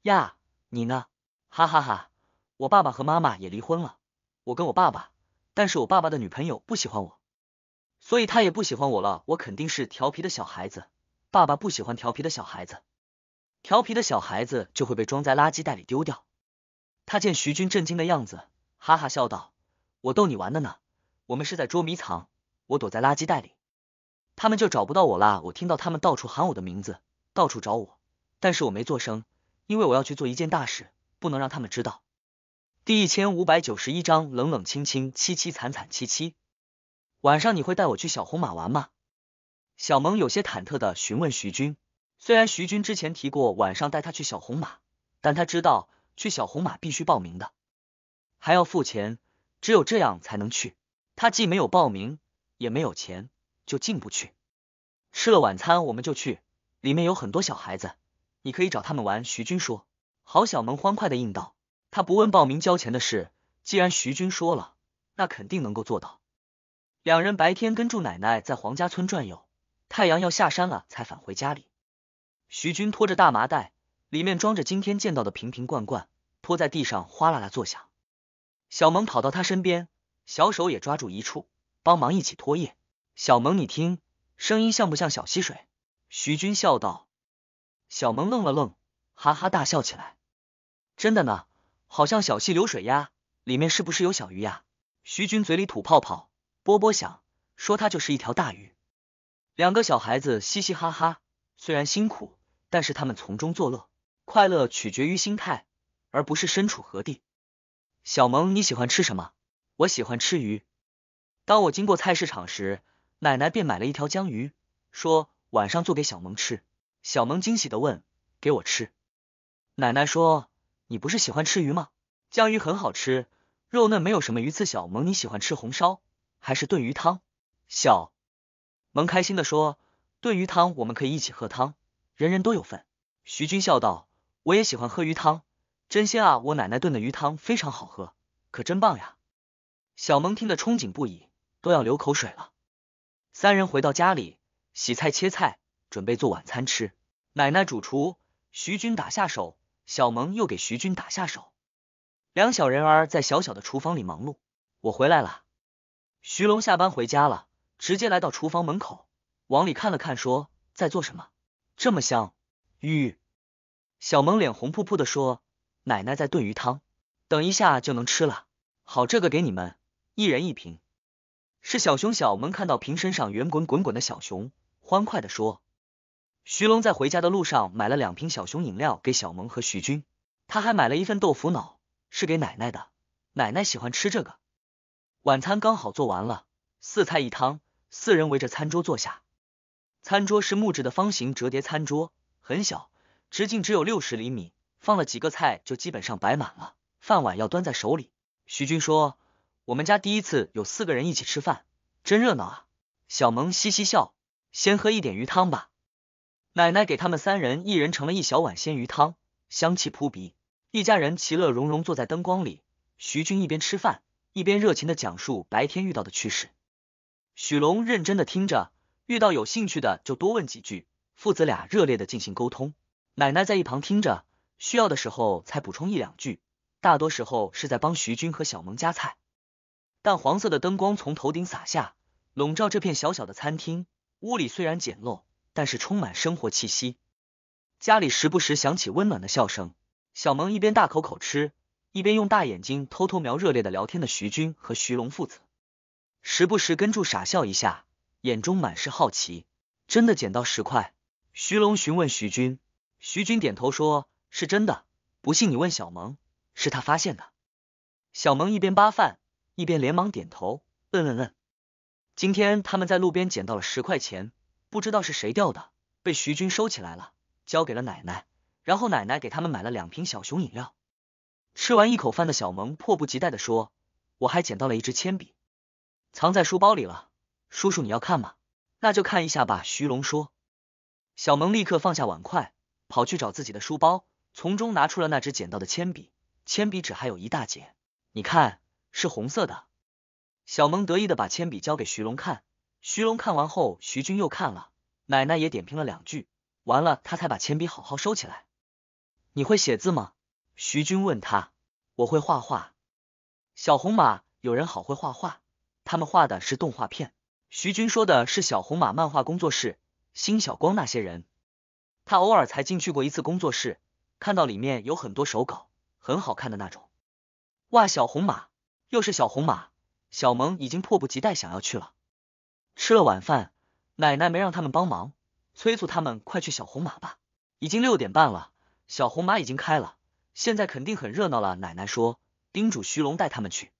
呀，你呢？哈哈哈！我爸爸和妈妈也离婚了，我跟我爸爸，但是我爸爸的女朋友不喜欢我，所以他也不喜欢我了。我肯定是调皮的小孩子，爸爸不喜欢调皮的小孩子。调皮的小孩子就会被装在垃圾袋里丢掉。他见徐军震惊的样子，哈哈笑道：“我逗你玩的呢，我们是在捉迷藏，我躲在垃圾袋里，他们就找不到我啦。我听到他们到处喊我的名字，到处找我，但是我没做声，因为我要去做一件大事，不能让他们知道。”第一千五百九十一章冷冷清清凄凄惨惨戚戚。晚上你会带我去小红马玩吗？小萌有些忐忑的询问徐军。虽然徐军之前提过晚上带他去小红马，但他知道去小红马必须报名的，还要付钱，只有这样才能去。他既没有报名，也没有钱，就进不去。吃了晚餐，我们就去，里面有很多小孩子，你可以找他们玩。”徐军说。郝小萌欢快的应道：“他不问报名交钱的事，既然徐军说了，那肯定能够做到。”两人白天跟住奶奶在黄家村转悠，太阳要下山了才返回家里。徐军拖着大麻袋，里面装着今天见到的瓶瓶罐罐，拖在地上哗啦啦作响。小萌跑到他身边，小手也抓住一处，帮忙一起拖曳。小萌，你听，声音像不像小溪水？徐军笑道。小萌愣了愣，哈哈大笑起来。真的呢，好像小溪流水呀。里面是不是有小鱼呀？徐军嘴里吐泡泡，波波响，说他就是一条大鱼。两个小孩子嘻嘻哈哈，虽然辛苦。但是他们从中作乐，快乐取决于心态，而不是身处何地。小萌，你喜欢吃什么？我喜欢吃鱼。当我经过菜市场时，奶奶便买了一条江鱼，说晚上做给小萌吃。小萌惊喜的问：“给我吃？”奶奶说：“你不是喜欢吃鱼吗？江鱼很好吃，肉嫩，没有什么鱼刺。”小萌你喜欢吃红烧还是炖鱼汤？小萌开心的说：“炖鱼汤，我们可以一起喝汤。”人人都有份。徐军笑道：“我也喜欢喝鱼汤，真鲜啊！我奶奶炖的鱼汤非常好喝，可真棒呀！”小萌听得憧憬不已，都要流口水了。三人回到家里，洗菜切菜，准备做晚餐吃。奶奶主厨，徐军打下手，小萌又给徐军打下手。两小人儿在小小的厨房里忙碌。我回来了，徐龙下班回家了，直接来到厨房门口，往里看了看，说：“在做什么？”这么香，吁！小萌脸红扑扑的说：“奶奶在炖鱼汤，等一下就能吃了。”好，这个给你们，一人一瓶。是小熊小萌看到瓶身上圆滚滚滚的小熊，欢快的说：“徐龙在回家的路上买了两瓶小熊饮料给小萌和徐军，他还买了一份豆腐脑，是给奶奶的，奶奶喜欢吃这个。”晚餐刚好做完了，四菜一汤，四人围着餐桌坐下。餐桌是木质的方形折叠餐桌，很小，直径只有六十厘米，放了几个菜就基本上摆满了。饭碗要端在手里。徐军说：“我们家第一次有四个人一起吃饭，真热闹啊！”小萌嘻嘻笑：“先喝一点鱼汤吧。”奶奶给他们三人一人盛了一小碗鲜鱼汤，香气扑鼻。一家人其乐融融坐在灯光里。徐军一边吃饭，一边热情的讲述白天遇到的趣事。许龙认真的听着。遇到有兴趣的就多问几句，父子俩热烈的进行沟通，奶奶在一旁听着，需要的时候才补充一两句，大多时候是在帮徐军和小萌夹菜。淡黄色的灯光从头顶洒下，笼罩这片小小的餐厅。屋里虽然简陋，但是充满生活气息。家里时不时响起温暖的笑声。小萌一边大口口吃，一边用大眼睛偷偷瞄热烈的聊天的徐军和徐龙父子，时不时跟住傻笑一下。眼中满是好奇，真的捡到十块？徐龙询问徐军，徐军点头说，是真的。不信你问小萌，是他发现的。小萌一边扒饭，一边连忙点头，嗯嗯嗯。今天他们在路边捡到了十块钱，不知道是谁掉的，被徐军收起来了，交给了奶奶，然后奶奶给他们买了两瓶小熊饮料。吃完一口饭的小萌迫不及待的说，我还捡到了一支铅笔，藏在书包里了。叔叔，你要看吗？那就看一下吧。徐龙说。小萌立刻放下碗筷，跑去找自己的书包，从中拿出了那只捡到的铅笔，铅笔纸还有一大截。你看，是红色的。小萌得意的把铅笔交给徐龙看。徐龙看完后，徐军又看了，奶奶也点评了两句，完了他才把铅笔好好收起来。你会写字吗？徐军问他。我会画画。小红马有人好会画画，他们画的是动画片。徐军说的是小红马漫画工作室，辛晓光那些人，他偶尔才进去过一次工作室，看到里面有很多手稿，很好看的那种。哇，小红马，又是小红马，小萌已经迫不及待想要去了。吃了晚饭，奶奶没让他们帮忙，催促他们快去小红马吧。已经六点半了，小红马已经开了，现在肯定很热闹了。奶奶说，叮嘱徐龙带他们去。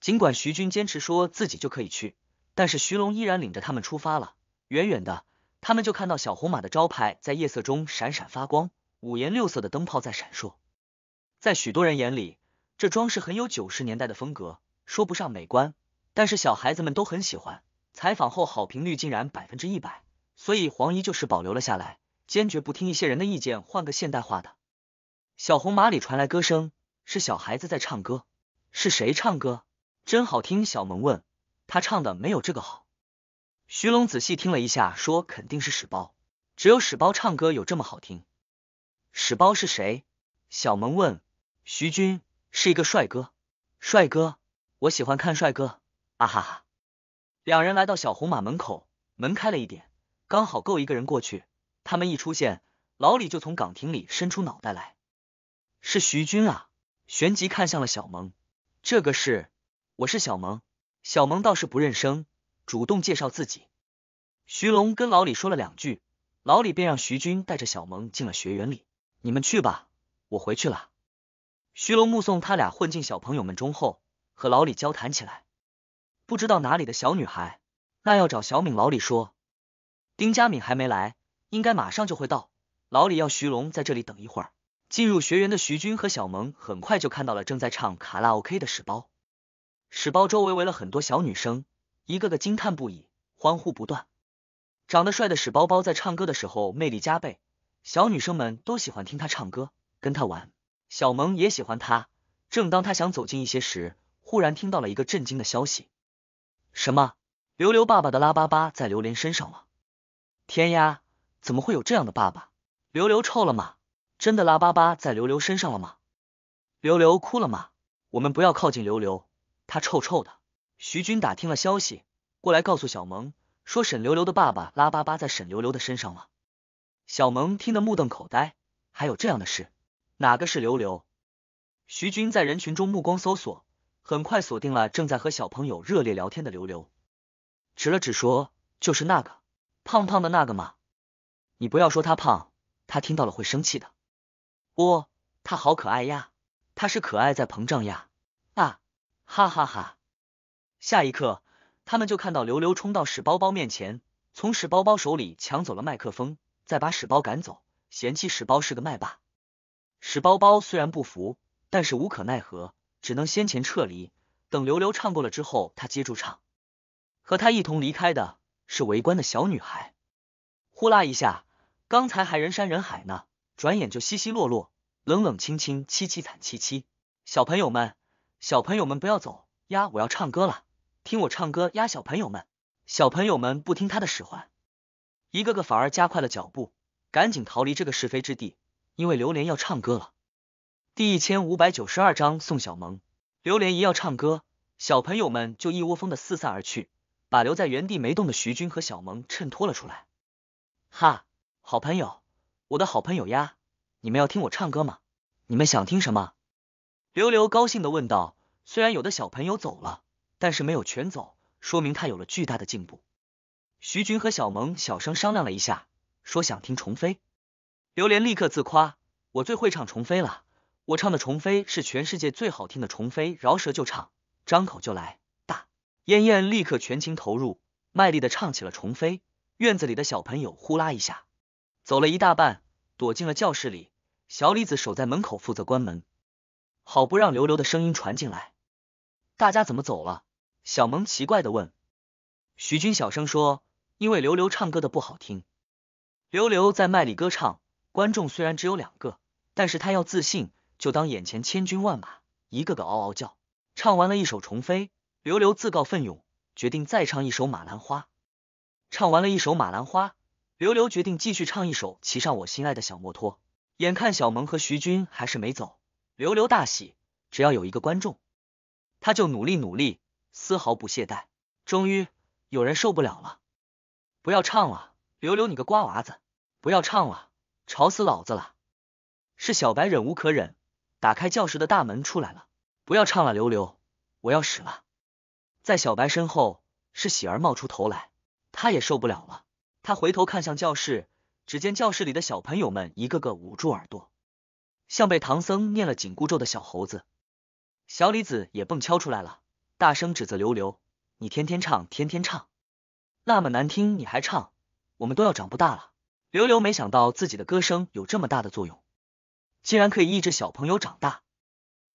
尽管徐军坚持说自己就可以去。但是徐龙依然领着他们出发了。远远的，他们就看到小红马的招牌在夜色中闪闪发光，五颜六色的灯泡在闪烁。在许多人眼里，这装饰很有九十年代的风格，说不上美观，但是小孩子们都很喜欢。采访后好评率竟然百分之一百，所以黄姨就是保留了下来，坚决不听一些人的意见，换个现代化的。小红马里传来歌声，是小孩子在唱歌。是谁唱歌？真好听。小萌问。他唱的没有这个好。徐龙仔细听了一下，说：“肯定是屎包，只有屎包唱歌有这么好听。”屎包是谁？小萌问。徐军是一个帅哥，帅哥，我喜欢看帅哥。啊哈哈。两人来到小红马门口，门开了一点，刚好够一个人过去。他们一出现，老李就从岗亭里伸出脑袋来：“是徐军啊！”旋即看向了小萌：“这个是，我是小萌。”小萌倒是不认生，主动介绍自己。徐龙跟老李说了两句，老李便让徐军带着小萌进了学员里。你们去吧，我回去了。徐龙目送他俩混进小朋友们中后，和老李交谈起来。不知道哪里的小女孩，那要找小敏。老李说，丁佳敏还没来，应该马上就会到。老李要徐龙在这里等一会儿。进入学员的徐军和小萌很快就看到了正在唱卡拉 OK 的石包。史包周围围了很多小女生，一个个惊叹不已，欢呼不断。长得帅的史包包在唱歌的时候魅力加倍，小女生们都喜欢听他唱歌，跟他玩。小萌也喜欢他。正当他想走近一些时，忽然听到了一个震惊的消息：什么？刘刘爸爸的拉巴巴在刘莲身上了！天呀！怎么会有这样的爸爸？刘刘臭了吗？真的拉巴巴在刘刘身上了吗？刘刘哭了吗？我们不要靠近刘刘。他臭臭的。徐军打听了消息，过来告诉小萌，说沈流流的爸爸拉巴巴在沈流流的身上了。小萌听得目瞪口呆，还有这样的事？哪个是流流？徐军在人群中目光搜索，很快锁定了正在和小朋友热烈聊天的流流，指了指说，就是那个胖胖的那个嘛。你不要说他胖，他听到了会生气的。哦，他好可爱呀，他是可爱在膨胀呀。哈哈哈！下一刻，他们就看到刘刘冲到史包包面前，从史包包手里抢走了麦克风，再把史包赶走，嫌弃史包是个麦霸。史包包虽然不服，但是无可奈何，只能先前撤离。等刘刘唱够了之后，他接住唱。和他一同离开的是围观的小女孩。呼啦一下，刚才还人山人海呢，转眼就稀稀落落，冷冷清清，凄凄惨凄凄。小朋友们。小朋友们不要走呀！我要唱歌了，听我唱歌呀！小朋友们，小朋友们不听他的使唤，一个个反而加快了脚步，赶紧逃离这个是非之地，因为榴莲要唱歌了。第一千五百九十二章宋小萌，榴莲一要唱歌，小朋友们就一窝蜂的四散而去，把留在原地没动的徐军和小萌衬托了出来。哈，好朋友，我的好朋友呀，你们要听我唱歌吗？你们想听什么？刘刘高兴的问道：“虽然有的小朋友走了，但是没有全走，说明他有了巨大的进步。”徐军和小萌小声商量了一下，说想听《虫飞》。刘莲立刻自夸：“我最会唱《虫飞》了，我唱的《虫飞》是全世界最好听的《虫飞》，饶舌就唱，张口就来。”大燕燕立刻全情投入，卖力的唱起了《虫飞》。院子里的小朋友呼啦一下走了一大半，躲进了教室里。小李子守在门口负责关门。好不让刘刘的声音传进来，大家怎么走了？小萌奇怪的问。徐军小声说：“因为刘刘唱歌的不好听。”刘刘在麦里歌唱，观众虽然只有两个，但是他要自信，就当眼前千军万马，一个个嗷嗷叫。唱完了一首《虫飞》，刘刘自告奋勇，决定再唱一首《马兰花》。唱完了一首《马兰花》，刘刘决定继续唱一首《骑上我心爱的小摩托》。眼看小萌和徐军还是没走。刘刘大喜，只要有一个观众，他就努力努力，丝毫不懈怠。终于有人受不了了，不要唱了，刘刘你个瓜娃子，不要唱了，吵死老子了！是小白忍无可忍，打开教室的大门出来了，不要唱了，刘刘，我要死了。在小白身后是喜儿冒出头来，他也受不了了，他回头看向教室，只见教室里的小朋友们一个个捂住耳朵。像被唐僧念了紧箍咒的小猴子，小李子也蹦敲出来了，大声指责刘刘：“你天天唱，天天唱，那么难听，你还唱，我们都要长不大了。”刘刘没想到自己的歌声有这么大的作用，竟然可以抑制小朋友长大，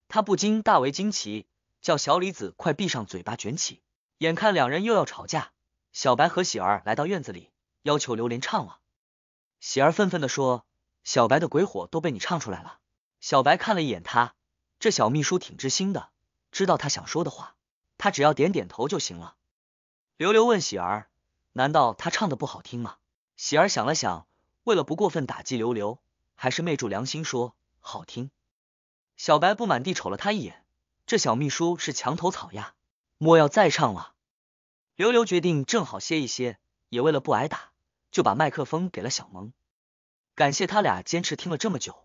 他不禁大为惊奇，叫小李子快闭上嘴巴，卷起。眼看两人又要吵架，小白和喜儿来到院子里，要求刘莲唱了。喜儿愤愤的说：“小白的鬼火都被你唱出来了。”小白看了一眼他，这小秘书挺知心的，知道他想说的话，他只要点点头就行了。刘刘问喜儿：“难道他唱的不好听吗？”喜儿想了想，为了不过分打击刘刘，还是昧住良心说：“好听。”小白不满地瞅了他一眼，这小秘书是墙头草呀，莫要再唱了。刘刘决定正好歇一歇，也为了不挨打，就把麦克风给了小萌，感谢他俩坚持听了这么久。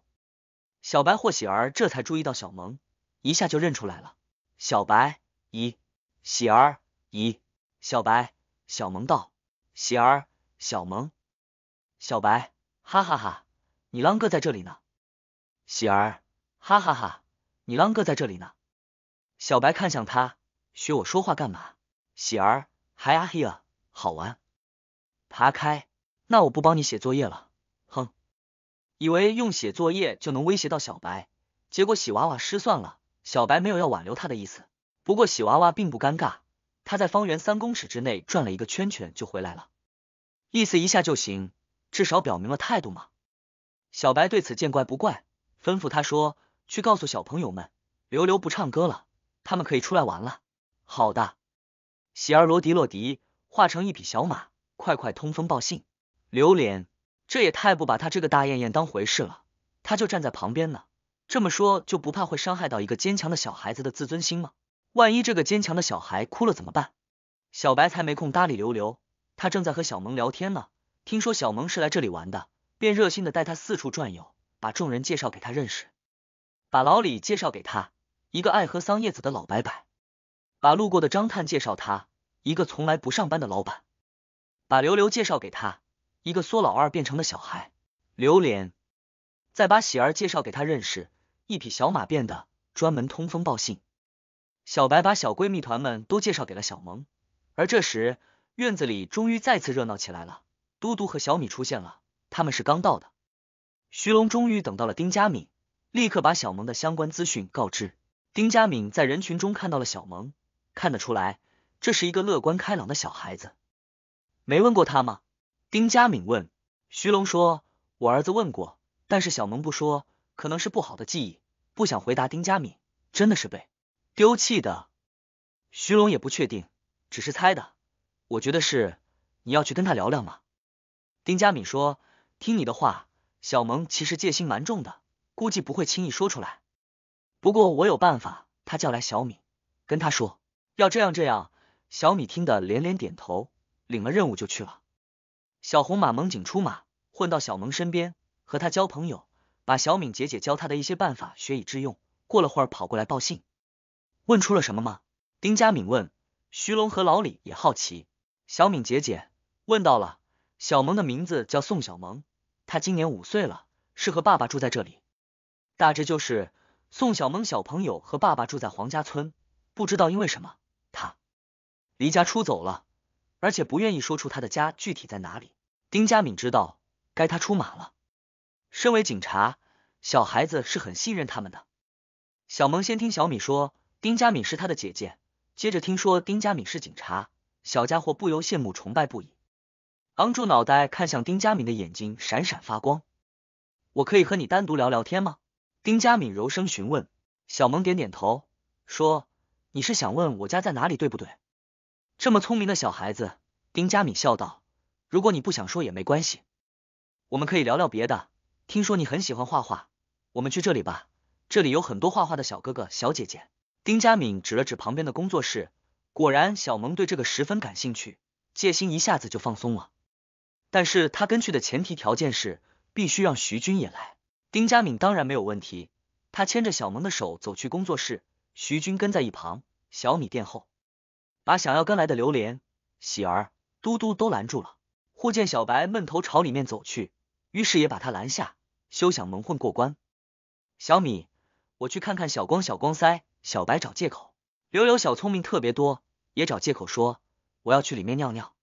小白或喜儿这才注意到小萌，一下就认出来了。小白，咦？喜儿，咦？小白，小萌道，喜儿，小萌，小白，哈哈哈，你浪哥在这里呢。喜儿，哈哈哈，你浪哥在这里呢。小白看向他，学我说话干嘛？喜儿 h 啊 here，好玩。爬开，那我不帮你写作业了。以为用写作业就能威胁到小白，结果喜娃娃失算了。小白没有要挽留他的意思，不过喜娃娃并不尴尬，他在方圆三公尺之内转了一个圈圈就回来了，意思一下就行，至少表明了态度嘛。小白对此见怪不怪，吩咐他说：“去告诉小朋友们，刘刘不唱歌了，他们可以出来玩了。”好的，喜儿罗迪洛迪化成一匹小马，快快通风报信。榴莲。这也太不把他这个大燕燕当回事了，他就站在旁边呢。这么说就不怕会伤害到一个坚强的小孩子的自尊心吗？万一这个坚强的小孩哭了怎么办？小白才没空搭理刘刘，他正在和小萌聊天呢。听说小萌是来这里玩的，便热心的带他四处转悠，把众人介绍给他认识，把老李介绍给他一个爱喝桑叶子的老伯伯，把路过的张探介绍他一个从来不上班的老板，把刘刘介绍给他。一个缩老二变成了小孩，榴莲，再把喜儿介绍给他认识，一匹小马变的专门通风报信，小白把小闺蜜团们都介绍给了小萌，而这时院子里终于再次热闹起来了，嘟嘟和小米出现了，他们是刚到的，徐龙终于等到了丁佳敏，立刻把小萌的相关资讯告知丁佳敏，在人群中看到了小萌，看得出来这是一个乐观开朗的小孩子，没问过他吗？丁佳敏问徐龙说：“我儿子问过，但是小萌不说，可能是不好的记忆，不想回答。”丁佳敏真的是被丢弃的，徐龙也不确定，只是猜的。我觉得是你要去跟他聊聊吗？丁佳敏说：“听你的话，小萌其实戒心蛮重的，估计不会轻易说出来。不过我有办法，他叫来小敏，跟他说要这样这样。”小米听得连连点头，领了任务就去了。小红马萌警出马，混到小萌身边，和他交朋友，把小敏姐姐教他的一些办法学以致用。过了会儿，跑过来报信，问出了什么吗？丁佳敏问。徐龙和老李也好奇。小敏姐姐问到了，小萌的名字叫宋小萌，她今年五岁了，是和爸爸住在这里。大致就是，宋小萌小朋友和爸爸住在黄家村，不知道因为什么，他离家出走了。而且不愿意说出他的家具体在哪里。丁佳敏知道该他出马了。身为警察，小孩子是很信任他们的。小萌先听小米说丁佳敏是他的姐姐，接着听说丁佳敏是警察，小家伙不由羡慕崇拜不已，昂住脑袋看向丁佳敏的眼睛闪闪发光。我可以和你单独聊聊天吗？丁佳敏柔声询问。小萌点点头，说：“你是想问我家在哪里，对不对？”这么聪明的小孩子，丁佳敏笑道：“如果你不想说也没关系，我们可以聊聊别的。听说你很喜欢画画，我们去这里吧，这里有很多画画的小哥哥小姐姐。”丁佳敏指了指旁边的工作室，果然小萌对这个十分感兴趣，戒心一下子就放松了。但是他跟去的前提条件是必须让徐军也来。丁佳敏当然没有问题，她牵着小萌的手走去工作室，徐军跟在一旁，小米垫后。把想要跟来的榴莲、喜儿、嘟嘟都拦住了。忽见小白闷头朝里面走去，于是也把他拦下，休想蒙混过关。小米，我去看看小光。小光塞小白找借口，刘刘小聪明特别多，也找借口说我要去里面尿尿。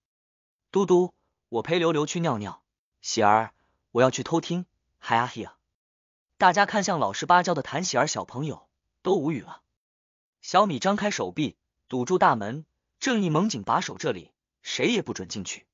嘟嘟，我陪刘刘去尿尿。喜儿，我要去偷听。嗨呀嘿呀！大家看向老实巴交的谭喜儿小朋友，都无语了。小米张开手臂，堵住大门。正义猛警把守这里，谁也不准进去。